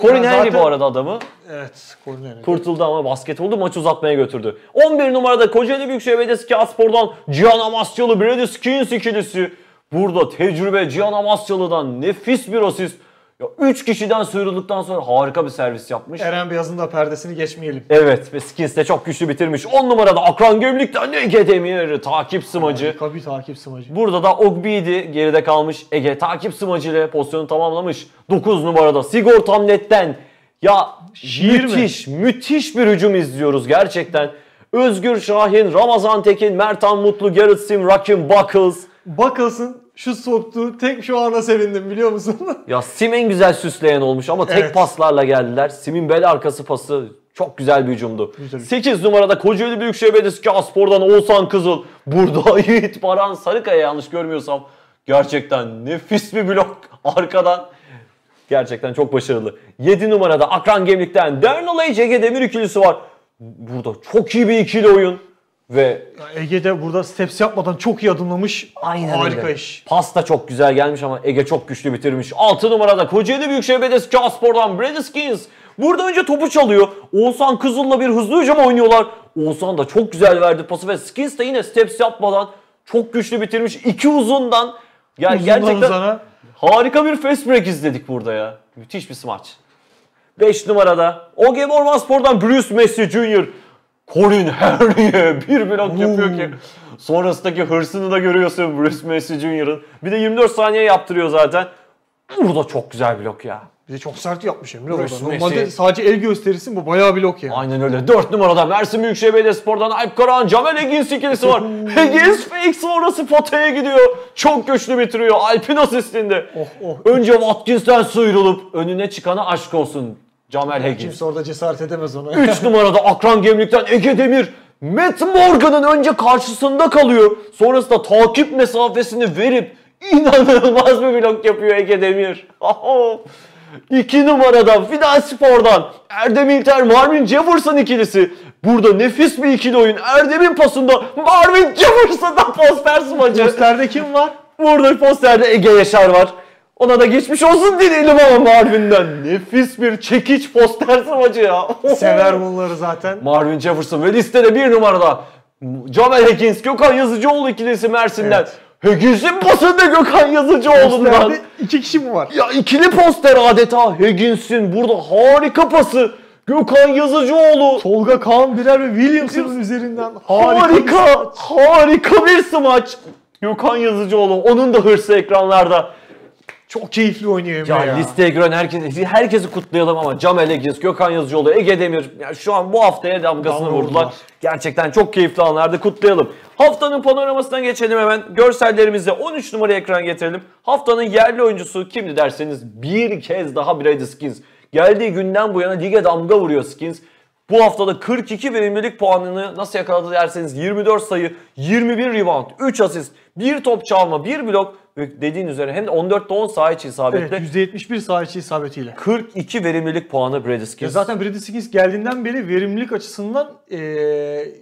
Corin yani Henry bu arada adamı. Evet, Corin Henry. Kurtuldu ama basket oldu, maçı uzatmaya götürdü. 11 numarada Kocaeli Büyükşehir Belediyesi Kağıtspor'dan Cihan Amasyalı, Brady Skins ikilisi. Burada tecrübe Cihan Amasyalı'dan nefis bir asist. Ya 3 kişiden sıyrıldıktan sonra harika bir servis yapmış. Eren Beyaz'ın da perdesini geçmeyelim. Evet ve Skins de çok güçlü bitirmiş. 10 numarada Akran Gümrük'ten Ege Demir takip sımacı. Harika bir takip sımacı. Burada da Ogbi'ydi geride kalmış. Ege takip sımacı ile pozisyonu tamamlamış. 9 numarada Sigortamnet'ten ya Şiir müthiş mi? müthiş bir hücum izliyoruz gerçekten. Özgür Şahin, Ramazan Tekin, Mertan Mutlu, Gerrit Sim, Rakim Buckles. Buckles'ın şu soktu. Tek şu ana sevindim biliyor musun? ya Sim en güzel süsleyen olmuş ama tek evet. paslarla geldiler. Sim'in bel arkası pası çok güzel bir hücumdu. Güzel. 8 numarada Kocaeli Büyükşehir Belediyesi Kaspor'dan Oğuzhan Kızıl. Burada Yiğit Baran Sarıkaya yanlış görmüyorsam. Gerçekten nefis bir blok arkadan. Gerçekten çok başarılı. 7 numarada Akran Gemlik'ten Dernolay CG Demir ikilisi var. Burada çok iyi bir ikili oyun. Ve Ege'de burada steps yapmadan çok iyi adımlamış. Aynen Harika öyle. iş. Pas da çok güzel gelmiş ama Ege çok güçlü bitirmiş. 6 numarada Kocaeli Büyükşehir Belediyesi Caspor'dan Brady Skins. Burada önce topu çalıyor. Oğuzhan Kızıl'la bir hızlı hücum oynuyorlar. Oğuzhan da çok güzel verdi pası ve Skins de yine steps yapmadan çok güçlü bitirmiş. iki uzundan. Ya Uzundan gerçekten uzana. harika bir fast break izledik burada ya. Müthiş bir maç. 5 numarada OG Orman Spor'dan Bruce Messi Jr. Colin Henry'e bir blok yapıyor ki sonrasındaki hırsını da görüyorsun Bruce Messi Jr.'ın. Bir de 24 saniye yaptırıyor zaten. Burada çok güzel blok ya. Bir de çok sert yapmış Emre orada. Normalde sadece el gösterisin bu bayağı blok yani. Aynen öyle. 4 numarada Mersin Büyükşehir Belediyespor'dan Alp Karahan, Camel egin ikilisi var. Higgins fake sonrası potaya gidiyor. Çok güçlü bitiriyor. Alp'in asistinde. Oh, oh. Önce Watkins'ten sıyrılıp önüne çıkana aşk olsun. Camer Hegin. Kimse orada cesaret edemez ona. 3 numarada Akran Gemlik'ten Ege Demir. Matt Morgan'ın önce karşısında kalıyor. Sonrasında takip mesafesini verip inanılmaz bir blok yapıyor Ege Demir. 2 numaradan Fidan Spor'dan Erdem İlter Marvin Jefferson ikilisi. Burada nefis bir ikili oyun. Erdem'in pasında Marvin Jefferson'dan poster smacı. Posterde kim var? Burada posterde Ege Yaşar var. Ona da geçmiş olsun dileyelim ama Marvin'den. Nefis bir çekiç poster savaşı ya. Sever bunları zaten. Marvin Jefferson ve listede bir numarada. Jamal Higgins, Gökhan Yazıcıoğlu ikilisi Mersin'den. Evet. Higgins'in pasında Gökhan Yazıcıoğlu'ndan. iki kişi mi var? Ya ikili poster adeta Higgins'in burada harika pası. Gökhan Yazıcıoğlu. Tolga Kaan Birer ve Williamson'ın üzerinden harika harika bir, harika bir smaç. Gökhan Yazıcıoğlu onun da hırsı ekranlarda. Çok keyifli oynuyor ya. ya. listeye giren herkes, herkesi kutlayalım ama Cam Elegiz, Gökhan Yazıcıoğlu, Ege Demir yani şu an bu haftaya damgasını vurdular. Gerçekten çok keyifli anlarda kutlayalım. Haftanın panoramasına geçelim hemen. Görsellerimizi 13 numara ekran getirelim. Haftanın yerli oyuncusu kimdi derseniz bir kez daha Brady Skins. Geldiği günden bu yana lige damga vuruyor Skins. Bu haftada 42 verimlilik puanını nasıl yakaladı derseniz 24 sayı, 21 rebound, 3 asist, 1 top çalma, 1 blok dediğin üzere hem de 14'te 10 saha içi isabetle. Evet %71 saha içi isabetiyle. 42 verimlilik puanı Bradiskis. Zaten Bradiskis geldiğinden beri verimlilik açısından e,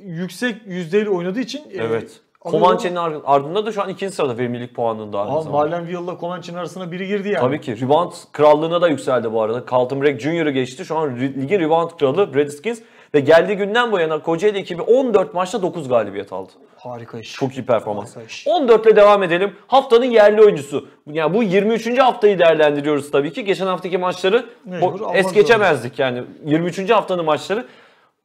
yüksek %50 oynadığı için e, evet. Comanche'nin ardında da şu an ikinci sırada verimlilik puanında aynı Aa, zamanda. Marlen Villa'la Comanche'nin arasına biri girdi yani. Tabii ki. Rebound krallığına da yükseldi bu arada. Carlton Breck Jr.'ı geçti. Şu an ligin rebound kralı Brad Skins. Ve geldiği günden bu yana Kocaeli ekibi 14 maçta 9 galibiyet aldı. Harika iş. Çok iyi performans. Harika iş. 14 ile devam edelim. Haftanın yerli oyuncusu. Yani bu 23. haftayı değerlendiriyoruz tabii ki. Geçen haftaki maçları Mecbur, es geçemezdik yani. 23. haftanın maçları.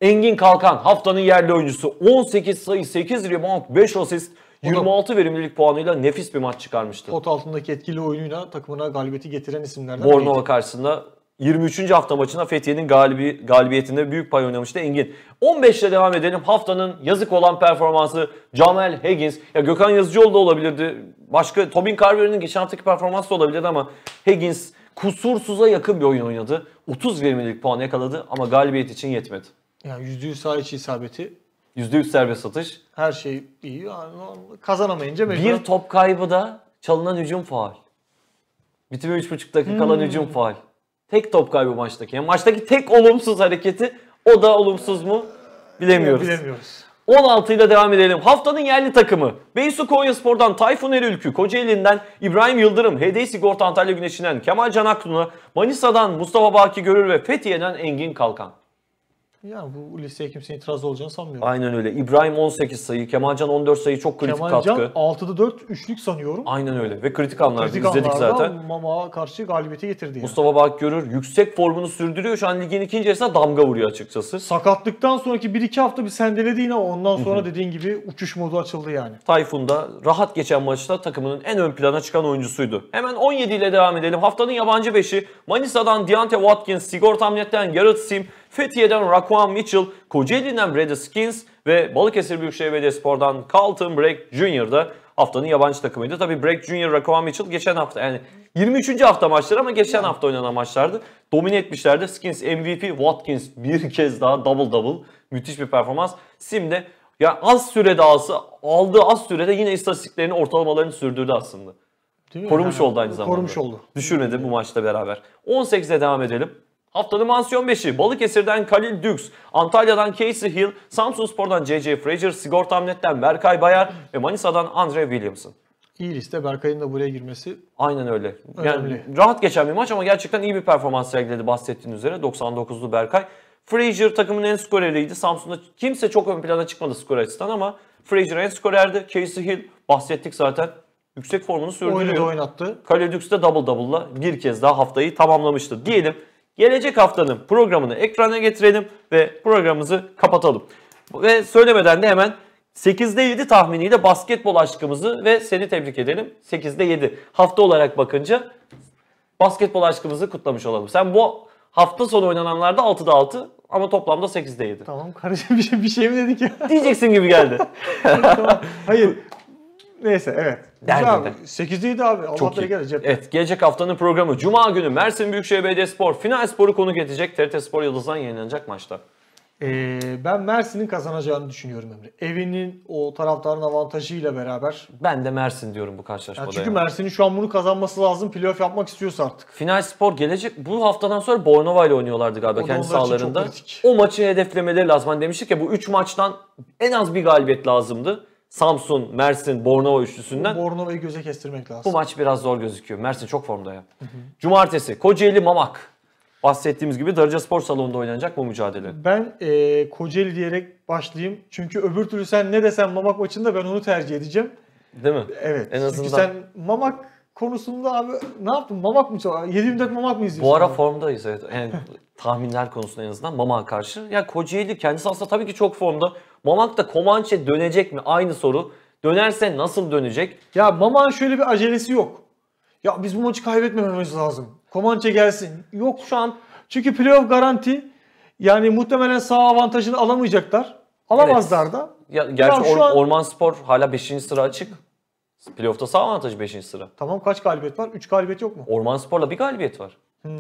Engin Kalkan haftanın yerli oyuncusu. 18 sayı, 8 rebound, 5 asist. 26 verimlilik puanıyla nefis bir maç çıkarmıştı. Pot altındaki etkili oyunuyla takımına galibiyeti getiren isimlerden Bornova karşısında 23. hafta maçına Fethiye'nin galibi, galibiyetinde büyük pay oynamıştı Engin. 15 ile devam edelim. Haftanın yazık olan performansı Jamel Higgins. Ya Gökhan Yazıcıoğlu da olabilirdi. Başka Tobin Carver'ın geçen haftaki performansı da olabilirdi ama Higgins kusursuza yakın bir oyun oynadı. 30 verimlilik puan yakaladı ama galibiyet için yetmedi. Yani %100 sahiç isabeti. %100 serbest satış. Her şey iyi. Yani kazanamayınca mecbur. Bir top kaybı da çalınan hücum faal. Bitime 3,5 dakika hmm. kalan hücum faal. Tek top kaybı maçtaki. Yani maçtaki tek olumsuz hareketi o da olumsuz mu bilemiyoruz. Bilemiyoruz. 16 ile devam edelim. Haftanın yerli takımı. Beysu Konyaspor'dan Tayfun Erülkü, Kocaeli'nden İbrahim Yıldırım, HD Sigorta Antalya Güneşi'nden Kemal Can Canaktun'a, Manisa'dan Mustafa Baki Görür ve Fethiye'den Engin Kalkan. Yani bu liseye kimsenin itiraz olacağını sanmıyorum. Aynen öyle. İbrahim 18 sayı, Kemalcan 14 sayı çok kritik Kemalcan, katkı. Kemalcan 6'da 4 üçlük sanıyorum. Aynen öyle ve kritik anlarda kritik izledik anlarda zaten. Mama karşı galibiyete getirdi. Yani. Mustafa Bak görür yüksek formunu sürdürüyor. Şu an ligin ikinci yarısına damga vuruyor açıkçası. Sakatlıktan sonraki 1-2 hafta bir sendeledi yine ondan sonra dediğin gibi uçuş modu açıldı yani. Tayfun'da rahat geçen maçta takımının en ön plana çıkan oyuncusuydu. Hemen 17 ile devam edelim. Haftanın yabancı beşi Manisa'dan Diante Watkins, Sigortamnet'ten Garrett Sim, Fethiye'den Raquan Mitchell, Kocaeli'den Brady Skins ve Balıkesir Büyükşehir Belediyespor'dan Carlton Break Jr. da haftanın yabancı takımıydı. Tabii Break Jr. Raquan Mitchell geçen hafta yani 23. hafta maçları ama geçen hafta oynanan maçlardı. Domine etmişlerdi. Skins MVP, Watkins bir kez daha double double. Müthiş bir performans. Sim'de ya yani az sürede alsa aldığı az sürede yine istatistiklerini ortalamalarını sürdürdü aslında. Korumuş yani, oldu aynı zamanda. Korumuş oldu. Düşürmedi bu maçla beraber. 18'e devam edelim. Haftanın mansiyon 5'i Balıkesir'den Kalil Dux, Antalya'dan Casey Hill, Samsun Spor'dan C.C. Frazier, Sigortamnet'ten Berkay Bayar ve Manisa'dan Andre Williamson. İyi liste Berkay'ın da buraya girmesi. Aynen öyle. Yani rahat geçen bir maç ama gerçekten iyi bir performans sergiledi bahsettiğin üzere 99'lu Berkay. Frazier takımın en skoreriydi. Samsun'da kimse çok ön plana çıkmadı skor açısından ama Frazier en skorerdi. Casey Hill bahsettik zaten. Yüksek formunu sürdürüyor. Oyunu da oynattı. Kale Dux double double'la bir kez daha haftayı tamamlamıştı. Diyelim Gelecek haftanın programını ekrana getirelim ve programımızı kapatalım. Ve söylemeden de hemen 8'de 7 tahminiyle basketbol aşkımızı ve seni tebrik edelim. 8'de 7 hafta olarak bakınca basketbol aşkımızı kutlamış olalım. Sen bu hafta sonu oynananlarda 6'da 6 ama toplamda 8'de 7. Tamam karışım bir şey, bir şey mi dedik ya? Diyeceksin gibi geldi. tamam. Hayır Neyse evet. Derbide. 8'deydi abi. Allah Çok iyi. Gelecek. Evet gelecek haftanın programı. Cuma günü Mersin Büyükşehir Belediyespor final sporu konuk edecek. TRT Spor Yıldız'dan yayınlanacak maçta. Ee, ben Mersin'in kazanacağını düşünüyorum Emre. Evinin o taraftarın avantajıyla beraber. Ben de Mersin diyorum bu karşılaşmada. Yani çünkü yani. Mersin'in şu an bunu kazanması lazım. Playoff yapmak istiyorsa artık. Final spor gelecek. Bu haftadan sonra Bornova ile oynuyorlardı galiba o kendi sahalarında. O maçı hedeflemeleri lazım. Hani demiştik ya bu 3 maçtan en az bir galibiyet lazımdı. Samsun, Mersin, Bornova üçlüsünden. Bornova'yı göze kestirmek lazım. Bu maç biraz zor gözüküyor. Mersin çok formda ya. Hı hı. Cumartesi Kocaeli Mamak. Bahsettiğimiz gibi Darıca Spor Salonu'nda oynanacak bu mücadele. Ben e, Kocaeli diyerek başlayayım. Çünkü öbür türlü sen ne desen Mamak maçında ben onu tercih edeceğim. Değil mi? Evet. En azından. Çünkü sen Mamak konusunda abi ne yaptın? Mamak mı? 7 Mamak mı izliyorsun? Bu ara abi? formdayız evet. Yani tahminler konusunda en azından Mamak karşı. Ya yani Kocaeli kendisi aslında tabii ki çok formda. Mamak da Komanche dönecek mi? Aynı soru. Dönerse nasıl dönecek? Ya Mamak'ın şöyle bir acelesi yok. Ya biz bu maçı kaybetmememiz lazım. Komanche gelsin. Yok şu an. Çünkü playoff garanti. Yani muhtemelen sağ avantajını alamayacaklar. Alamazlar evet. da. Ya, gerçi or- an... Orman Spor hala 5. sıra açık. Playoff'ta sağ avantajı 5. sıra. Tamam kaç galibiyet var? 3 galibiyet yok mu? Orman Spor'la bir galibiyet var. Hmm.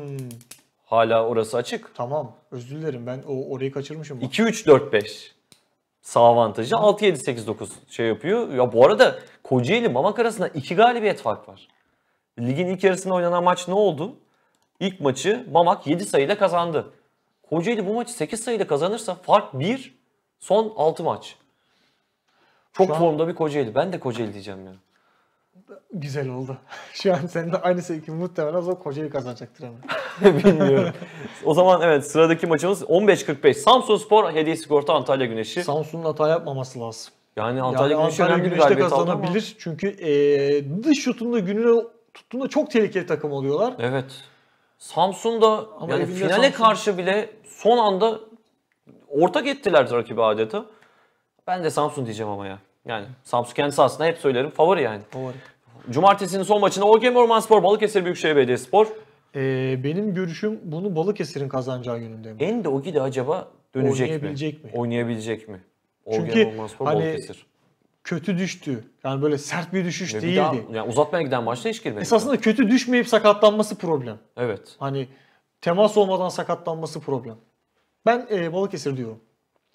Hala orası açık. Tamam. Özür dilerim ben o orayı kaçırmışım. bak. 2-3-4-5 sağ avantajı 6-7-8-9 şey yapıyor. Ya bu arada Kocaeli Mamak arasında iki galibiyet fark var. Ligin ilk yarısında oynanan maç ne oldu? İlk maçı Mamak 7 sayıyla kazandı. Kocaeli bu maçı 8 sayıyla kazanırsa fark 1, son 6 maç. Çok Şu an- formda bir Kocaeli. Ben de Kocaeli diyeceğim ya güzel oldu. Şu an senin de aynı sevgi muhtemelen o zaman Kocaeli kazanacaktır ama. Bilmiyorum. o zaman evet sıradaki maçımız 15.45. Samsun Spor hediye sigorta Antalya Güneşi. Samsun'un hata yapmaması lazım. Yani Antalya, yani Güneşi Antalya Güneş'te kazanabilir. Çünkü ee, dış şutunda gününe tuttuğunda çok tehlikeli takım oluyorlar. Evet. Samsun da Ama yani finale Samsun... karşı bile son anda ortak ettiler rakibi adeta. Ben de Samsun diyeceğim ama ya. Yani Samsun kendi sahasında hep söylerim favori yani. Favori. Cumartesinin son maçında Orgen Ormanspor, Balıkesir Büyükşehir Belediyespor. Ee, benim görüşüm bunu Balıkesir'in kazanacağı yönünde. Mi? En de o gide acaba dönecek Oynayabilecek mi? mi? Oynayabilecek mi? Orgen Çünkü Ormanspor, hani Balıkesir. kötü düştü. Yani böyle sert bir düşüş Ve değildi. Bir daha, yani uzatmaya giden maçta hiç girmedi. Esasında kötü düşmeyip sakatlanması problem. Evet. Hani temas olmadan sakatlanması problem. Ben e, Balıkesir diyorum.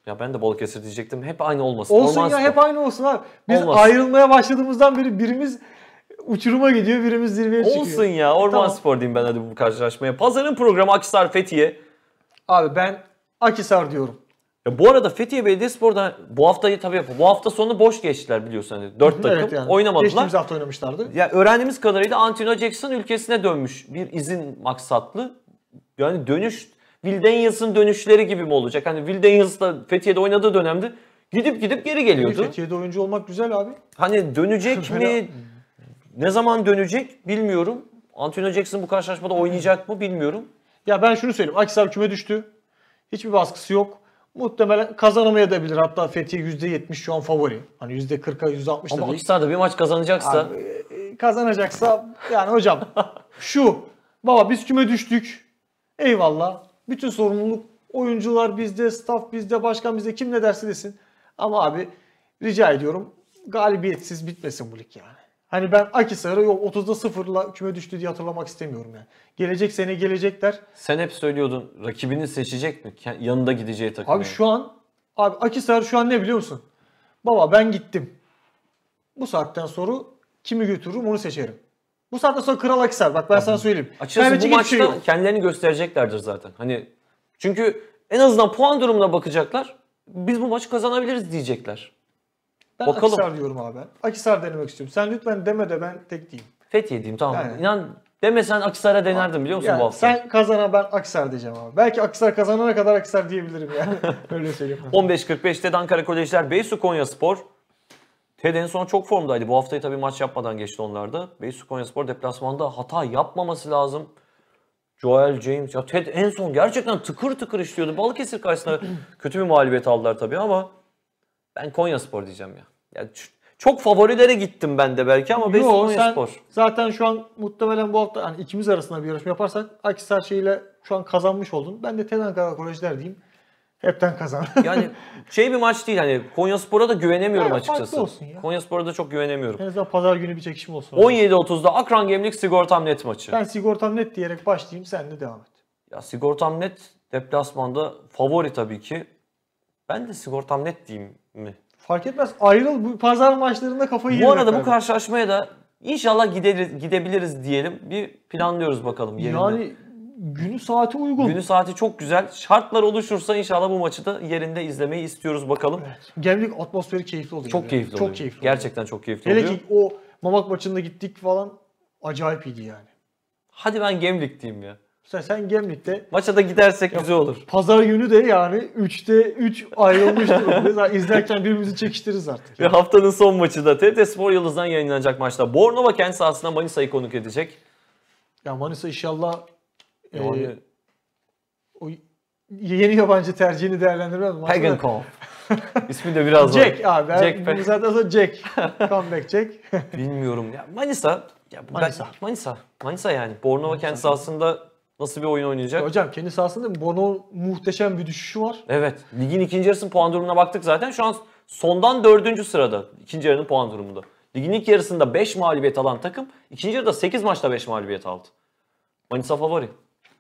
Ya ben de Balıkesir diyecektim. Hep aynı olmasın. Olsun Orman ya spor. hep aynı olsun abi. Biz olmasın. ayrılmaya başladığımızdan beri birimiz uçuruma gidiyor birimiz zirveye çıkıyor. Olsun ya Orman tamam. Spor diyeyim ben hadi bu karşılaşmaya. Pazarın programı Akisar Fethiye. Abi ben Akisar diyorum. Ya bu arada Fethiye Belediyespor'da bu haftayı tabii bu hafta sonu boş geçtiler biliyorsun hani 4 takım evet yani. oynamadılar. Geçtiğimiz hafta oynamışlardı. Ya öğrendiğimiz kadarıyla Antonio Jackson ülkesine dönmüş bir izin maksatlı. Yani dönüş Wildenius'ın dönüşleri gibi mi olacak? Hani Wildenius da Fethiye'de oynadığı dönemde gidip gidip geri geliyordu. Fethiye'de oyuncu olmak güzel abi. Hani dönecek mi? Ne zaman dönecek bilmiyorum. Antonio Jackson bu karşılaşmada oynayacak mı bilmiyorum. Ya ben şunu söyleyeyim. Akis abi küme düştü. Hiçbir baskısı yok. Muhtemelen kazanamayabilir. Hatta Fethiye %70 şu an favori. Hani %40'a %60'a. Ama iç sahada bir maç kazanacaksa. Abi, e, kazanacaksa yani hocam şu baba biz küme düştük. Eyvallah. Bütün sorumluluk oyuncular bizde, staff bizde, başkan bizde kim ne derse desin. Ama abi rica ediyorum galibiyetsiz bitmesin bu lig ya. Hani ben Akisar'ı yok 30'da 0'la küme düştü diye hatırlamak istemiyorum yani. Gelecek sene gelecekler. Sen hep söylüyordun rakibini seçecek mi? Yanında gideceği takım. Abi şu an abi Akisar şu an ne biliyor musun? Baba ben gittim. Bu saatten sonra kimi götürürüm onu seçerim. Bu saatten sonra Kral Akisar. Bak ben Abi, sana söyleyeyim. Açıkçası Kaybedecek bu maçta şey kendilerini göstereceklerdir zaten. Hani çünkü en azından puan durumuna bakacaklar. Biz bu maçı kazanabiliriz diyecekler. Ben Bakalım. Akisar diyorum abi. Akisar denemek istiyorum. Sen lütfen deme de ben tek diyeyim. Fethiye diyeyim tamam. Yani. İnan demesen Akisar'a denerdim biliyor musun yani bu hafta? Sen kazana ben Akisar diyeceğim abi. Belki Akisar kazanana kadar Akisar diyebilirim yani. Öyle söyleyeyim. 15.45'te Ankara Kolejler Beysu Konya Spor. TED en son çok formdaydı. Bu haftayı tabii maç yapmadan geçti onlarda. Beysu Konya Spor deplasmanda hata yapmaması lazım. Joel James. Ya TED en son gerçekten tıkır tıkır işliyordu. Balıkesir karşısında kötü bir mağlubiyet aldılar tabii ama ben Konya Spor diyeceğim ya. ya çok favorilere gittim ben de belki ama Yo, Konya Spor. Zaten şu an muhtemelen bu hafta hani ikimiz arasında bir yarışma yaparsak Akisar şeyle şu an kazanmış oldun. Ben de tenan kadar kolejler diyeyim. Hepten kazan. yani şey bir maç değil hani Konya Spor'a da güvenemiyorum ya, açıkçası. Olsun ya. Konya Spor'a da çok güvenemiyorum. En azından pazar günü bir çekişim olsun. 17.30'da Akran Gemlik Sigortam Net maçı. Ben Sigortam Net diyerek başlayayım sen de devam et. Ya Sigortam Net deplasmanda favori tabii ki. Ben de sigortam net diyeyim mi? Fark etmez. Ayrıl bu pazar maçlarında kafayı Bu arada bu karşılaşmaya da inşallah gideriz, gidebiliriz diyelim. Bir planlıyoruz bakalım yerinde. Yani günü saati uygun. Günü saati çok güzel. Şartlar oluşursa inşallah bu maçı da yerinde izlemeyi istiyoruz bakalım. Evet. Gemlik atmosferi keyifli oluyor. Çok yani. keyifli çok oluyor. Keyifli Gerçekten oluyor. çok keyifli Hele oluyor. Hele ki o Mamak maçında gittik falan acayip iyiydi yani. Hadi ben Gemlik diyeyim ya. Mesela sen Gemlik'te... Maça da gidersek ya, güzel olur. Pazar günü de yani 3'te 3 ayrılmış durumda. İzlerken birbirimizi çekiştiririz artık. Ve haftanın son maçı da TT Spor Yıldız'dan yayınlanacak maçta. Bornova kent sahasında Manisa'yı konuk edecek. Ya Manisa inşallah yani... e, e o yeni yabancı tercihini değerlendirmez mi? Pagan İsmi de biraz Jack zor. abi. Jack ben, zaten sonra Jack. Comeback Jack. Bilmiyorum ya. Manisa. Ya Manisa. Ben, Manisa. Manisa yani. Bornova Manisa. kent sahasında Nasıl bir oyun oynayacak? Hocam kendi sahasında Bono muhteşem bir düşüşü var. Evet. Ligin ikinci yarısının puan durumuna baktık zaten. Şu an sondan dördüncü sırada ikinci yarının puan durumunda. Ligin ilk yarısında 5 mağlubiyet alan takım ikinci yarıda 8 maçta 5 mağlubiyet aldı. Manisa favori.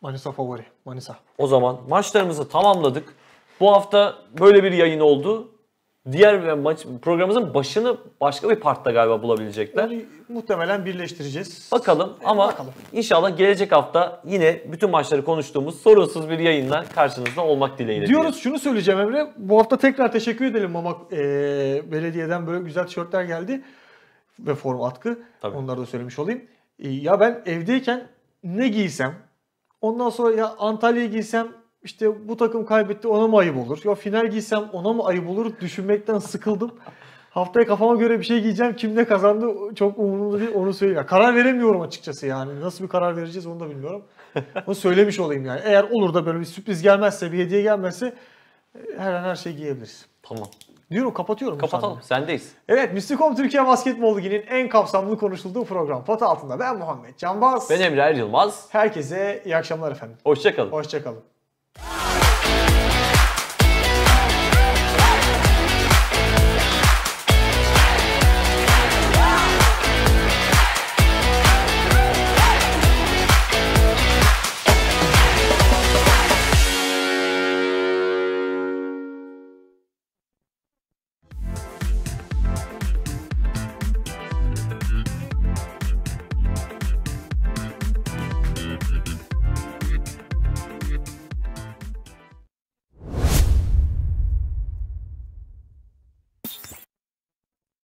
Manisa favori. Manisa. O zaman maçlarımızı tamamladık. Bu hafta böyle bir yayın oldu diğer maç programımızın başını başka bir partta galiba bulabilecekler. Onu muhtemelen birleştireceğiz. Bakalım ee, ama bakalım. inşallah gelecek hafta yine bütün maçları konuştuğumuz sorunsuz bir yayınla karşınızda olmak dileğiyle. Diyoruz diye. şunu söyleyeceğim Emre. Bu hafta tekrar teşekkür edelim Mamak e, belediyeden böyle güzel tişörtler geldi ve form atkı. Tabii. Onları da söylemiş olayım. E, ya ben evdeyken ne giysem ondan sonra ya Antalya'ya giysem işte bu takım kaybetti ona mı ayıp olur? Ya final giysem ona mı ayıp olur? Düşünmekten sıkıldım. Haftaya kafama göre bir şey giyeceğim. Kim ne kazandı çok umurumda değil onu söyleyeyim. Karar veremiyorum açıkçası yani. Nasıl bir karar vereceğiz onu da bilmiyorum. Onu söylemiş olayım yani. Eğer olur da böyle bir sürpriz gelmezse, bir hediye gelmezse e, her an her şeyi giyebiliriz. Tamam. Diyorum kapatıyorum. Kapatalım. Sendeyiz. Evet Mystikom Türkiye Basketbol Ligi'nin en kapsamlı konuşulduğu program. Pata altında ben Muhammed Canbaz. Ben Emre Er Yılmaz. Herkese iyi akşamlar efendim. Hoşçakalın. Hoşçakalın. Ah!